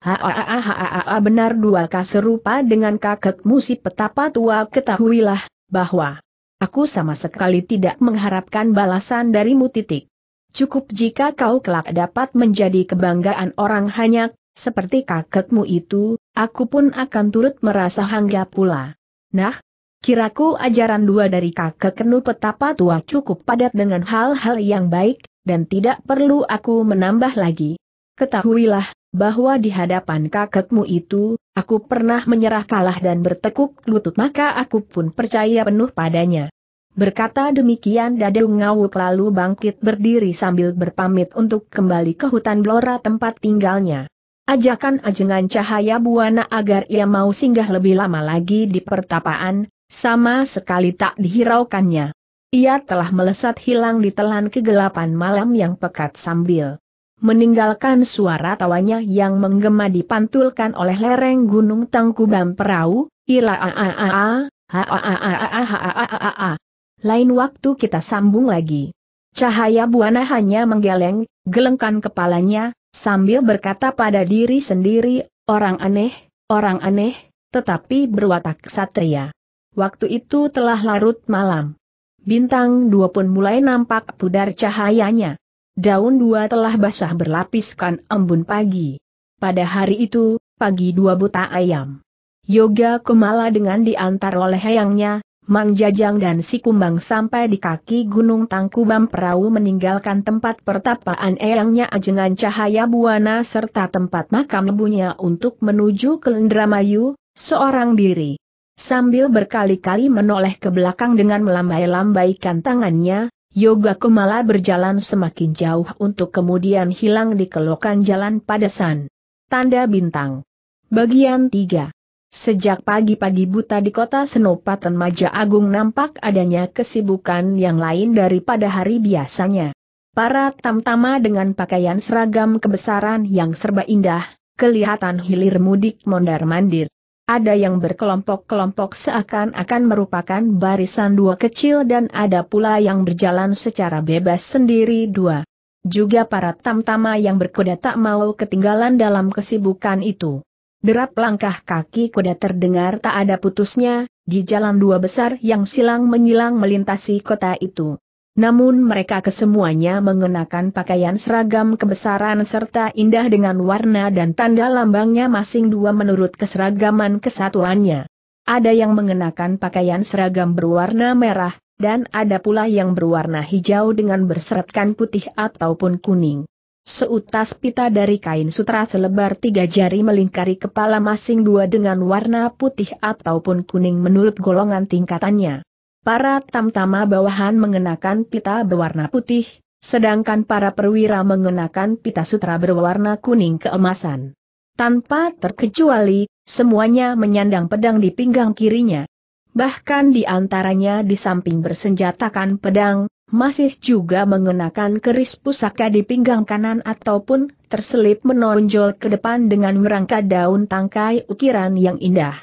haa, benar dua kah serupa dengan kakekmu si petapa tua ketahuilah, bahwa aku sama sekali tidak mengharapkan balasan darimu titik. Cukup jika kau kelak dapat menjadi kebanggaan orang hanya, seperti kakekmu itu, aku pun akan turut merasa hangga pula. Nah, kiraku ajaran dua dari kakek Kenu Petapa Tua cukup padat dengan hal-hal yang baik, dan tidak perlu aku menambah lagi. Ketahuilah, bahwa di hadapan kakekmu itu, aku pernah menyerah kalah dan bertekuk lutut maka aku pun percaya penuh padanya. Berkata demikian Dadaung Ngawuk lalu bangkit berdiri sambil berpamit untuk kembali ke hutan Blora tempat tinggalnya. Ajakan ajengan cahaya buana agar ia mau singgah lebih lama lagi di pertapaan, sama sekali tak dihiraukannya. Ia telah melesat hilang di telan kegelapan malam yang pekat sambil meninggalkan suara tawanya yang menggema dipantulkan oleh lereng gunung Tangkuban Perahu, ila a a a a a a a a a a a a a Lain waktu kita sambung lagi. Cahaya Buana hanya menggeleng, gelengkan kepalanya, sambil berkata pada diri sendiri, orang aneh, orang aneh, tetapi berwatak satria. Waktu itu telah larut malam. Bintang dua pun mulai nampak pudar cahayanya. Daun dua telah basah berlapiskan embun pagi. Pada hari itu, pagi dua buta ayam. Yoga Kumala dengan diantar oleh hayangnya, Mang Jajang dan si Kumbang sampai di kaki Gunung Tangkubam perahu meninggalkan tempat pertapaan eyangnya ajengan cahaya buana serta tempat makam ibunya untuk menuju ke Lendramayu, seorang diri. Sambil berkali-kali menoleh ke belakang dengan melambai-lambaikan tangannya, Yoga Kumala berjalan semakin jauh untuk kemudian hilang di kelokan jalan Padasan. Tanda Bintang Bagian 3 Sejak pagi-pagi buta di kota Senopaten Maja Agung nampak adanya kesibukan yang lain daripada hari biasanya. Para tamtama dengan pakaian seragam kebesaran yang serba indah, kelihatan hilir mudik mondar-mandir. Ada yang berkelompok-kelompok seakan-akan merupakan barisan dua kecil dan ada pula yang berjalan secara bebas sendiri dua. Juga para tamtama yang berkuda tak mau ketinggalan dalam kesibukan itu. Derap langkah kaki kuda terdengar tak ada putusnya, di jalan dua besar yang silang menyilang melintasi kota itu. Namun mereka kesemuanya mengenakan pakaian seragam kebesaran serta indah dengan warna dan tanda lambangnya masing dua menurut keseragaman kesatuannya. Ada yang mengenakan pakaian seragam berwarna merah, dan ada pula yang berwarna hijau dengan berseratkan putih ataupun kuning. Seutas pita dari kain sutra selebar tiga jari melingkari kepala masing dua dengan warna putih ataupun kuning menurut golongan tingkatannya. Para tamtama bawahan mengenakan pita berwarna putih, sedangkan para perwira mengenakan pita sutra berwarna kuning keemasan. Tanpa terkecuali, semuanya menyandang pedang di pinggang kirinya. Bahkan di antaranya di samping bersenjatakan pedang, masih juga mengenakan keris pusaka di pinggang kanan ataupun terselip menonjol ke depan dengan merangka daun tangkai ukiran yang indah.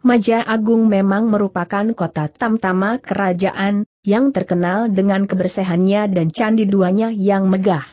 Maja Agung memang merupakan kota tamtama kerajaan, yang terkenal dengan kebersihannya dan candi duanya yang megah.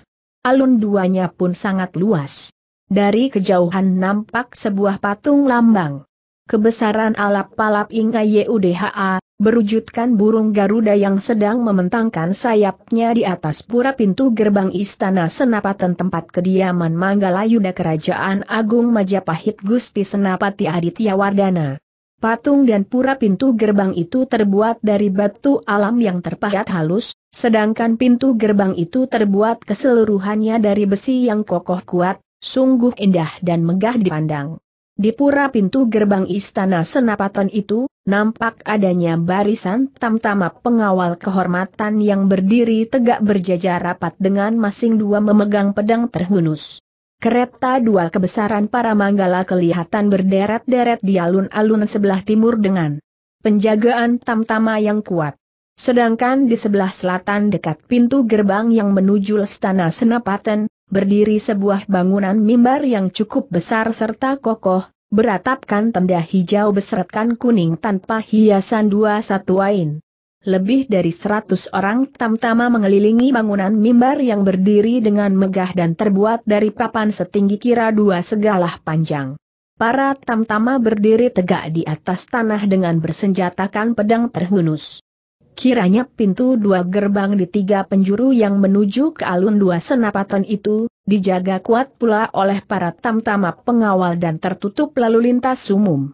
Alun duanya pun sangat luas. Dari kejauhan nampak sebuah patung lambang kebesaran alap palap Inga Yudha, berwujudkan burung Garuda yang sedang mementangkan sayapnya di atas pura pintu gerbang Istana Senapaten tempat kediaman Manggala Yuda Kerajaan Agung Majapahit Gusti Senapati Aditya Wardana. Patung dan pura pintu gerbang itu terbuat dari batu alam yang terpahat halus, sedangkan pintu gerbang itu terbuat keseluruhannya dari besi yang kokoh kuat, sungguh indah dan megah dipandang. Di pura pintu gerbang istana senapatan itu, nampak adanya barisan tamtama pengawal kehormatan yang berdiri tegak berjajar rapat dengan masing dua memegang pedang terhunus. Kereta dua kebesaran para manggala kelihatan berderet-deret di alun-alun sebelah timur dengan penjagaan tamtama yang kuat. Sedangkan di sebelah selatan dekat pintu gerbang yang menuju istana Senapaten, berdiri sebuah bangunan mimbar yang cukup besar serta kokoh, beratapkan tenda hijau besertkan kuning tanpa hiasan dua lain. Lebih dari seratus orang tamtama mengelilingi bangunan mimbar yang berdiri dengan megah dan terbuat dari papan setinggi kira dua segalah panjang. Para tamtama berdiri tegak di atas tanah dengan bersenjatakan pedang terhunus. Kiranya pintu dua gerbang di tiga penjuru yang menuju ke alun dua senapatan itu, dijaga kuat pula oleh para tamtama pengawal dan tertutup lalu lintas umum.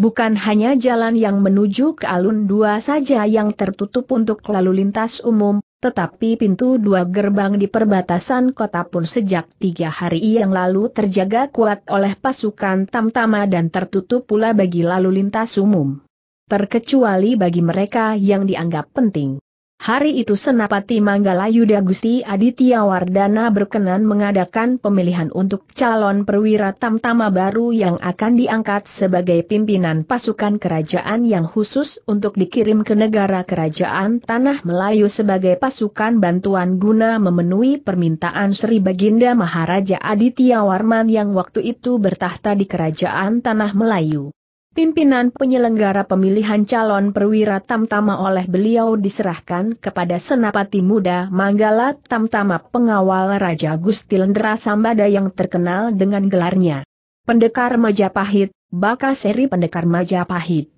Bukan hanya jalan yang menuju ke alun dua saja yang tertutup untuk lalu lintas umum, tetapi pintu dua gerbang di perbatasan kota pun sejak tiga hari yang lalu terjaga kuat oleh pasukan tamtama dan tertutup pula bagi lalu lintas umum terkecuali bagi mereka yang dianggap penting. Hari itu Senapati Manggala Yuda Gusti Aditya Wardana berkenan mengadakan pemilihan untuk calon perwira tamtama baru yang akan diangkat sebagai pimpinan pasukan kerajaan yang khusus untuk dikirim ke negara kerajaan Tanah Melayu sebagai pasukan bantuan guna memenuhi permintaan Sri Baginda Maharaja Aditya Warman yang waktu itu bertahta di kerajaan Tanah Melayu. Pimpinan penyelenggara pemilihan calon perwira tamtama oleh beliau diserahkan kepada Senapati Muda Manggala Tamtama pengawal Raja Gusti Lendra Sambada yang terkenal dengan gelarnya. Pendekar Majapahit, baka seri Pendekar Majapahit.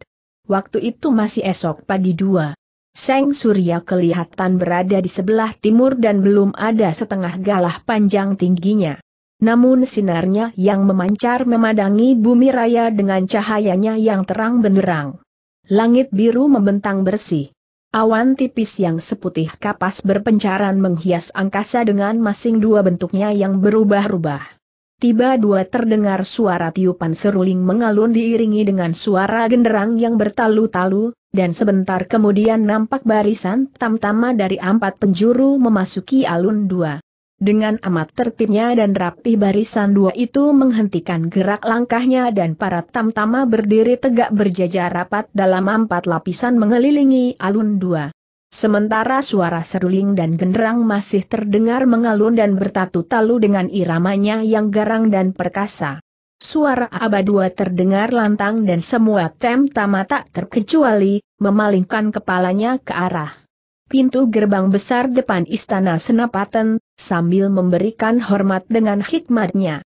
Waktu itu masih esok pagi dua. Seng Surya kelihatan berada di sebelah timur dan belum ada setengah galah panjang tingginya. Namun sinarnya yang memancar memadangi bumi raya dengan cahayanya yang terang benderang. Langit biru membentang bersih. Awan tipis yang seputih kapas berpencaran menghias angkasa dengan masing dua bentuknya yang berubah-ubah. Tiba dua terdengar suara tiupan seruling mengalun diiringi dengan suara genderang yang bertalu-talu, dan sebentar kemudian nampak barisan tamtama dari empat penjuru memasuki alun dua. Dengan amat tertibnya dan rapih barisan dua itu menghentikan gerak langkahnya dan para tamtama berdiri tegak berjajar rapat dalam empat lapisan mengelilingi alun dua. Sementara suara seruling dan genderang masih terdengar mengalun dan bertatu talu dengan iramanya yang garang dan perkasa. Suara abad dua terdengar lantang dan semua tamtama tak terkecuali, memalingkan kepalanya ke arah pintu gerbang besar depan istana Senapaten, sambil memberikan hormat dengan hikmatnya.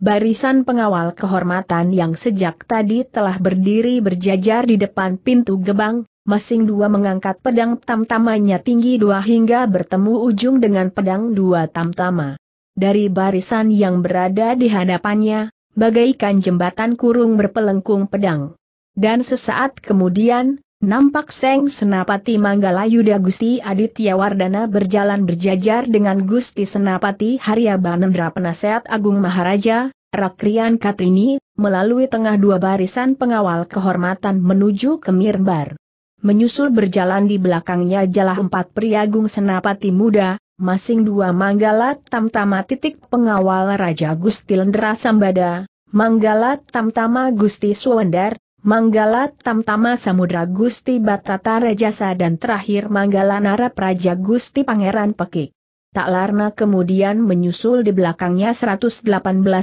Barisan pengawal kehormatan yang sejak tadi telah berdiri berjajar di depan pintu gebang, masing dua mengangkat pedang tamtamanya tinggi dua hingga bertemu ujung dengan pedang dua tamtama. Dari barisan yang berada di hadapannya, bagaikan jembatan kurung berpelengkung pedang. Dan sesaat kemudian, Nampak Seng Senapati Manggala Yuda Gusti Aditya Wardana berjalan berjajar dengan Gusti Senapati Harya Banendra Penasehat Agung Maharaja, Rakrian Katrini, melalui tengah dua barisan pengawal kehormatan menuju ke Mirbar. Menyusul berjalan di belakangnya jalah empat priagung senapati muda, masing dua Manggala Tamtama titik pengawal Raja Gusti Lendra Sambada, Manggala Tamtama Gusti Suwendar, Manggala Tamtama Samudra Gusti Batata Rajasa dan terakhir Manggala Nara Praja Gusti Pangeran Pekik. Tak larna kemudian menyusul di belakangnya 118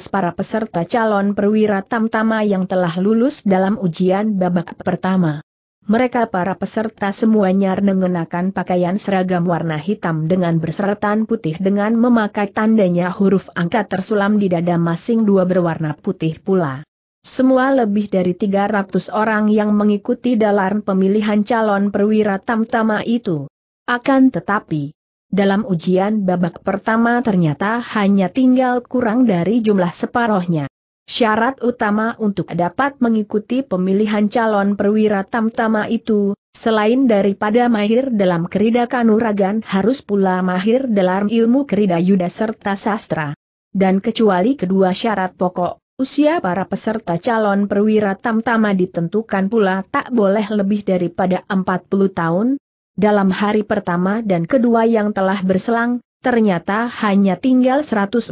para peserta calon perwira tamtama yang telah lulus dalam ujian babak pertama. Mereka para peserta semuanya mengenakan pakaian seragam warna hitam dengan berseretan putih dengan memakai tandanya huruf angka tersulam di dada masing dua berwarna putih pula. Semua lebih dari 300 orang yang mengikuti dalam pemilihan calon perwira tamtama itu. Akan tetapi, dalam ujian babak pertama ternyata hanya tinggal kurang dari jumlah separohnya. Syarat utama untuk dapat mengikuti pemilihan calon perwira tamtama itu, selain daripada mahir dalam kerida kanuragan harus pula mahir dalam ilmu kerida yuda serta sastra. Dan kecuali kedua syarat pokok, Usia para peserta calon perwira tamtama ditentukan pula tak boleh lebih daripada 40 tahun. Dalam hari pertama dan kedua yang telah berselang, ternyata hanya tinggal 148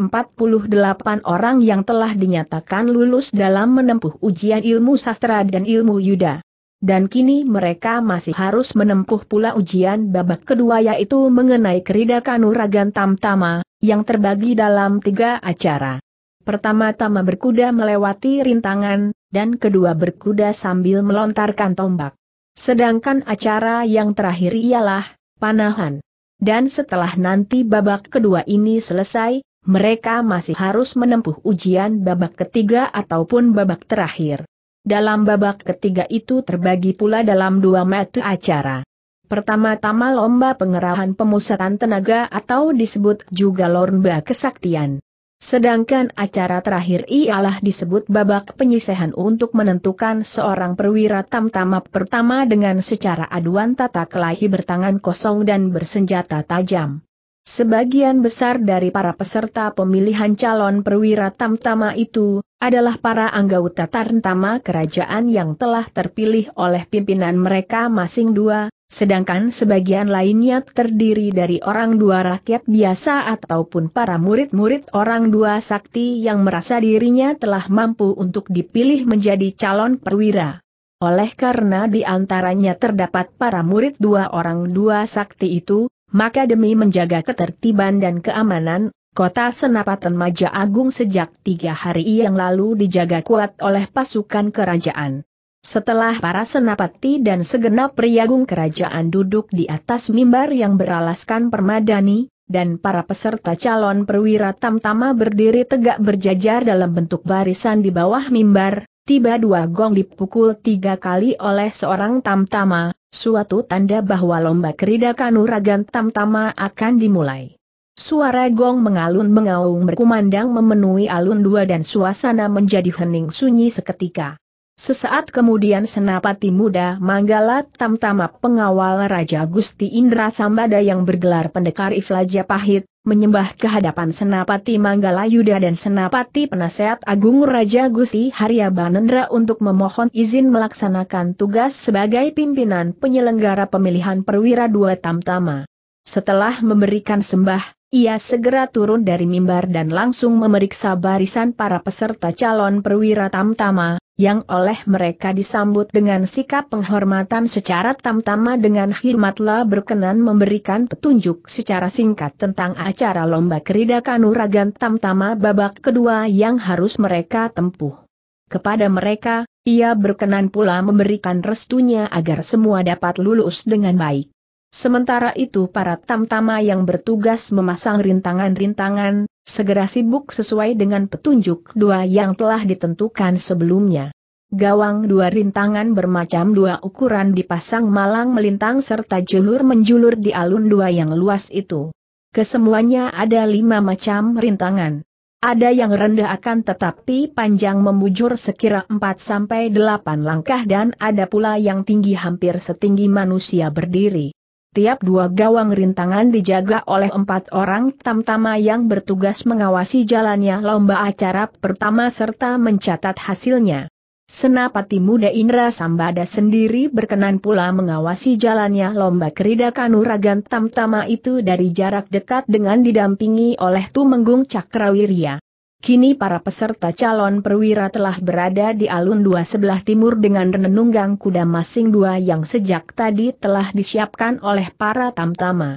orang yang telah dinyatakan lulus dalam menempuh ujian ilmu sastra dan ilmu yuda. Dan kini mereka masih harus menempuh pula ujian babak kedua yaitu mengenai kerida kanuragan tamtama, yang terbagi dalam tiga acara. Pertama-tama berkuda melewati rintangan, dan kedua berkuda sambil melontarkan tombak. Sedangkan acara yang terakhir ialah panahan. Dan setelah nanti babak kedua ini selesai, mereka masih harus menempuh ujian babak ketiga ataupun babak terakhir. Dalam babak ketiga itu terbagi pula dalam dua mata acara. Pertama-tama lomba pengerahan pemusatan tenaga atau disebut juga lomba kesaktian. Sedangkan acara terakhir ialah disebut babak penyisihan untuk menentukan seorang perwira tamtama pertama dengan secara aduan tata kelahi bertangan kosong dan bersenjata tajam. Sebagian besar dari para peserta pemilihan calon perwira tamtama itu, adalah para anggota tarntama kerajaan yang telah terpilih oleh pimpinan mereka masing dua, sedangkan sebagian lainnya terdiri dari orang dua rakyat biasa ataupun para murid-murid orang dua sakti yang merasa dirinya telah mampu untuk dipilih menjadi calon perwira. Oleh karena di antaranya terdapat para murid dua orang dua sakti itu, maka demi menjaga ketertiban dan keamanan, kota Senapatan Maja Agung sejak tiga hari yang lalu dijaga kuat oleh pasukan kerajaan. Setelah para senapati dan segenap priagung kerajaan duduk di atas mimbar yang beralaskan permadani, dan para peserta calon perwira tamtama berdiri tegak berjajar dalam bentuk barisan di bawah mimbar, Tiba dua gong dipukul tiga kali oleh seorang tamtama, suatu tanda bahwa lomba kerida kanuragan tamtama akan dimulai. Suara gong mengalun mengaung berkumandang memenuhi alun dua dan suasana menjadi hening sunyi seketika. Sesaat kemudian senapati muda Manggala Tamtama pengawal Raja Gusti Indra Sambada yang bergelar pendekar Iflaja Pahit, menyembah kehadapan senapati Manggala Yuda dan senapati penasehat Agung Raja Gusti Harya Banendra untuk memohon izin melaksanakan tugas sebagai pimpinan penyelenggara pemilihan perwira dua Tamtama. Setelah memberikan sembah, ia segera turun dari mimbar dan langsung memeriksa barisan para peserta calon perwira Tamtama, yang oleh mereka disambut dengan sikap penghormatan secara tamtama dengan khidmatlah berkenan memberikan petunjuk secara singkat tentang acara lomba kerida kanuragan tamtama babak kedua yang harus mereka tempuh. Kepada mereka, ia berkenan pula memberikan restunya agar semua dapat lulus dengan baik. Sementara itu para tamtama yang bertugas memasang rintangan-rintangan, segera sibuk sesuai dengan petunjuk dua yang telah ditentukan sebelumnya. Gawang dua rintangan bermacam dua ukuran dipasang malang melintang serta julur menjulur di alun dua yang luas itu. Kesemuanya ada lima macam rintangan. Ada yang rendah akan tetapi panjang memujur sekira 4-8 langkah dan ada pula yang tinggi hampir setinggi manusia berdiri. Tiap dua gawang rintangan dijaga oleh empat orang tamtama yang bertugas mengawasi jalannya lomba acara pertama serta mencatat hasilnya. Senapati muda Indra Sambada sendiri berkenan pula mengawasi jalannya lomba kerida kanuragan tamtama itu dari jarak dekat dengan didampingi oleh Tumenggung Cakrawirya. Kini para peserta calon perwira telah berada di alun dua sebelah timur dengan renenunggang kuda masing dua yang sejak tadi telah disiapkan oleh para tamtama.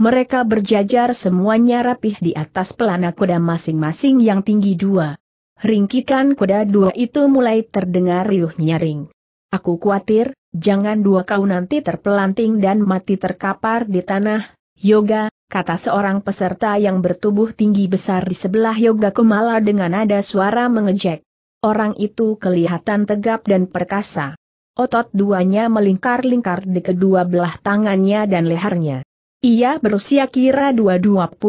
Mereka berjajar semuanya rapih di atas pelana kuda masing-masing yang tinggi dua. Ringkikan kuda dua itu mulai terdengar riuh nyaring. Aku khawatir, jangan dua kau nanti terpelanting dan mati terkapar di tanah, Yoga, kata seorang peserta yang bertubuh tinggi besar di sebelah Yoga Kumala dengan nada suara mengejek. Orang itu kelihatan tegap dan perkasa. Otot duanya melingkar-lingkar di kedua belah tangannya dan lehernya. Ia berusia kira 225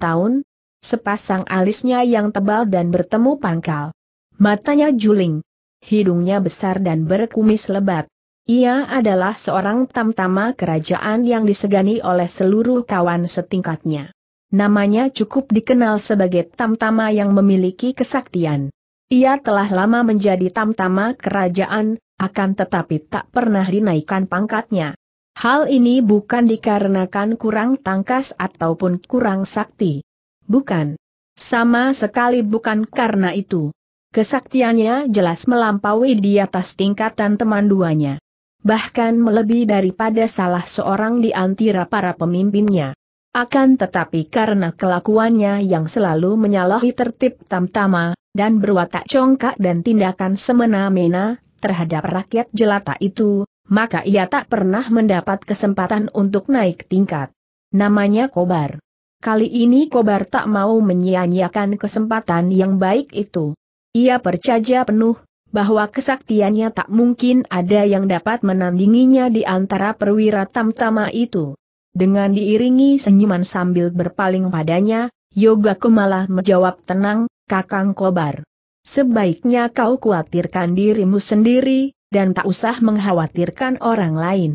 tahun, sepasang alisnya yang tebal dan bertemu pangkal. Matanya juling, hidungnya besar dan berkumis lebat. Ia adalah seorang tamtama kerajaan yang disegani oleh seluruh kawan setingkatnya. Namanya cukup dikenal sebagai tamtama yang memiliki kesaktian. Ia telah lama menjadi tamtama kerajaan, akan tetapi tak pernah dinaikkan pangkatnya. Hal ini bukan dikarenakan kurang tangkas ataupun kurang sakti. Bukan. Sama sekali bukan karena itu. Kesaktiannya jelas melampaui di atas tingkatan teman duanya bahkan melebihi daripada salah seorang di antara para pemimpinnya. Akan tetapi karena kelakuannya yang selalu menyalahi tertib tamtama, dan berwatak congkak dan tindakan semena-mena, terhadap rakyat jelata itu, maka ia tak pernah mendapat kesempatan untuk naik tingkat. Namanya Kobar. Kali ini Kobar tak mau menyia-nyiakan kesempatan yang baik itu. Ia percaya penuh bahwa kesaktiannya tak mungkin ada yang dapat menandinginya di antara perwira tamtama itu. Dengan diiringi senyuman sambil berpaling padanya, Yoga Kumala menjawab tenang, Kakang Kobar. Sebaiknya kau khawatirkan dirimu sendiri, dan tak usah mengkhawatirkan orang lain.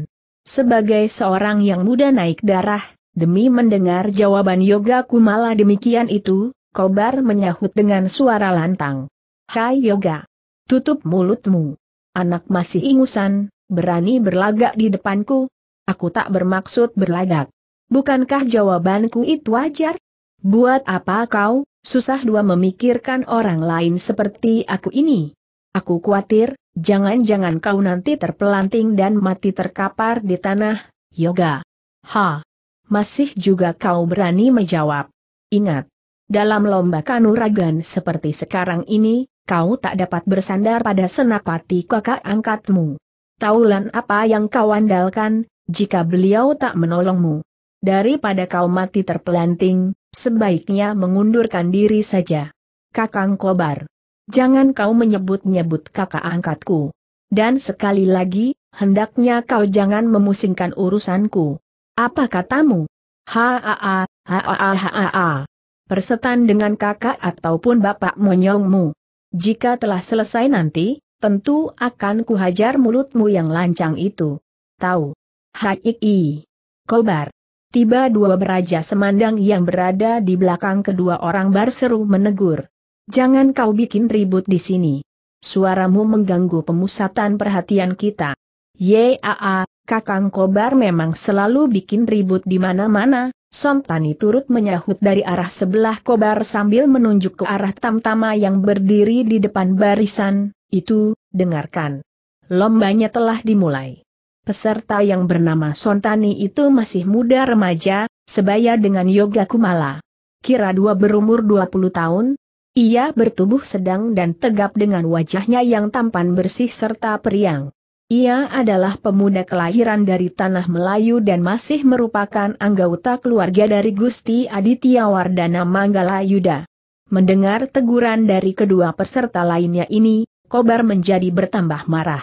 Sebagai seorang yang muda naik darah, demi mendengar jawaban Yoga Kumala demikian itu, Kobar menyahut dengan suara lantang. Hai Yoga! Tutup mulutmu. Anak masih ingusan, berani berlagak di depanku? Aku tak bermaksud berlagak. Bukankah jawabanku itu wajar? Buat apa kau, susah dua memikirkan orang lain seperti aku ini? Aku khawatir, jangan-jangan kau nanti terpelanting dan mati terkapar di tanah, yoga. Ha! Masih juga kau berani menjawab. Ingat, dalam lomba kanuragan seperti sekarang ini, kau tak dapat bersandar pada senapati kakak angkatmu. Taulan apa yang kau andalkan, jika beliau tak menolongmu. Daripada kau mati terpelanting, sebaiknya mengundurkan diri saja. Kakang Kobar. Jangan kau menyebut-nyebut kakak angkatku. Dan sekali lagi, hendaknya kau jangan memusingkan urusanku. Apa katamu? Haa, haa, haa, haa. Persetan dengan kakak ataupun bapak monyongmu. Jika telah selesai nanti, tentu akan kuhajar mulutmu yang lancang itu. Tahu. Haii, Kobar. Tiba dua beraja semandang yang berada di belakang kedua orang berseru menegur. Jangan kau bikin ribut di sini. Suaramu mengganggu pemusatan perhatian kita. Yaa, Kakang Kobar memang selalu bikin ribut di mana-mana, Sontani turut menyahut dari arah sebelah Kobar sambil menunjuk ke arah Tamtama yang berdiri di depan barisan, itu, dengarkan. Lombanya telah dimulai. Peserta yang bernama Sontani itu masih muda remaja, sebaya dengan Yoga Kumala. Kira dua berumur 20 tahun, ia bertubuh sedang dan tegap dengan wajahnya yang tampan bersih serta periang. Ia adalah pemuda kelahiran dari tanah Melayu dan masih merupakan anggota keluarga dari Gusti Aditya Wardana Manggala Yuda. Mendengar teguran dari kedua peserta lainnya ini, Kobar menjadi bertambah marah.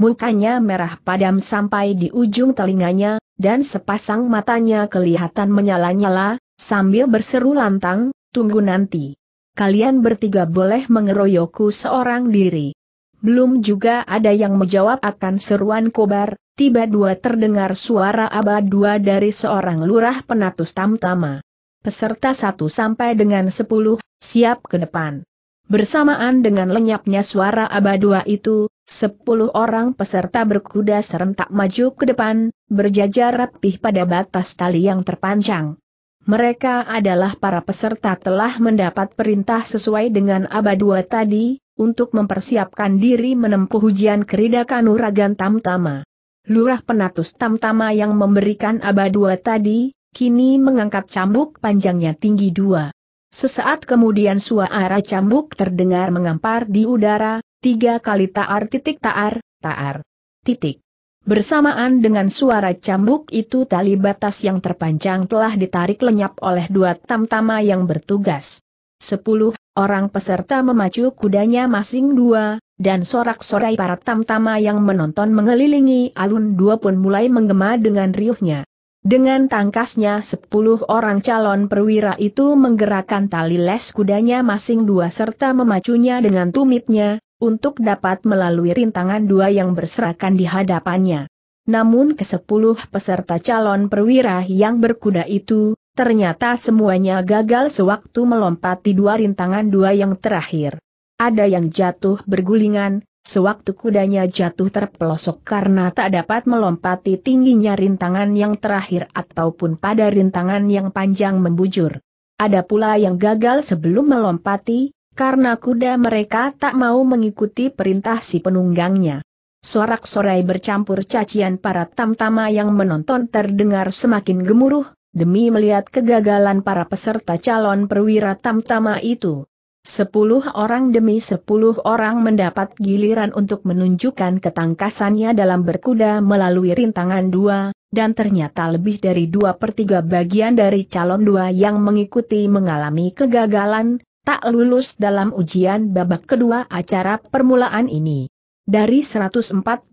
Mukanya merah padam sampai di ujung telinganya, dan sepasang matanya kelihatan menyala-nyala, sambil berseru lantang, tunggu nanti. Kalian bertiga boleh mengeroyokku seorang diri. Belum juga ada yang menjawab akan seruan kobar, tiba dua terdengar suara abad dua dari seorang lurah penatus tamtama. Peserta satu sampai dengan sepuluh, siap ke depan. Bersamaan dengan lenyapnya suara abad dua itu, sepuluh orang peserta berkuda serentak maju ke depan, berjajar rapih pada batas tali yang terpanjang. Mereka adalah para peserta telah mendapat perintah sesuai dengan abad dua tadi, untuk mempersiapkan diri menempuh ujian kerida kanuragan Tamtama. Lurah penatus Tamtama yang memberikan aba dua tadi, kini mengangkat cambuk panjangnya tinggi dua. Sesaat kemudian suara cambuk terdengar mengampar di udara, tiga kali taar titik taar, taar, titik. Bersamaan dengan suara cambuk itu tali batas yang terpanjang telah ditarik lenyap oleh dua tamtama yang bertugas. Sepuluh orang peserta memacu kudanya masing dua, dan sorak-sorai para tamtama yang menonton mengelilingi alun dua pun mulai menggema dengan riuhnya. Dengan tangkasnya sepuluh orang calon perwira itu menggerakkan tali les kudanya masing dua serta memacunya dengan tumitnya, untuk dapat melalui rintangan dua yang berserakan di hadapannya. Namun kesepuluh peserta calon perwira yang berkuda itu, Ternyata semuanya gagal sewaktu melompati dua rintangan dua yang terakhir. Ada yang jatuh bergulingan, sewaktu kudanya jatuh terpelosok karena tak dapat melompati tingginya rintangan yang terakhir ataupun pada rintangan yang panjang membujur. Ada pula yang gagal sebelum melompati, karena kuda mereka tak mau mengikuti perintah si penunggangnya. Sorak-sorai bercampur cacian para tamtama yang menonton terdengar semakin gemuruh, demi melihat kegagalan para peserta calon perwira tamtama itu. Sepuluh orang demi sepuluh orang mendapat giliran untuk menunjukkan ketangkasannya dalam berkuda melalui rintangan dua, dan ternyata lebih dari dua per tiga bagian dari calon dua yang mengikuti mengalami kegagalan, tak lulus dalam ujian babak kedua acara permulaan ini. Dari 148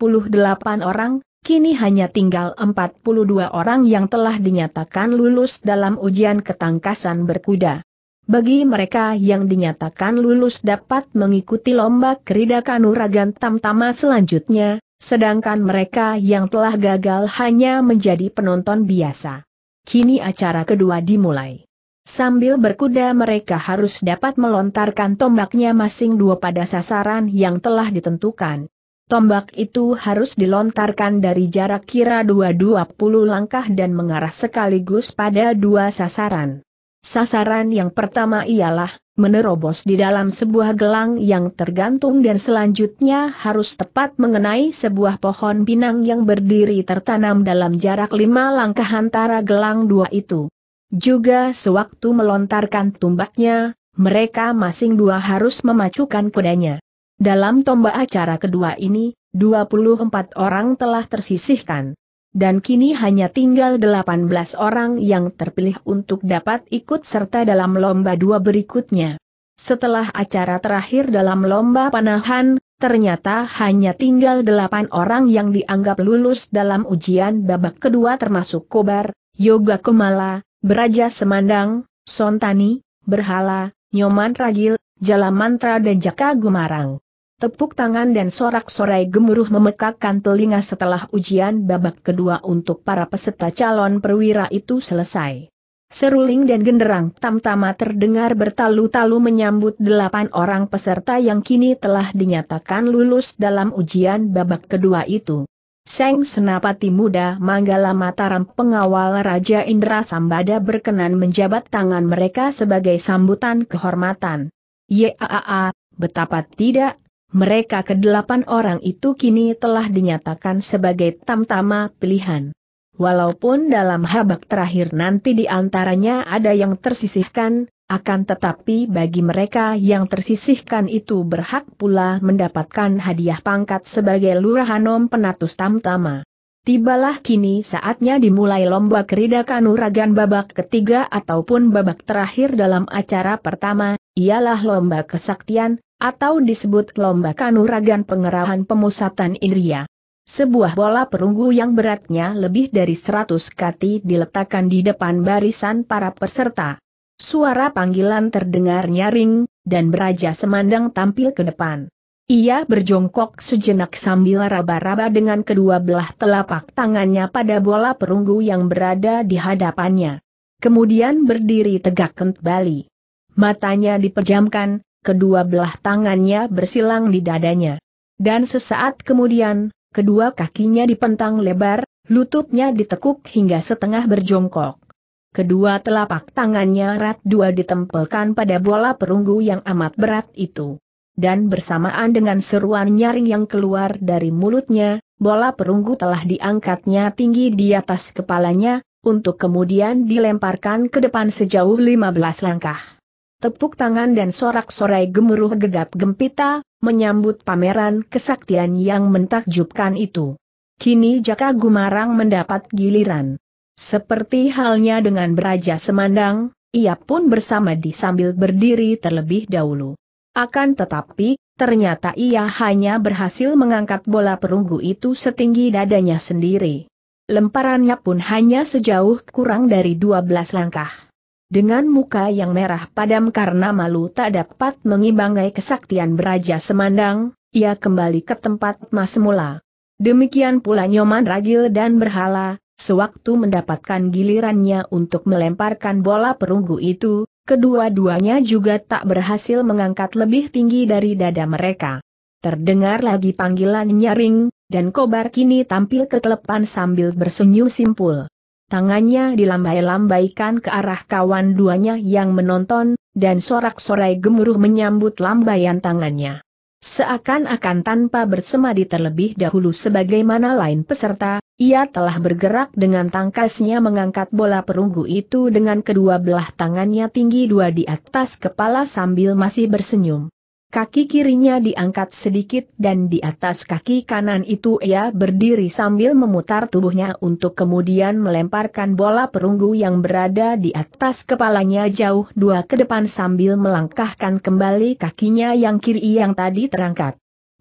orang, kini hanya tinggal 42 orang yang telah dinyatakan lulus dalam ujian ketangkasan berkuda. Bagi mereka yang dinyatakan lulus dapat mengikuti lomba kerida kanuragan tamtama selanjutnya, sedangkan mereka yang telah gagal hanya menjadi penonton biasa. Kini acara kedua dimulai. Sambil berkuda mereka harus dapat melontarkan tombaknya masing dua pada sasaran yang telah ditentukan. Tombak itu harus dilontarkan dari jarak kira 220 langkah dan mengarah sekaligus pada dua sasaran. Sasaran yang pertama ialah, menerobos di dalam sebuah gelang yang tergantung dan selanjutnya harus tepat mengenai sebuah pohon pinang yang berdiri tertanam dalam jarak lima langkah antara gelang dua itu. Juga sewaktu melontarkan tumbaknya, mereka masing dua harus memacukan kudanya. Dalam tombak acara kedua ini, 24 orang telah tersisihkan. Dan kini hanya tinggal 18 orang yang terpilih untuk dapat ikut serta dalam lomba dua berikutnya. Setelah acara terakhir dalam lomba panahan, ternyata hanya tinggal 8 orang yang dianggap lulus dalam ujian babak kedua termasuk Kobar, Yoga Kumala, Beraja Semandang, Sontani, Berhala, Nyoman Ragil, Jalamantra dan Jaka Gumarang. Tepuk tangan dan sorak-sorai gemuruh memekakkan telinga setelah ujian babak kedua untuk para peserta calon perwira itu selesai. Seruling dan genderang tamtama terdengar bertalu-talu menyambut delapan orang peserta yang kini telah dinyatakan lulus dalam ujian babak kedua itu. Seng Senapati Muda Manggala Mataram pengawal Raja Indra Sambada berkenan menjabat tangan mereka sebagai sambutan kehormatan. Yaa, betapa tidak mereka kedelapan orang itu kini telah dinyatakan sebagai tamtama pilihan. Walaupun dalam habak terakhir nanti di antaranya ada yang tersisihkan, akan tetapi bagi mereka yang tersisihkan itu berhak pula mendapatkan hadiah pangkat sebagai Lurahanom Penatus Tamtama. Tibalah kini saatnya dimulai lomba keridakan uragan babak ketiga ataupun babak terakhir dalam acara pertama, ialah lomba kesaktian, atau disebut lomba kanuragan pengerahan pemusatan indria. Sebuah bola perunggu yang beratnya lebih dari 100 kati diletakkan di depan barisan para peserta. Suara panggilan terdengar nyaring, dan beraja semandang tampil ke depan. Ia berjongkok sejenak sambil raba-raba dengan kedua belah telapak tangannya pada bola perunggu yang berada di hadapannya. Kemudian berdiri tegak kembali. Matanya dipejamkan, kedua belah tangannya bersilang di dadanya. Dan sesaat kemudian, kedua kakinya dipentang lebar, lututnya ditekuk hingga setengah berjongkok. Kedua telapak tangannya rat dua ditempelkan pada bola perunggu yang amat berat itu. Dan bersamaan dengan seruan nyaring yang keluar dari mulutnya, bola perunggu telah diangkatnya tinggi di atas kepalanya, untuk kemudian dilemparkan ke depan sejauh 15 langkah tepuk tangan dan sorak-sorai gemuruh gegap gempita, menyambut pameran kesaktian yang mentakjubkan itu. Kini Jaka Gumarang mendapat giliran. Seperti halnya dengan Beraja Semandang, ia pun bersama di sambil berdiri terlebih dahulu. Akan tetapi, ternyata ia hanya berhasil mengangkat bola perunggu itu setinggi dadanya sendiri. Lemparannya pun hanya sejauh kurang dari 12 langkah. Dengan muka yang merah padam karena malu tak dapat mengimbangi kesaktian beraja semandang, ia kembali ke tempat mas semula. Demikian pula Nyoman Ragil dan Berhala, sewaktu mendapatkan gilirannya untuk melemparkan bola perunggu itu, kedua-duanya juga tak berhasil mengangkat lebih tinggi dari dada mereka. Terdengar lagi panggilan nyaring, dan kobar kini tampil kekelepan sambil bersenyum simpul. Tangannya dilambai-lambaikan ke arah kawan duanya yang menonton, dan sorak-sorai gemuruh menyambut lambaian tangannya. Seakan-akan tanpa bersemadi terlebih dahulu sebagaimana lain peserta, ia telah bergerak dengan tangkasnya mengangkat bola perunggu itu dengan kedua belah tangannya tinggi dua di atas kepala sambil masih bersenyum kaki kirinya diangkat sedikit dan di atas kaki kanan itu ia berdiri sambil memutar tubuhnya untuk kemudian melemparkan bola perunggu yang berada di atas kepalanya jauh dua ke depan sambil melangkahkan kembali kakinya yang kiri yang tadi terangkat.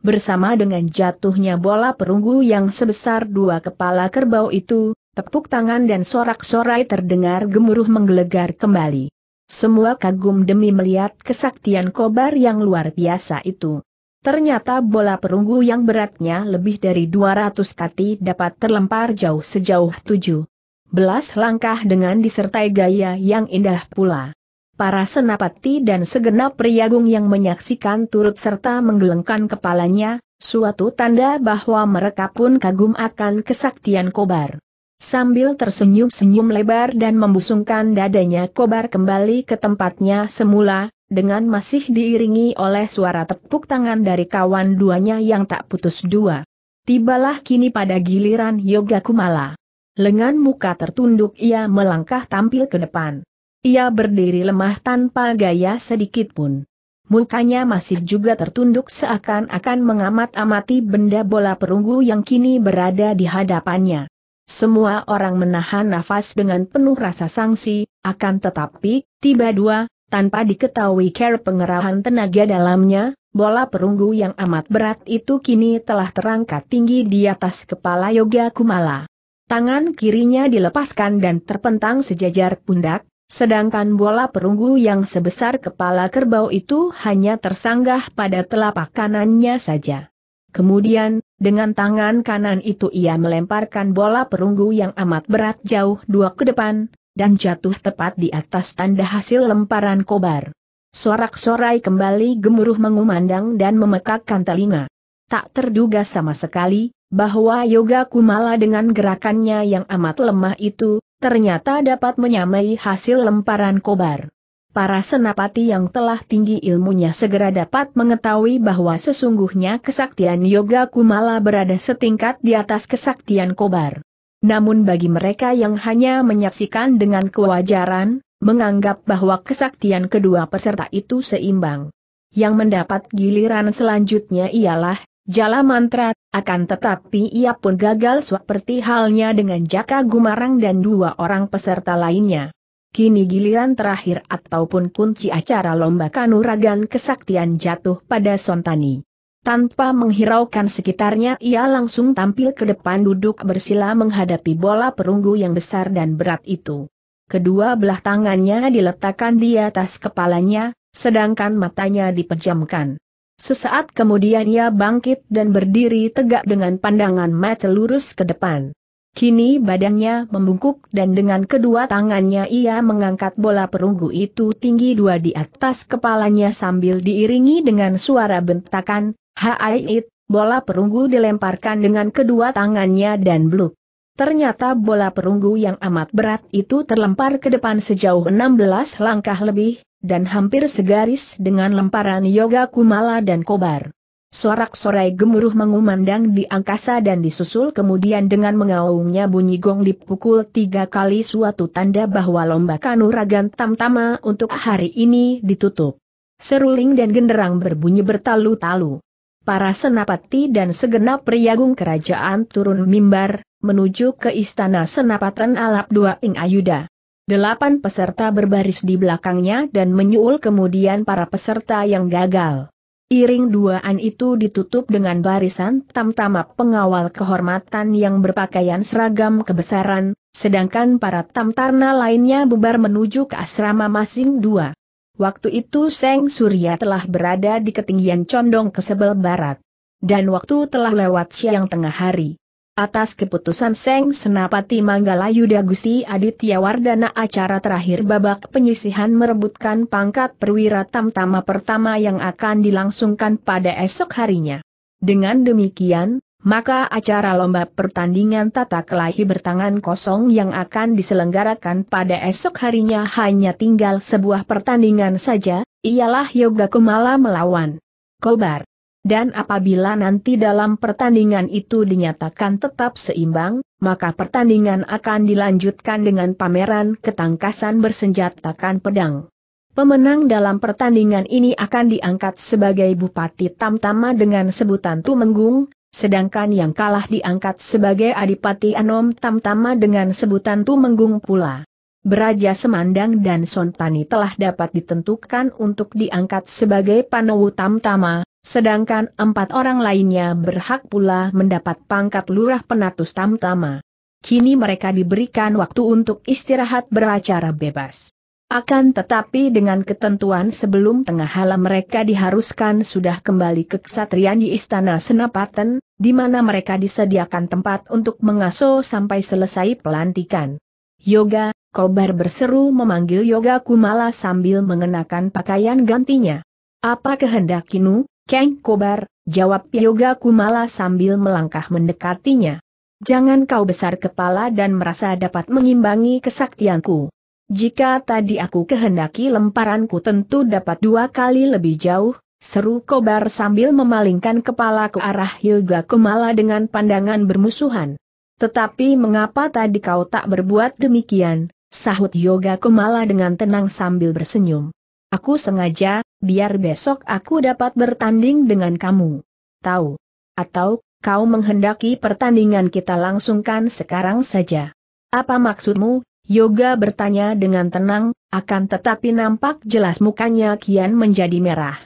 Bersama dengan jatuhnya bola perunggu yang sebesar dua kepala kerbau itu, tepuk tangan dan sorak-sorai terdengar gemuruh menggelegar kembali. Semua kagum demi melihat kesaktian kobar yang luar biasa itu. Ternyata bola perunggu yang beratnya lebih dari 200 kati dapat terlempar jauh sejauh tujuh belas langkah dengan disertai gaya yang indah pula. Para senapati dan segenap priagung yang menyaksikan turut serta menggelengkan kepalanya, suatu tanda bahwa mereka pun kagum akan kesaktian kobar. Sambil tersenyum-senyum lebar dan membusungkan dadanya kobar kembali ke tempatnya semula, dengan masih diiringi oleh suara tepuk tangan dari kawan duanya yang tak putus dua. Tibalah kini pada giliran Yoga Kumala. Lengan muka tertunduk ia melangkah tampil ke depan. Ia berdiri lemah tanpa gaya sedikit pun. Mukanya masih juga tertunduk seakan-akan mengamat-amati benda bola perunggu yang kini berada di hadapannya. Semua orang menahan nafas dengan penuh rasa sangsi, akan tetapi, tiba dua, tanpa diketahui care pengerahan tenaga dalamnya, bola perunggu yang amat berat itu kini telah terangkat tinggi di atas kepala Yoga Kumala. Tangan kirinya dilepaskan dan terpentang sejajar pundak, sedangkan bola perunggu yang sebesar kepala kerbau itu hanya tersanggah pada telapak kanannya saja. Kemudian, dengan tangan kanan itu ia melemparkan bola perunggu yang amat berat jauh dua ke depan, dan jatuh tepat di atas tanda hasil lemparan kobar. Sorak-sorai kembali gemuruh mengumandang dan memekakkan telinga. Tak terduga sama sekali, bahwa Yoga Kumala dengan gerakannya yang amat lemah itu, ternyata dapat menyamai hasil lemparan kobar para senapati yang telah tinggi ilmunya segera dapat mengetahui bahwa sesungguhnya kesaktian Yoga Kumala berada setingkat di atas kesaktian Kobar. Namun bagi mereka yang hanya menyaksikan dengan kewajaran, menganggap bahwa kesaktian kedua peserta itu seimbang. Yang mendapat giliran selanjutnya ialah Jala Mantra, akan tetapi ia pun gagal seperti halnya dengan Jaka Gumarang dan dua orang peserta lainnya. Kini giliran terakhir ataupun kunci acara lomba kanuragan kesaktian jatuh pada Sontani. Tanpa menghiraukan sekitarnya ia langsung tampil ke depan duduk bersila menghadapi bola perunggu yang besar dan berat itu. Kedua belah tangannya diletakkan di atas kepalanya, sedangkan matanya dipejamkan. Sesaat kemudian ia bangkit dan berdiri tegak dengan pandangan mata lurus ke depan. Kini badannya membungkuk dan dengan kedua tangannya ia mengangkat bola perunggu itu tinggi dua di atas kepalanya sambil diiringi dengan suara bentakan, Haiit, bola perunggu dilemparkan dengan kedua tangannya dan bluk. Ternyata bola perunggu yang amat berat itu terlempar ke depan sejauh 16 langkah lebih, dan hampir segaris dengan lemparan Yoga Kumala dan Kobar. Sorak-sorai gemuruh mengumandang di angkasa dan disusul kemudian dengan mengaungnya bunyi gong dipukul tiga kali suatu tanda bahwa lomba kanuragan tamtama untuk hari ini ditutup. Seruling dan genderang berbunyi bertalu-talu. Para senapati dan segenap priagung kerajaan turun mimbar, menuju ke istana senapatan alap dua ing ayuda. Delapan peserta berbaris di belakangnya dan menyuul kemudian para peserta yang gagal. Iring duaan itu ditutup dengan barisan tamtama pengawal kehormatan yang berpakaian seragam kebesaran, sedangkan para tamtarna lainnya bubar menuju ke asrama masing dua. Waktu itu Seng Surya telah berada di ketinggian condong ke sebel barat. Dan waktu telah lewat siang tengah hari. Atas keputusan Seng Senapati Manggala Yuda Gusi Aditya Wardana acara terakhir babak penyisihan merebutkan pangkat perwira tamtama pertama yang akan dilangsungkan pada esok harinya. Dengan demikian, maka acara lomba pertandingan tata kelahi bertangan kosong yang akan diselenggarakan pada esok harinya hanya tinggal sebuah pertandingan saja, ialah Yoga Kumala melawan Kobar dan apabila nanti dalam pertandingan itu dinyatakan tetap seimbang, maka pertandingan akan dilanjutkan dengan pameran ketangkasan bersenjatakan pedang. Pemenang dalam pertandingan ini akan diangkat sebagai Bupati Tamtama dengan sebutan Tumenggung, sedangkan yang kalah diangkat sebagai Adipati Anom Tamtama dengan sebutan Tumenggung pula. Beraja Semandang dan Sontani telah dapat ditentukan untuk diangkat sebagai Panowu Tamtama, Sedangkan empat orang lainnya berhak pula mendapat pangkat lurah penatus tamtama. Kini mereka diberikan waktu untuk istirahat beracara bebas. Akan tetapi dengan ketentuan sebelum tengah halam mereka diharuskan sudah kembali ke kesatrian di Istana Senapaten, di mana mereka disediakan tempat untuk mengasuh sampai selesai pelantikan. Yoga, Kobar berseru memanggil Yoga Kumala sambil mengenakan pakaian gantinya. Apa kehendak Kinu? Keng Kobar, jawab Yoga Kumala sambil melangkah mendekatinya. Jangan kau besar kepala dan merasa dapat mengimbangi kesaktianku. Jika tadi aku kehendaki lemparanku tentu dapat dua kali lebih jauh, seru Kobar sambil memalingkan kepala ke arah Yoga Kumala dengan pandangan bermusuhan. Tetapi mengapa tadi kau tak berbuat demikian, sahut Yoga Kumala dengan tenang sambil bersenyum. Aku sengaja, biar besok aku dapat bertanding dengan kamu. Tahu? Atau, kau menghendaki pertandingan kita langsungkan sekarang saja. Apa maksudmu? Yoga bertanya dengan tenang, akan tetapi nampak jelas mukanya kian menjadi merah.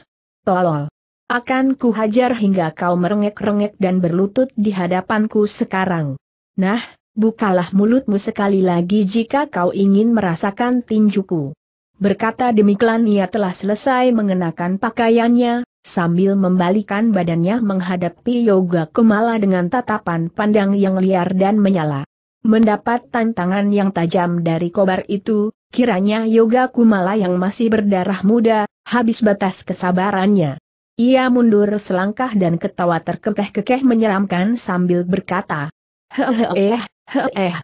Tolol. Akan ku hajar hingga kau merengek-rengek dan berlutut di hadapanku sekarang. Nah, bukalah mulutmu sekali lagi jika kau ingin merasakan tinjuku. Berkata demikian ia telah selesai mengenakan pakaiannya, sambil membalikan badannya menghadapi Yoga Kumala dengan tatapan pandang yang liar dan menyala. Mendapat tantangan yang tajam dari kobar itu, kiranya Yoga Kumala yang masih berdarah muda, habis batas kesabarannya. Ia mundur selangkah dan ketawa terkekeh-kekeh menyeramkan sambil berkata, hehehe, heeh,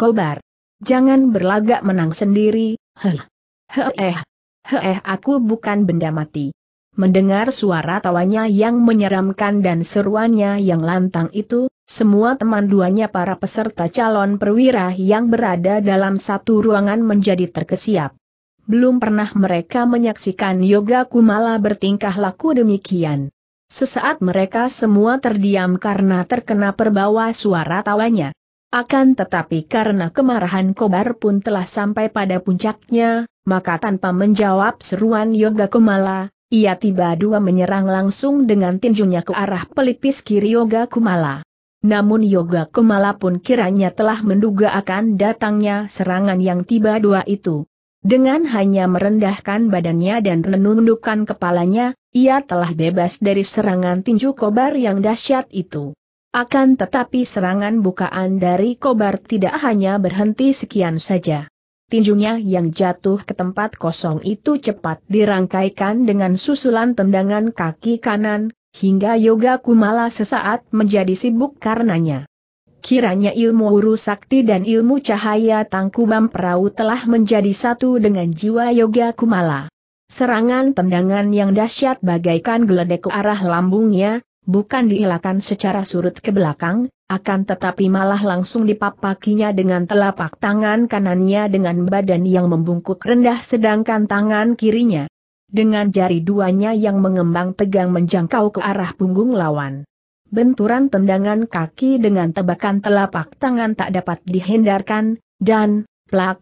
kobar. Jangan berlagak menang sendiri, hehehe. Heeh, heeh aku bukan benda mati. Mendengar suara tawanya yang menyeramkan dan seruannya yang lantang itu, semua teman duanya para peserta calon perwira yang berada dalam satu ruangan menjadi terkesiap. Belum pernah mereka menyaksikan Yoga Kumala bertingkah laku demikian. Sesaat mereka semua terdiam karena terkena perbawa suara tawanya. Akan tetapi karena kemarahan kobar pun telah sampai pada puncaknya, maka tanpa menjawab seruan Yoga Kumala, ia tiba dua menyerang langsung dengan tinjunya ke arah pelipis kiri Yoga Kumala. Namun Yoga Kumala pun kiranya telah menduga akan datangnya serangan yang tiba dua itu. Dengan hanya merendahkan badannya dan menundukkan kepalanya, ia telah bebas dari serangan tinju kobar yang dahsyat itu. Akan tetapi serangan bukaan dari kobar tidak hanya berhenti sekian saja tinjunya yang jatuh ke tempat kosong itu cepat dirangkaikan dengan susulan tendangan kaki kanan, hingga Yoga Kumala sesaat menjadi sibuk karenanya. Kiranya ilmu uru sakti dan ilmu cahaya tangkubam perahu telah menjadi satu dengan jiwa Yoga Kumala. Serangan tendangan yang dahsyat bagaikan geledek ke arah lambungnya, bukan diilakan secara surut ke belakang, akan tetapi malah langsung dipapakinya dengan telapak tangan kanannya dengan badan yang membungkuk rendah sedangkan tangan kirinya dengan jari duanya yang mengembang tegang menjangkau ke arah punggung lawan. Benturan tendangan kaki dengan tebakan telapak tangan tak dapat dihindarkan, dan, plak,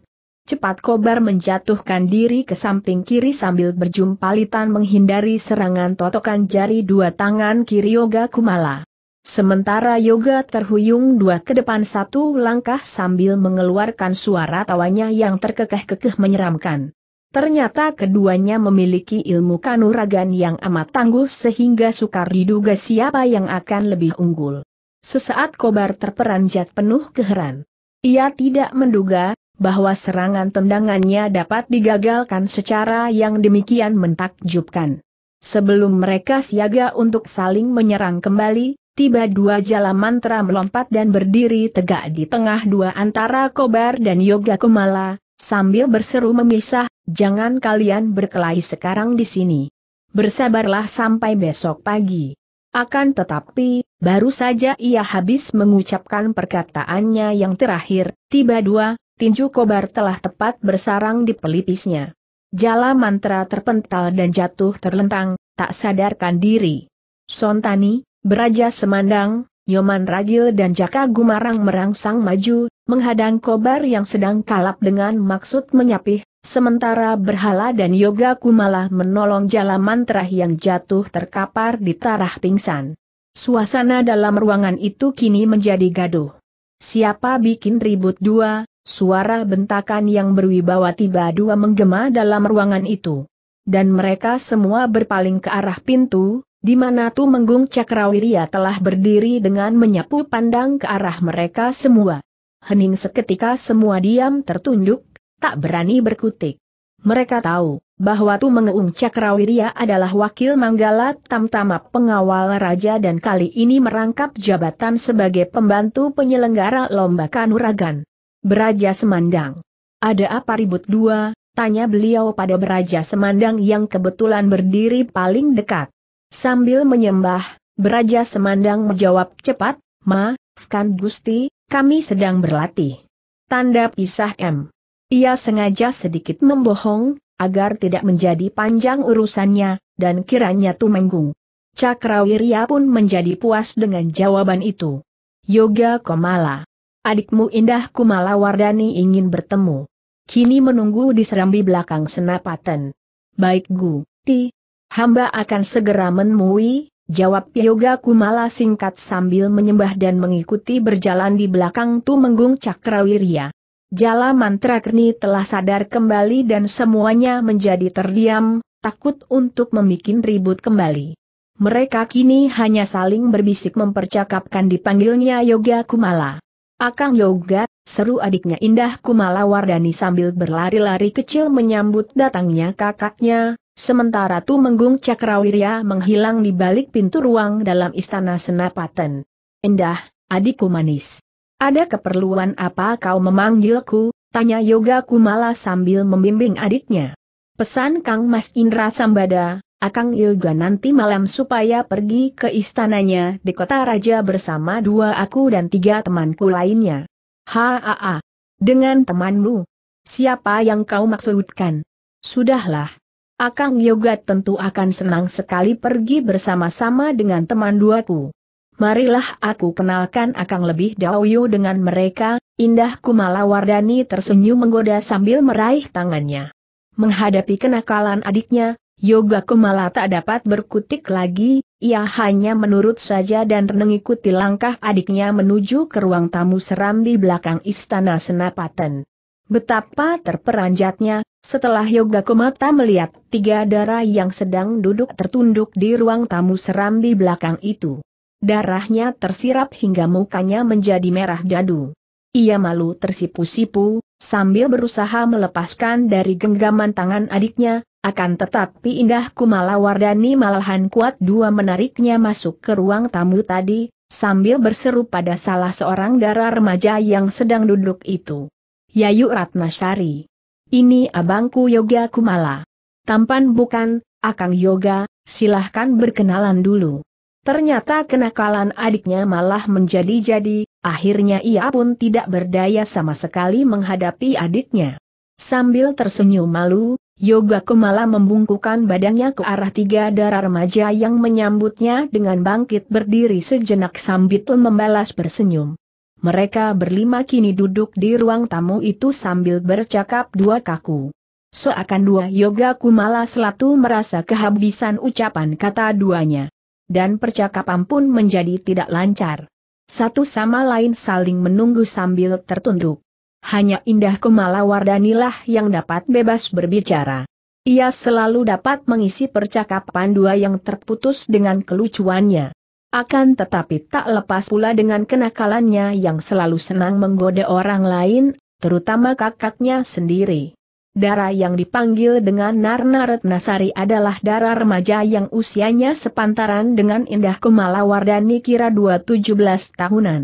cepat kobar menjatuhkan diri ke samping kiri sambil berjumpalitan menghindari serangan totokan jari dua tangan kiri Yoga Kumala. Sementara Yoga terhuyung dua ke depan satu langkah sambil mengeluarkan suara tawanya yang terkekeh-kekeh menyeramkan. Ternyata keduanya memiliki ilmu kanuragan yang amat tangguh sehingga sukar diduga siapa yang akan lebih unggul. Sesaat kobar terperanjat penuh keheran. Ia tidak menduga, bahwa serangan tendangannya dapat digagalkan secara yang demikian mentakjubkan. Sebelum mereka siaga untuk saling menyerang kembali, tiba dua jala mantra melompat dan berdiri tegak di tengah dua antara Kobar dan Yoga Kumala, sambil berseru memisah, jangan kalian berkelahi sekarang di sini. Bersabarlah sampai besok pagi. Akan tetapi, baru saja ia habis mengucapkan perkataannya yang terakhir, tiba dua, tinju kobar telah tepat bersarang di pelipisnya. Jala mantra terpental dan jatuh terlentang, tak sadarkan diri. Sontani, Beraja Semandang, Nyoman Ragil dan Jaka Gumarang merangsang maju, menghadang kobar yang sedang kalap dengan maksud menyapih, sementara Berhala dan Yoga Kumala menolong jala mantra yang jatuh terkapar di tarah pingsan. Suasana dalam ruangan itu kini menjadi gaduh. Siapa bikin ribut dua, Suara bentakan yang berwibawa tiba-dua menggema dalam ruangan itu. Dan mereka semua berpaling ke arah pintu, di mana Tu Menggung Cakrawirya telah berdiri dengan menyapu pandang ke arah mereka semua. Hening seketika semua diam tertunduk, tak berani berkutik. Mereka tahu, bahwa Tu Menggung Cakrawirya adalah wakil Manggala Tamtama pengawal raja dan kali ini merangkap jabatan sebagai pembantu penyelenggara lomba kanuragan. Beraja Semandang. Ada apa ribut dua, tanya beliau pada Beraja Semandang yang kebetulan berdiri paling dekat. Sambil menyembah, Beraja Semandang menjawab cepat, Ma, kan Gusti, kami sedang berlatih. Tanda pisah M. Ia sengaja sedikit membohong, agar tidak menjadi panjang urusannya, dan kiranya Tumenggung. Cakrawirya pun menjadi puas dengan jawaban itu. Yoga Komala Adikmu Indah Kumala Wardani ingin bertemu. Kini menunggu di serambi belakang senapaten. Baik Gu, Ti. Hamba akan segera menemui, jawab Yoga Kumala singkat sambil menyembah dan mengikuti berjalan di belakang Tumenggung Cakrawirya. Jala mantra kerni telah sadar kembali dan semuanya menjadi terdiam, takut untuk membuat ribut kembali. Mereka kini hanya saling berbisik mempercakapkan dipanggilnya Yoga Kumala. Akang Yoga, seru adiknya Indah Kumala Wardani sambil berlari-lari kecil menyambut datangnya kakaknya, sementara Menggung Cakrawirya menghilang di balik pintu ruang dalam istana Senapaten. Indah, adikku manis. Ada keperluan apa kau memanggilku? Tanya Yoga Kumala sambil membimbing adiknya. Pesan Kang Mas Indra Sambada, Akang Yoga nanti malam supaya pergi ke istananya di kota raja bersama dua aku dan tiga temanku lainnya. Haa, dengan temanmu. Siapa yang kau maksudkan? Sudahlah. Akang Yoga tentu akan senang sekali pergi bersama-sama dengan teman duaku. Marilah aku kenalkan Akang lebih dahulu dengan mereka, Indah Wardani tersenyum menggoda sambil meraih tangannya. Menghadapi kenakalan adiknya, Yoga Kumala tak dapat berkutik lagi, ia hanya menurut saja dan mengikuti langkah adiknya menuju ke ruang tamu seram di belakang istana Senapaten. Betapa terperanjatnya, setelah Yoga Kumata melihat tiga darah yang sedang duduk tertunduk di ruang tamu seram di belakang itu. Darahnya tersirap hingga mukanya menjadi merah dadu. Ia malu tersipu-sipu, sambil berusaha melepaskan dari genggaman tangan adiknya, akan tetapi indah Kumala Wardani malahan kuat dua menariknya masuk ke ruang tamu tadi, sambil berseru pada salah seorang darah remaja yang sedang duduk itu. Yayu Ratnasari. Ini abangku Yoga Kumala. Tampan bukan, Akang Yoga, silahkan berkenalan dulu. Ternyata kenakalan adiknya malah menjadi-jadi, akhirnya ia pun tidak berdaya sama sekali menghadapi adiknya. Sambil tersenyum malu, Yoga Kumala membungkukan badannya ke arah tiga darah remaja yang menyambutnya dengan bangkit berdiri sejenak sambil membalas bersenyum. Mereka berlima kini duduk di ruang tamu itu sambil bercakap dua kaku. Seakan dua Yoga Kumala selatu merasa kehabisan ucapan kata duanya. Dan percakapan pun menjadi tidak lancar. Satu sama lain saling menunggu sambil tertunduk hanya Indah Wardanilah yang dapat bebas berbicara. Ia selalu dapat mengisi percakapan dua yang terputus dengan kelucuannya. Akan tetapi tak lepas pula dengan kenakalannya yang selalu senang menggoda orang lain, terutama kakaknya sendiri. Dara yang dipanggil dengan Narna Retnasari adalah dara remaja yang usianya sepantaran dengan Indah wardani kira 217 tahunan.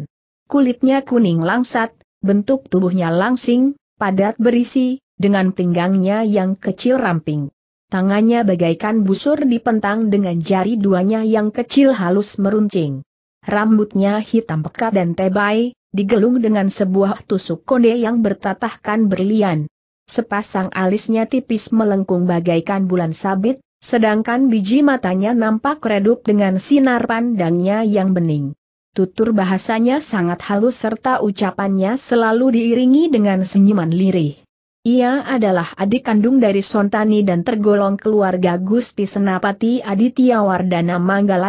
Kulitnya kuning langsat, bentuk tubuhnya langsing, padat berisi, dengan pinggangnya yang kecil ramping. Tangannya bagaikan busur dipentang dengan jari duanya yang kecil halus meruncing. Rambutnya hitam pekat dan tebai, digelung dengan sebuah tusuk konde yang bertatahkan berlian. Sepasang alisnya tipis melengkung bagaikan bulan sabit, sedangkan biji matanya nampak redup dengan sinar pandangnya yang bening. Tutur bahasanya sangat halus serta ucapannya selalu diiringi dengan senyuman lirih. Ia adalah adik kandung dari Sontani dan tergolong keluarga Gusti Senapati Aditya Wardana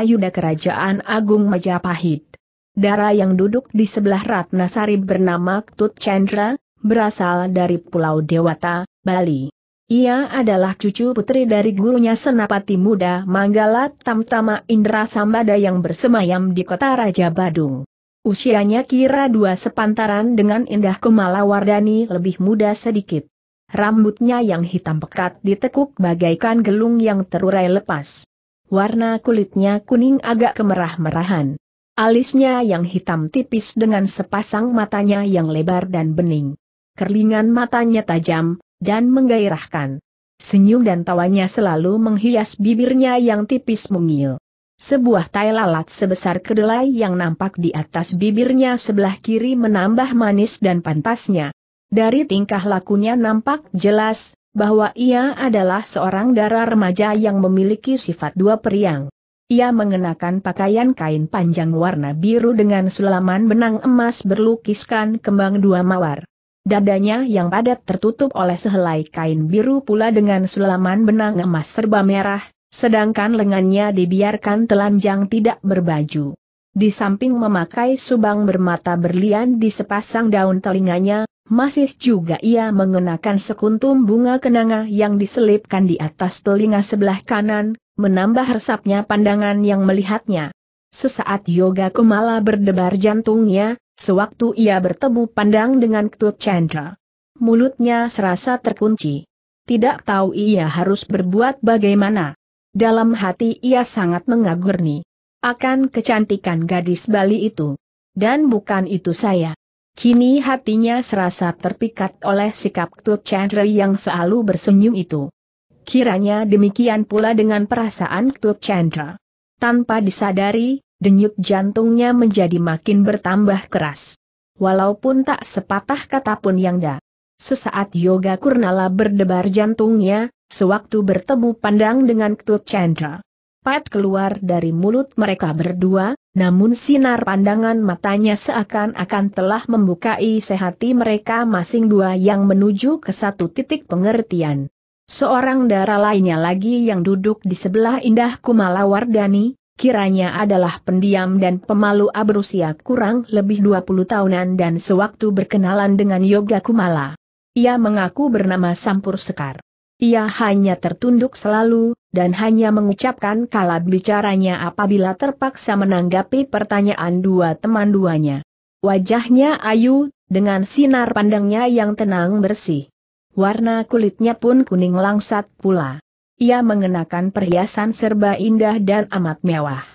Yuda Kerajaan Agung Majapahit. Dara yang duduk di sebelah Ratnasari bernama Tut Chandra, berasal dari Pulau Dewata, Bali. Ia adalah cucu putri dari gurunya Senapati Muda Manggala Tamtama Indra Sambada yang bersemayam di kota Raja Badung. Usianya kira dua sepantaran dengan Indah Kumala Wardani lebih muda sedikit. Rambutnya yang hitam pekat ditekuk bagaikan gelung yang terurai lepas. Warna kulitnya kuning agak kemerah-merahan. Alisnya yang hitam tipis dengan sepasang matanya yang lebar dan bening. Kerlingan matanya tajam, dan menggairahkan. Senyum dan tawanya selalu menghias bibirnya yang tipis mungil. Sebuah tai lalat sebesar kedelai yang nampak di atas bibirnya sebelah kiri menambah manis dan pantasnya. Dari tingkah lakunya nampak jelas, bahwa ia adalah seorang darah remaja yang memiliki sifat dua periang. Ia mengenakan pakaian kain panjang warna biru dengan sulaman benang emas berlukiskan kembang dua mawar. Dadanya yang padat tertutup oleh sehelai kain biru pula dengan sulaman benang emas serba merah, sedangkan lengannya dibiarkan telanjang tidak berbaju. Di samping memakai subang bermata berlian di sepasang daun telinganya, masih juga ia mengenakan sekuntum bunga kenanga yang diselipkan di atas telinga sebelah kanan, menambah resapnya pandangan yang melihatnya. Sesaat Yoga Kumala berdebar jantungnya, sewaktu ia bertemu pandang dengan Ketut Chandra. Mulutnya serasa terkunci. Tidak tahu ia harus berbuat bagaimana. Dalam hati ia sangat mengagurni. Akan kecantikan gadis Bali itu. Dan bukan itu saya. Kini hatinya serasa terpikat oleh sikap Ketut Chandra yang selalu bersenyum itu. Kiranya demikian pula dengan perasaan Ketut Chandra. Tanpa disadari, denyut jantungnya menjadi makin bertambah keras. Walaupun tak sepatah kata pun yang da. Sesaat Yoga Kurnala berdebar jantungnya, sewaktu bertemu pandang dengan Ketut Chandra. Pat keluar dari mulut mereka berdua, namun sinar pandangan matanya seakan-akan telah membuka isi hati mereka masing dua yang menuju ke satu titik pengertian. Seorang darah lainnya lagi yang duduk di sebelah Indah Kumala Wardani, kiranya adalah pendiam dan pemalu berusia kurang lebih 20 tahunan dan sewaktu berkenalan dengan Yoga Kumala. Ia mengaku bernama Sampur Sekar. Ia hanya tertunduk selalu, dan hanya mengucapkan kala bicaranya apabila terpaksa menanggapi pertanyaan dua teman duanya. Wajahnya ayu, dengan sinar pandangnya yang tenang bersih warna kulitnya pun kuning langsat pula. Ia mengenakan perhiasan serba indah dan amat mewah.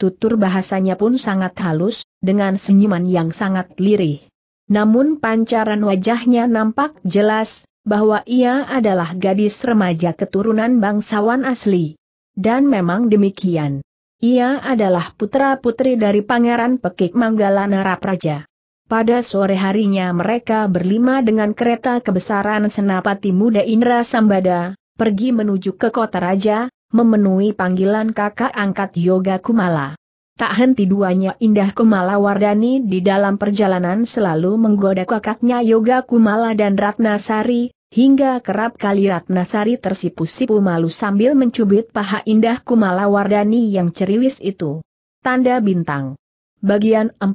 Tutur bahasanya pun sangat halus, dengan senyuman yang sangat lirih. Namun pancaran wajahnya nampak jelas, bahwa ia adalah gadis remaja keturunan bangsawan asli. Dan memang demikian. Ia adalah putra-putri dari Pangeran Pekik Manggala Narapraja. Pada sore harinya mereka berlima dengan kereta kebesaran Senapati Muda Indra Sambada, pergi menuju ke kota raja, memenuhi panggilan kakak angkat Yoga Kumala. Tak henti duanya Indah Kumala Wardani di dalam perjalanan selalu menggoda kakaknya Yoga Kumala dan Ratnasari, hingga kerap kali Ratnasari tersipu-sipu malu sambil mencubit paha Indah Kumala Wardani yang ceriwis itu. Tanda Bintang Bagian 4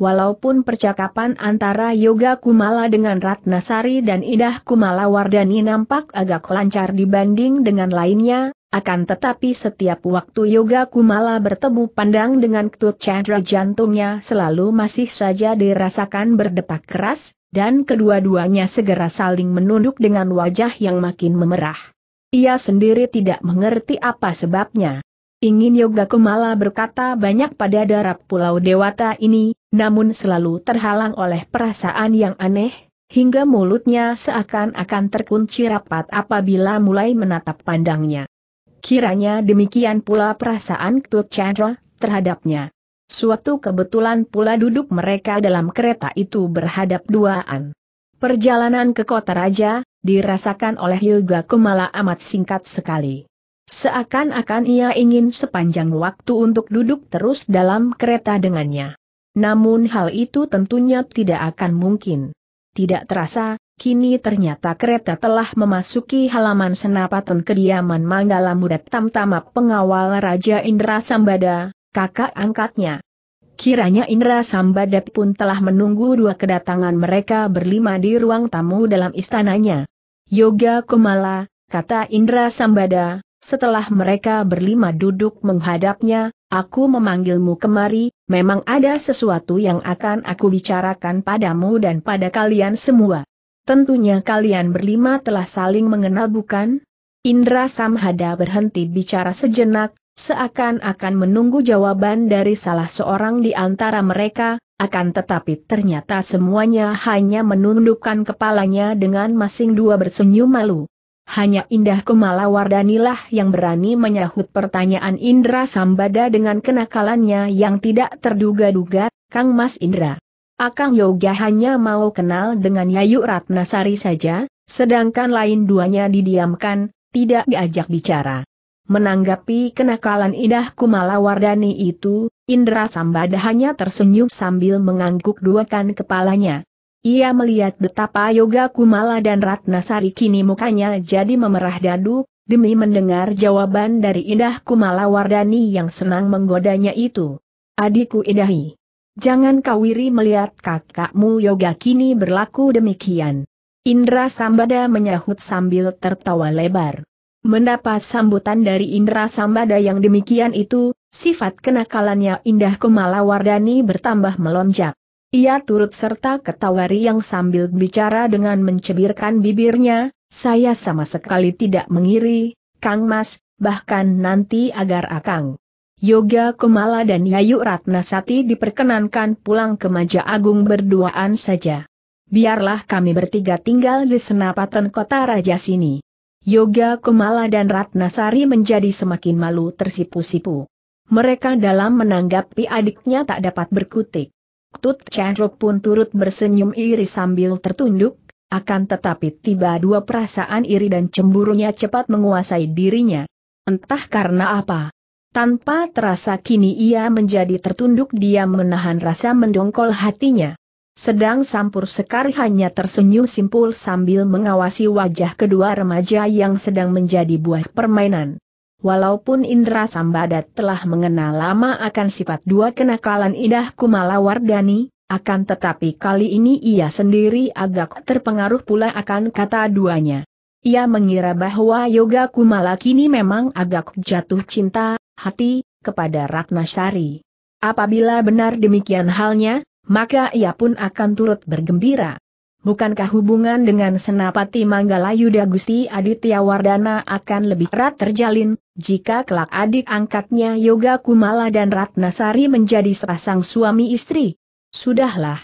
Walaupun percakapan antara Yoga Kumala dengan Ratnasari dan Idah Kumala Wardani nampak agak lancar dibanding dengan lainnya, akan tetapi setiap waktu Yoga Kumala bertemu pandang dengan Ketut Chandra jantungnya selalu masih saja dirasakan berdetak keras, dan kedua-duanya segera saling menunduk dengan wajah yang makin memerah. Ia sendiri tidak mengerti apa sebabnya. Ingin Yoga Kumala berkata banyak pada darat Pulau Dewata ini, namun selalu terhalang oleh perasaan yang aneh, hingga mulutnya seakan-akan terkunci rapat apabila mulai menatap pandangnya. Kiranya demikian pula perasaan Ketut Chandra terhadapnya. Suatu kebetulan pula duduk mereka dalam kereta itu berhadap duaan. Perjalanan ke kota raja, dirasakan oleh Yoga Kumala amat singkat sekali. Seakan-akan ia ingin sepanjang waktu untuk duduk terus dalam kereta dengannya. Namun hal itu tentunya tidak akan mungkin. Tidak terasa, kini ternyata kereta telah memasuki halaman senapaten kediaman Manggala Muda Tamtama pengawal Raja Indra Sambada, kakak angkatnya. Kiranya Indra Sambada pun telah menunggu dua kedatangan mereka berlima di ruang tamu dalam istananya. Yoga Kumala, kata Indra Sambada, setelah mereka berlima duduk menghadapnya, Aku memanggilmu kemari, memang ada sesuatu yang akan aku bicarakan padamu dan pada kalian semua. Tentunya kalian berlima telah saling mengenal bukan? Indra Samhada berhenti bicara sejenak, seakan-akan menunggu jawaban dari salah seorang di antara mereka, akan tetapi ternyata semuanya hanya menundukkan kepalanya dengan masing dua bersenyum malu hanya Indah Wardanilah yang berani menyahut pertanyaan Indra Sambada dengan kenakalannya yang tidak terduga-duga, Kang Mas Indra. Akang Yoga hanya mau kenal dengan Yayu Ratnasari saja, sedangkan lain duanya didiamkan, tidak diajak bicara. Menanggapi kenakalan Indah Kumala Wardani itu, Indra Sambada hanya tersenyum sambil mengangguk duakan kepalanya. Ia melihat betapa Yoga Kumala dan Ratnasari kini mukanya jadi memerah dadu, demi mendengar jawaban dari Indah Kumala Wardani yang senang menggodanya itu. Adikku Indahi, jangan kau iri melihat kakakmu Yoga kini berlaku demikian. Indra Sambada menyahut sambil tertawa lebar. Mendapat sambutan dari Indra Sambada yang demikian itu, sifat kenakalannya Indah Kumala Wardani bertambah melonjak. Ia turut serta ketawari yang sambil bicara dengan mencebirkan bibirnya, saya sama sekali tidak mengiri, Kang Mas, bahkan nanti agar Akang. Yoga Kumala dan Yayu Ratnasati diperkenankan pulang ke Maja Agung berduaan saja. Biarlah kami bertiga tinggal di senapatan kota raja sini. Yoga Kumala dan Ratnasari menjadi semakin malu tersipu-sipu. Mereka dalam menanggapi adiknya tak dapat berkutik. Tut Chandro pun turut bersenyum iri sambil tertunduk, akan tetapi tiba dua perasaan iri dan cemburunya cepat menguasai dirinya. Entah karena apa. Tanpa terasa kini ia menjadi tertunduk dia menahan rasa mendongkol hatinya. Sedang Sampur Sekar hanya tersenyum simpul sambil mengawasi wajah kedua remaja yang sedang menjadi buah permainan. Walaupun Indra Sambadat telah mengenal lama akan sifat dua kenakalan indah Kumala Wardani, akan tetapi kali ini ia sendiri agak terpengaruh pula akan kata duanya. Ia mengira bahwa Yoga Kumala kini memang agak jatuh cinta, hati, kepada Ratnasari. Apabila benar demikian halnya, maka ia pun akan turut bergembira bukankah hubungan dengan Senapati Manggalayuda Gusti Aditya Wardana akan lebih erat terjalin, jika kelak adik angkatnya Yoga Kumala dan Ratnasari menjadi sepasang suami istri? Sudahlah.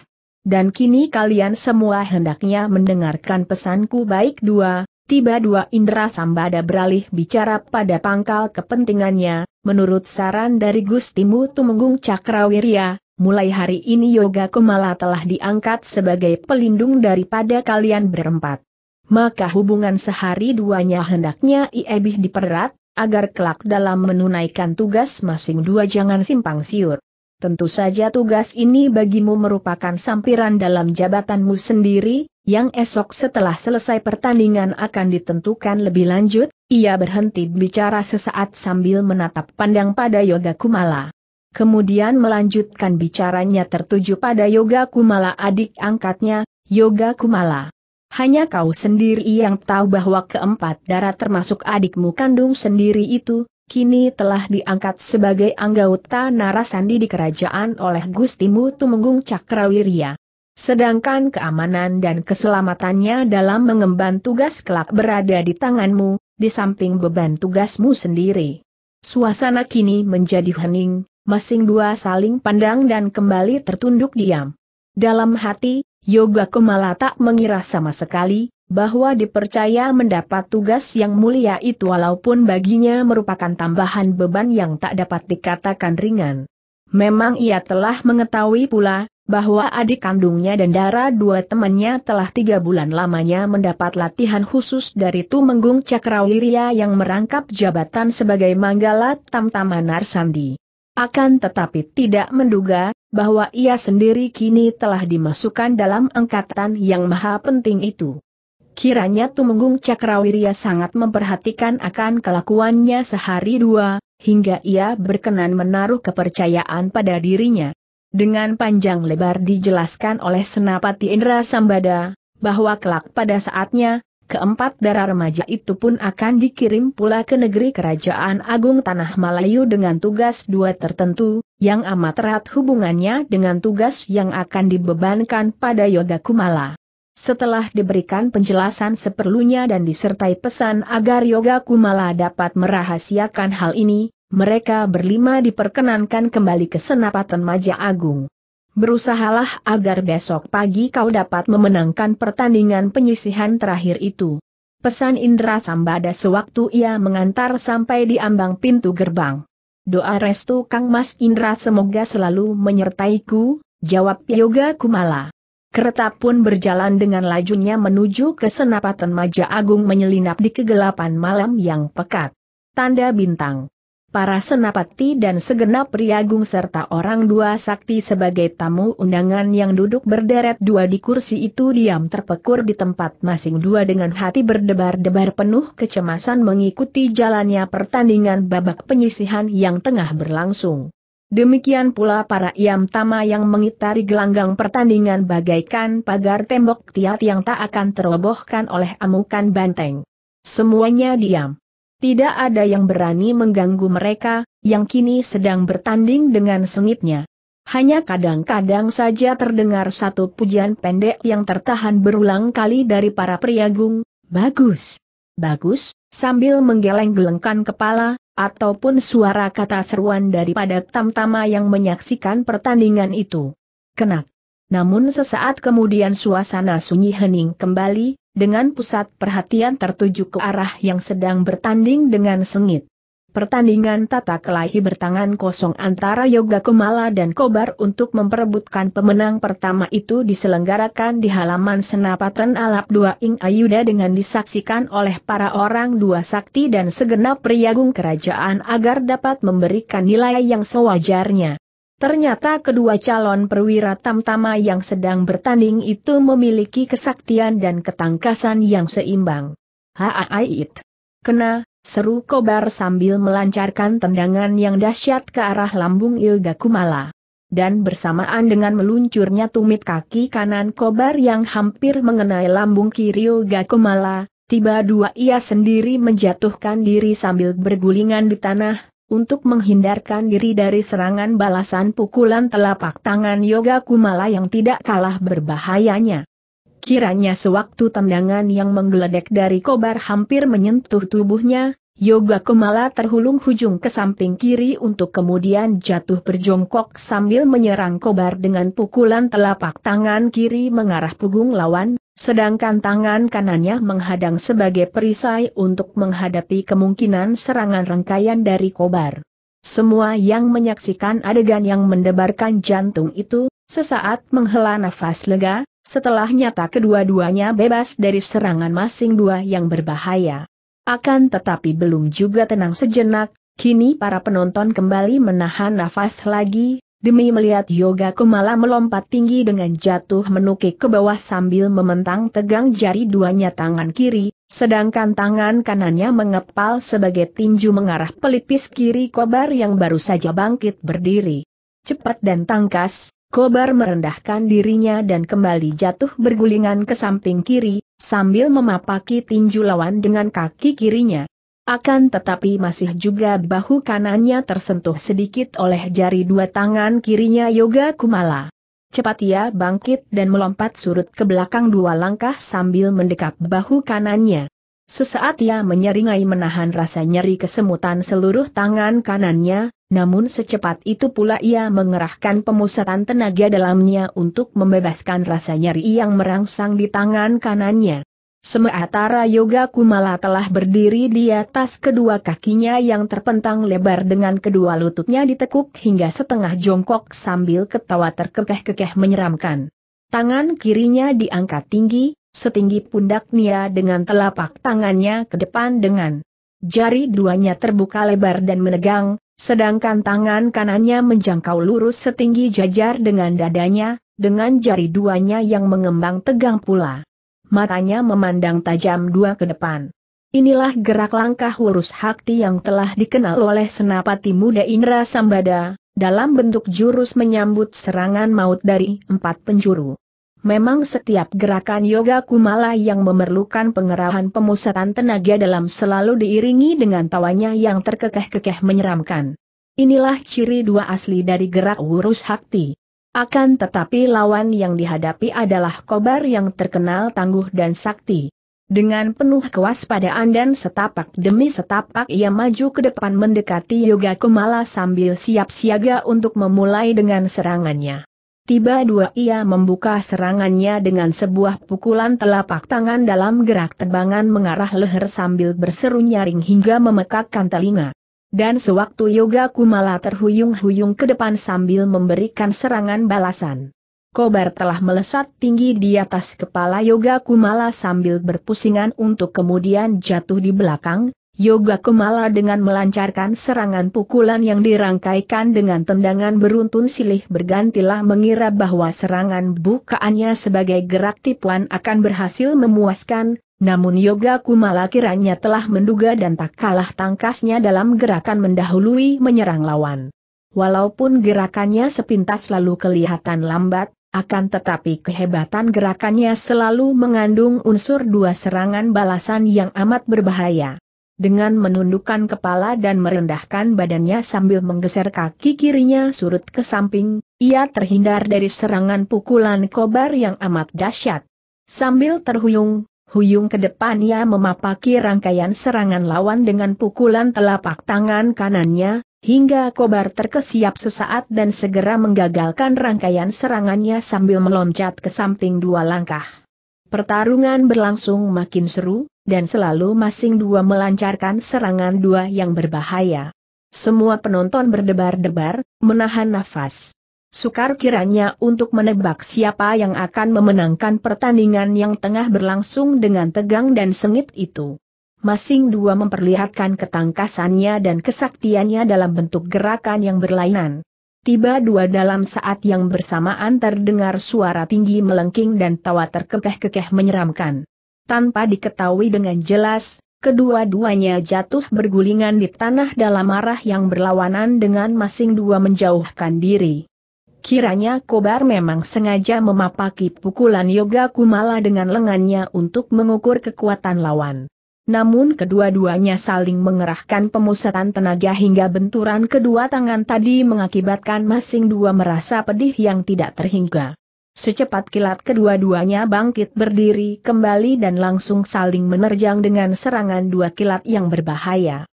Dan kini kalian semua hendaknya mendengarkan pesanku baik dua, tiba dua Indra sambada beralih bicara pada pangkal kepentingannya, menurut saran dari Gustimu Tumenggung Cakrawirya, mulai hari ini Yoga Kumala telah diangkat sebagai pelindung daripada kalian berempat. Maka hubungan sehari duanya hendaknya lebih dipererat, agar kelak dalam menunaikan tugas masing dua jangan simpang siur. Tentu saja tugas ini bagimu merupakan sampiran dalam jabatanmu sendiri, yang esok setelah selesai pertandingan akan ditentukan lebih lanjut, ia berhenti bicara sesaat sambil menatap pandang pada Yoga Kumala kemudian melanjutkan bicaranya tertuju pada Yoga Kumala adik angkatnya, Yoga Kumala. Hanya kau sendiri yang tahu bahwa keempat darah termasuk adikmu kandung sendiri itu, kini telah diangkat sebagai anggota narasandi di kerajaan oleh Gustimu Tumenggung Cakrawirya. Sedangkan keamanan dan keselamatannya dalam mengemban tugas kelak berada di tanganmu, di samping beban tugasmu sendiri. Suasana kini menjadi hening, masing dua saling pandang dan kembali tertunduk diam. Dalam hati, Yoga Kumala tak mengira sama sekali, bahwa dipercaya mendapat tugas yang mulia itu walaupun baginya merupakan tambahan beban yang tak dapat dikatakan ringan. Memang ia telah mengetahui pula, bahwa adik kandungnya dan darah dua temannya telah tiga bulan lamanya mendapat latihan khusus dari Tumenggung Cakrawirya yang merangkap jabatan sebagai Manggala Tamtama Narsandi. Akan tetapi tidak menduga, bahwa ia sendiri kini telah dimasukkan dalam angkatan yang maha penting itu. Kiranya Tumenggung Cakrawirya sangat memperhatikan akan kelakuannya sehari dua, hingga ia berkenan menaruh kepercayaan pada dirinya. Dengan panjang lebar dijelaskan oleh Senapati Indra Sambada, bahwa kelak pada saatnya, Keempat darah remaja itu pun akan dikirim pula ke negeri Kerajaan Agung Tanah Melayu dengan tugas dua tertentu, yang amat erat hubungannya dengan tugas yang akan dibebankan pada Yoga Kumala. Setelah diberikan penjelasan seperlunya dan disertai pesan agar Yoga Kumala dapat merahasiakan hal ini, mereka berlima diperkenankan kembali ke Senapatan Maja Agung berusahalah agar besok pagi kau dapat memenangkan pertandingan penyisihan terakhir itu. Pesan Indra Sambada sewaktu ia mengantar sampai di ambang pintu gerbang. Doa restu Kang Mas Indra semoga selalu menyertai ku, jawab Yoga Kumala. Kereta pun berjalan dengan lajunya menuju ke senapatan Maja Agung menyelinap di kegelapan malam yang pekat. Tanda bintang para senapati dan segenap priagung serta orang dua sakti sebagai tamu undangan yang duduk berderet dua di kursi itu diam terpekur di tempat masing dua dengan hati berdebar-debar penuh kecemasan mengikuti jalannya pertandingan babak penyisihan yang tengah berlangsung. Demikian pula para iam tama yang mengitari gelanggang pertandingan bagaikan pagar tembok tiat yang tak akan terobohkan oleh amukan banteng. Semuanya diam. Tidak ada yang berani mengganggu mereka, yang kini sedang bertanding dengan sengitnya. Hanya kadang-kadang saja terdengar satu pujian pendek yang tertahan berulang kali dari para priagung, bagus, bagus, sambil menggeleng-gelengkan kepala, ataupun suara kata seruan daripada tamtama yang menyaksikan pertandingan itu. Kenak namun sesaat kemudian suasana sunyi hening kembali, dengan pusat perhatian tertuju ke arah yang sedang bertanding dengan sengit. Pertandingan tata kelahi bertangan kosong antara Yoga Kumala dan Kobar untuk memperebutkan pemenang pertama itu diselenggarakan di halaman Senapaten Alap Dua Ing Ayuda dengan disaksikan oleh para orang dua sakti dan segenap priagung kerajaan agar dapat memberikan nilai yang sewajarnya. Ternyata kedua calon perwira tamtama yang sedang bertanding itu memiliki kesaktian dan ketangkasan yang seimbang. Haaait. Kena, seru kobar sambil melancarkan tendangan yang dahsyat ke arah lambung Ilga Kumala. Dan bersamaan dengan meluncurnya tumit kaki kanan kobar yang hampir mengenai lambung kiri Ilga Kumala, tiba dua ia sendiri menjatuhkan diri sambil bergulingan di tanah, untuk menghindarkan diri dari serangan balasan pukulan telapak tangan Yoga Kumala yang tidak kalah berbahayanya. Kiranya sewaktu tendangan yang menggeledek dari kobar hampir menyentuh tubuhnya, Yoga Kumala terhulung hujung ke samping kiri untuk kemudian jatuh berjongkok sambil menyerang kobar dengan pukulan telapak tangan kiri mengarah punggung lawan, Sedangkan tangan kanannya menghadang sebagai perisai untuk menghadapi kemungkinan serangan rangkaian dari kobar. Semua yang menyaksikan adegan yang mendebarkan jantung itu, sesaat menghela nafas lega, setelah nyata kedua-duanya bebas dari serangan masing dua yang berbahaya. Akan tetapi belum juga tenang sejenak, kini para penonton kembali menahan nafas lagi, Demi melihat Yoga Kumala melompat tinggi dengan jatuh menukik ke bawah sambil mementang tegang jari duanya tangan kiri, sedangkan tangan kanannya mengepal sebagai tinju mengarah pelipis kiri kobar yang baru saja bangkit berdiri. Cepat dan tangkas, kobar merendahkan dirinya dan kembali jatuh bergulingan ke samping kiri, sambil memapaki tinju lawan dengan kaki kirinya. Akan tetapi masih juga bahu kanannya tersentuh sedikit oleh jari dua tangan kirinya Yoga Kumala. Cepat ia bangkit dan melompat surut ke belakang dua langkah sambil mendekap bahu kanannya. Sesaat ia menyeringai menahan rasa nyeri kesemutan seluruh tangan kanannya, namun secepat itu pula ia mengerahkan pemusatan tenaga dalamnya untuk membebaskan rasa nyeri yang merangsang di tangan kanannya. Sementara Yoga Kumala telah berdiri di atas kedua kakinya yang terpentang lebar dengan kedua lututnya ditekuk hingga setengah jongkok sambil ketawa terkekeh-kekeh menyeramkan. Tangan kirinya diangkat tinggi, setinggi pundak Nia dengan telapak tangannya ke depan dengan jari duanya terbuka lebar dan menegang, sedangkan tangan kanannya menjangkau lurus setinggi jajar dengan dadanya, dengan jari duanya yang mengembang tegang pula matanya memandang tajam dua ke depan. Inilah gerak langkah lurus hakti yang telah dikenal oleh senapati muda Indra Sambada, dalam bentuk jurus menyambut serangan maut dari empat penjuru. Memang setiap gerakan yoga kumala yang memerlukan pengerahan pemusatan tenaga dalam selalu diiringi dengan tawanya yang terkekeh-kekeh menyeramkan. Inilah ciri dua asli dari gerak wurus hakti. Akan tetapi lawan yang dihadapi adalah kobar yang terkenal tangguh dan sakti. Dengan penuh kewaspadaan dan setapak demi setapak ia maju ke depan mendekati Yoga Kumala sambil siap siaga untuk memulai dengan serangannya. Tiba dua ia membuka serangannya dengan sebuah pukulan telapak tangan dalam gerak tebangan mengarah leher sambil berseru nyaring hingga memekakkan telinga. Dan sewaktu Yoga Kumala terhuyung-huyung ke depan sambil memberikan serangan balasan. Kobar telah melesat tinggi di atas kepala Yoga Kumala sambil berpusingan untuk kemudian jatuh di belakang, Yoga Kumala dengan melancarkan serangan pukulan yang dirangkaikan dengan tendangan beruntun silih bergantilah mengira bahwa serangan bukaannya sebagai gerak tipuan akan berhasil memuaskan, namun Yoga Kumala kiranya telah menduga dan tak kalah tangkasnya dalam gerakan mendahului menyerang lawan. Walaupun gerakannya sepintas lalu kelihatan lambat, akan tetapi kehebatan gerakannya selalu mengandung unsur dua serangan balasan yang amat berbahaya. Dengan menundukkan kepala dan merendahkan badannya sambil menggeser kaki kirinya surut ke samping, ia terhindar dari serangan pukulan kobar yang amat dahsyat. Sambil terhuyung, Huyung ke ia memapaki rangkaian serangan lawan dengan pukulan telapak tangan kanannya, hingga kobar terkesiap sesaat dan segera menggagalkan rangkaian serangannya sambil meloncat ke samping dua langkah. Pertarungan berlangsung makin seru, dan selalu masing dua melancarkan serangan dua yang berbahaya. Semua penonton berdebar-debar, menahan nafas. Sukar kiranya untuk menebak siapa yang akan memenangkan pertandingan yang tengah berlangsung dengan tegang dan sengit itu. Masing dua memperlihatkan ketangkasannya dan kesaktiannya dalam bentuk gerakan yang berlainan. Tiba dua dalam saat yang bersamaan terdengar suara tinggi melengking dan tawa terkekeh-kekeh menyeramkan. Tanpa diketahui dengan jelas, kedua-duanya jatuh bergulingan di tanah dalam arah yang berlawanan dengan masing dua menjauhkan diri. Kiranya Kobar memang sengaja memapaki pukulan Yoga Kumala dengan lengannya untuk mengukur kekuatan lawan. Namun kedua-duanya saling mengerahkan pemusatan tenaga hingga benturan kedua tangan tadi mengakibatkan masing dua merasa pedih yang tidak terhingga. Secepat kilat kedua-duanya bangkit berdiri kembali dan langsung saling menerjang dengan serangan dua kilat yang berbahaya.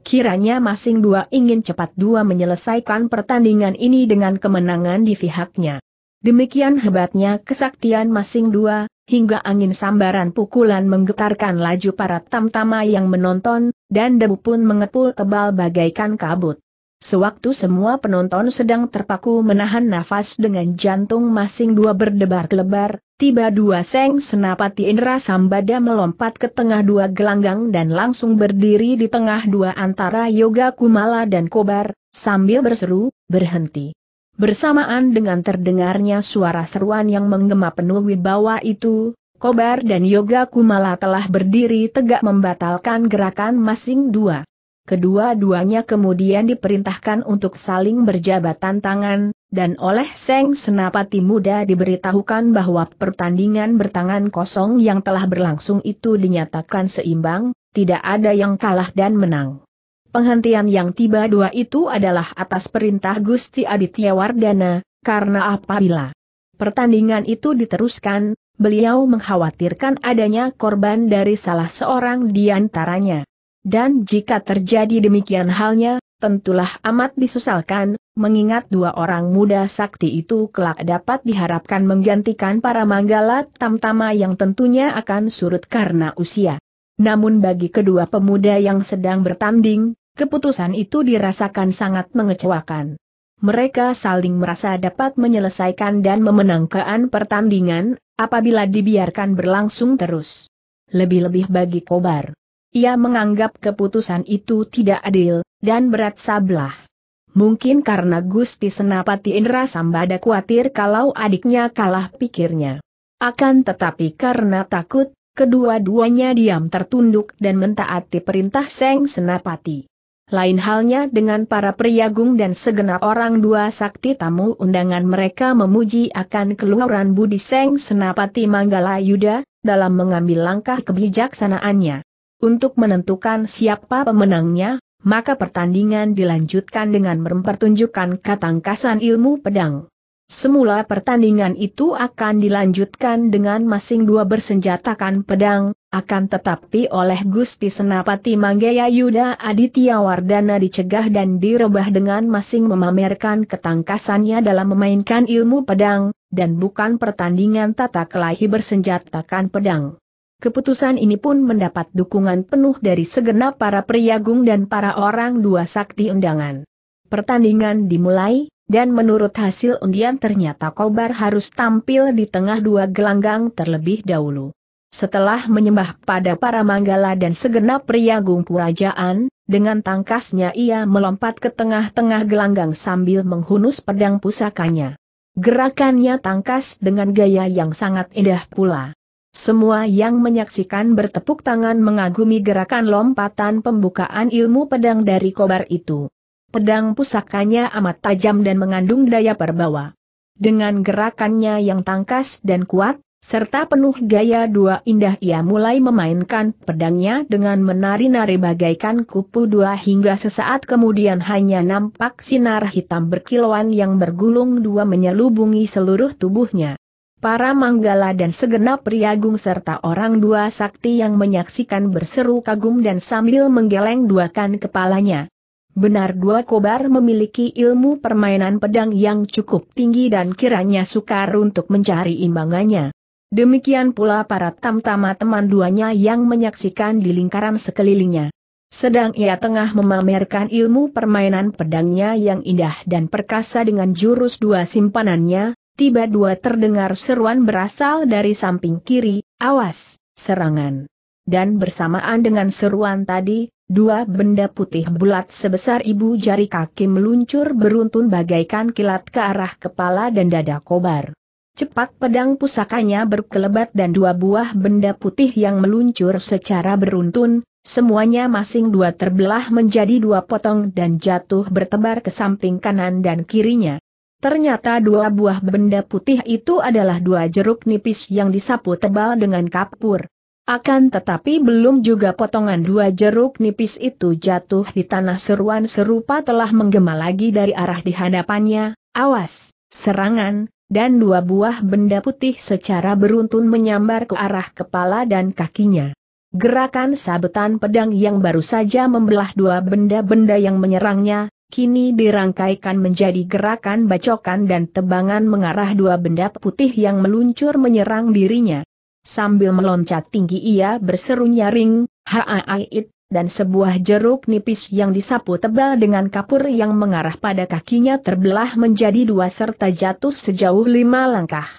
Kiranya masing dua ingin cepat dua menyelesaikan pertandingan ini dengan kemenangan di pihaknya. Demikian hebatnya kesaktian masing dua, hingga angin sambaran pukulan menggetarkan laju para tamtama yang menonton, dan debu pun mengepul tebal bagaikan kabut. Sewaktu semua penonton sedang terpaku menahan nafas dengan jantung masing dua berdebar-lebar, Tiba dua seng senapati Indra Sambada melompat ke tengah dua gelanggang dan langsung berdiri di tengah dua antara Yoga Kumala dan Kobar, sambil berseru, berhenti. Bersamaan dengan terdengarnya suara seruan yang menggema penuh wibawa itu, Kobar dan Yoga Kumala telah berdiri tegak membatalkan gerakan masing dua. Kedua-duanya kemudian diperintahkan untuk saling berjabatan tangan, dan oleh Seng Senapati Muda diberitahukan bahwa pertandingan bertangan kosong yang telah berlangsung itu dinyatakan seimbang, tidak ada yang kalah dan menang. Penghentian yang tiba dua itu adalah atas perintah Gusti Aditya Wardana, karena apabila pertandingan itu diteruskan, beliau mengkhawatirkan adanya korban dari salah seorang di antaranya. Dan jika terjadi demikian halnya, tentulah amat disesalkan, mengingat dua orang muda sakti itu kelak dapat diharapkan menggantikan para manggala tamtama yang tentunya akan surut karena usia. Namun bagi kedua pemuda yang sedang bertanding, keputusan itu dirasakan sangat mengecewakan. Mereka saling merasa dapat menyelesaikan dan memenangkan pertandingan, apabila dibiarkan berlangsung terus. Lebih-lebih bagi Kobar. Ia menganggap keputusan itu tidak adil, dan berat sablah. Mungkin karena Gusti Senapati Indra Sambada khawatir kalau adiknya kalah pikirnya. Akan tetapi karena takut, kedua-duanya diam tertunduk dan mentaati perintah Seng Senapati. Lain halnya dengan para priagung dan segenap orang dua sakti tamu undangan mereka memuji akan keluaran Budi Seng Senapati Manggala Yuda, dalam mengambil langkah kebijaksanaannya. Untuk menentukan siapa pemenangnya, maka pertandingan dilanjutkan dengan mempertunjukkan katangkasan ilmu pedang. Semula pertandingan itu akan dilanjutkan dengan masing dua bersenjatakan pedang, akan tetapi oleh Gusti Senapati Manggaya Yuda Aditya Wardana dicegah dan direbah dengan masing memamerkan ketangkasannya dalam memainkan ilmu pedang, dan bukan pertandingan tata kelahi bersenjatakan pedang. Keputusan ini pun mendapat dukungan penuh dari segenap para priagung dan para orang dua sakti undangan. Pertandingan dimulai, dan menurut hasil undian ternyata Kobar harus tampil di tengah dua gelanggang terlebih dahulu. Setelah menyembah pada para manggala dan segenap priagung kerajaan, dengan tangkasnya ia melompat ke tengah-tengah gelanggang sambil menghunus pedang pusakanya. Gerakannya tangkas dengan gaya yang sangat indah pula. Semua yang menyaksikan bertepuk tangan mengagumi gerakan lompatan pembukaan ilmu pedang dari kobar itu. Pedang pusakanya amat tajam dan mengandung daya perbawa. Dengan gerakannya yang tangkas dan kuat, serta penuh gaya dua indah ia mulai memainkan pedangnya dengan menari-nari bagaikan kupu dua hingga sesaat kemudian hanya nampak sinar hitam berkilauan yang bergulung dua menyelubungi seluruh tubuhnya. Para Manggala dan segenap priagung serta orang dua sakti yang menyaksikan berseru kagum dan sambil menggeleng duakan kepalanya. Benar dua kobar memiliki ilmu permainan pedang yang cukup tinggi dan kiranya sukar untuk mencari imbangannya. Demikian pula para tamtama teman duanya yang menyaksikan di lingkaran sekelilingnya. Sedang ia tengah memamerkan ilmu permainan pedangnya yang indah dan perkasa dengan jurus dua simpanannya, tiba dua terdengar seruan berasal dari samping kiri, awas, serangan. Dan bersamaan dengan seruan tadi, dua benda putih bulat sebesar ibu jari kaki meluncur beruntun bagaikan kilat ke arah kepala dan dada kobar. Cepat pedang pusakanya berkelebat dan dua buah benda putih yang meluncur secara beruntun, semuanya masing dua terbelah menjadi dua potong dan jatuh bertebar ke samping kanan dan kirinya. Ternyata dua buah benda putih itu adalah dua jeruk nipis yang disapu tebal dengan kapur. Akan tetapi belum juga potongan dua jeruk nipis itu jatuh di tanah seruan serupa telah menggema lagi dari arah di hadapannya, awas, serangan, dan dua buah benda putih secara beruntun menyambar ke arah kepala dan kakinya. Gerakan sabetan pedang yang baru saja membelah dua benda-benda yang menyerangnya, kini dirangkaikan menjadi gerakan bacokan dan tebangan mengarah dua benda putih yang meluncur menyerang dirinya. Sambil meloncat tinggi ia berseru nyaring, haaait, dan sebuah jeruk nipis yang disapu tebal dengan kapur yang mengarah pada kakinya terbelah menjadi dua serta jatuh sejauh lima langkah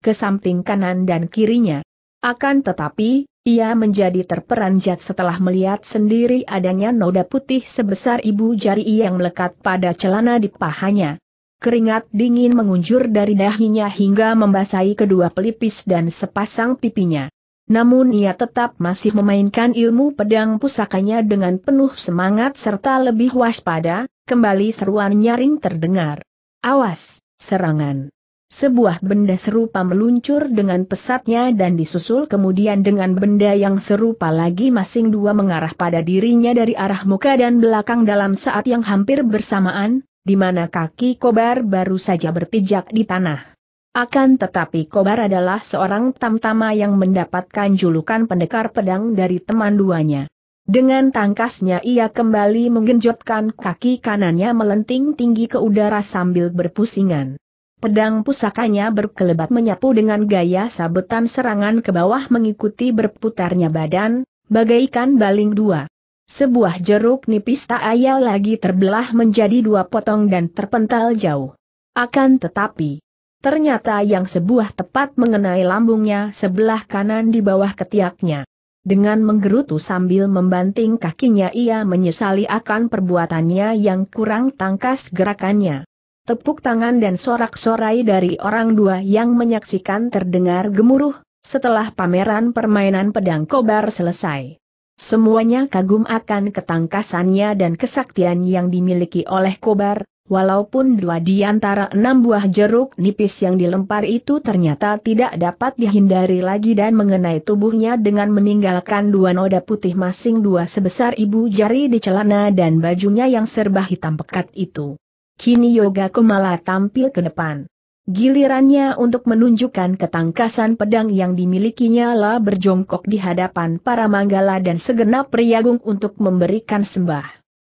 ke samping kanan dan kirinya. Akan tetapi, ia menjadi terperanjat setelah melihat sendiri adanya noda putih sebesar ibu jari yang melekat pada celana di pahanya. Keringat dingin mengunjur dari dahinya hingga membasahi kedua pelipis dan sepasang pipinya. Namun ia tetap masih memainkan ilmu pedang pusakanya dengan penuh semangat serta lebih waspada, kembali seruan nyaring terdengar. Awas, serangan! Sebuah benda serupa meluncur dengan pesatnya dan disusul kemudian dengan benda yang serupa lagi masing dua mengarah pada dirinya dari arah muka dan belakang dalam saat yang hampir bersamaan, di mana kaki kobar baru saja berpijak di tanah. Akan tetapi kobar adalah seorang tamtama yang mendapatkan julukan pendekar pedang dari teman duanya. Dengan tangkasnya ia kembali menggenjotkan kaki kanannya melenting tinggi ke udara sambil berpusingan. Pedang pusakanya berkelebat menyapu dengan gaya sabetan serangan ke bawah mengikuti berputarnya badan, bagaikan baling dua. Sebuah jeruk nipis tak ayal lagi terbelah menjadi dua potong dan terpental jauh. Akan tetapi, ternyata yang sebuah tepat mengenai lambungnya sebelah kanan di bawah ketiaknya. Dengan menggerutu sambil membanting kakinya ia menyesali akan perbuatannya yang kurang tangkas gerakannya tepuk tangan dan sorak-sorai dari orang dua yang menyaksikan terdengar gemuruh, setelah pameran permainan pedang kobar selesai. Semuanya kagum akan ketangkasannya dan kesaktian yang dimiliki oleh kobar, walaupun dua di antara enam buah jeruk nipis yang dilempar itu ternyata tidak dapat dihindari lagi dan mengenai tubuhnya dengan meninggalkan dua noda putih masing dua sebesar ibu jari di celana dan bajunya yang serba hitam pekat itu kini Yoga Kumala tampil ke depan. Gilirannya untuk menunjukkan ketangkasan pedang yang dimilikinya lah berjongkok di hadapan para manggala dan segenap priagung untuk memberikan sembah.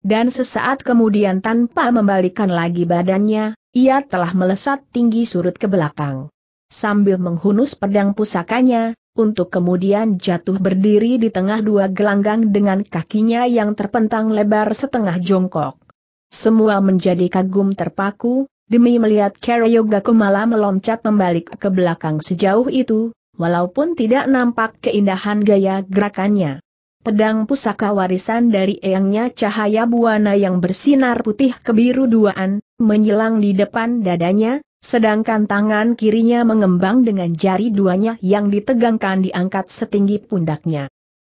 Dan sesaat kemudian tanpa membalikan lagi badannya, ia telah melesat tinggi surut ke belakang. Sambil menghunus pedang pusakanya, untuk kemudian jatuh berdiri di tengah dua gelanggang dengan kakinya yang terpentang lebar setengah jongkok. Semua menjadi kagum terpaku, demi melihat Karyoga Kumala meloncat membalik ke belakang sejauh itu, walaupun tidak nampak keindahan gaya gerakannya. Pedang pusaka warisan dari eyangnya cahaya buana yang bersinar putih kebiru duaan, menyilang di depan dadanya, sedangkan tangan kirinya mengembang dengan jari duanya yang ditegangkan diangkat setinggi pundaknya.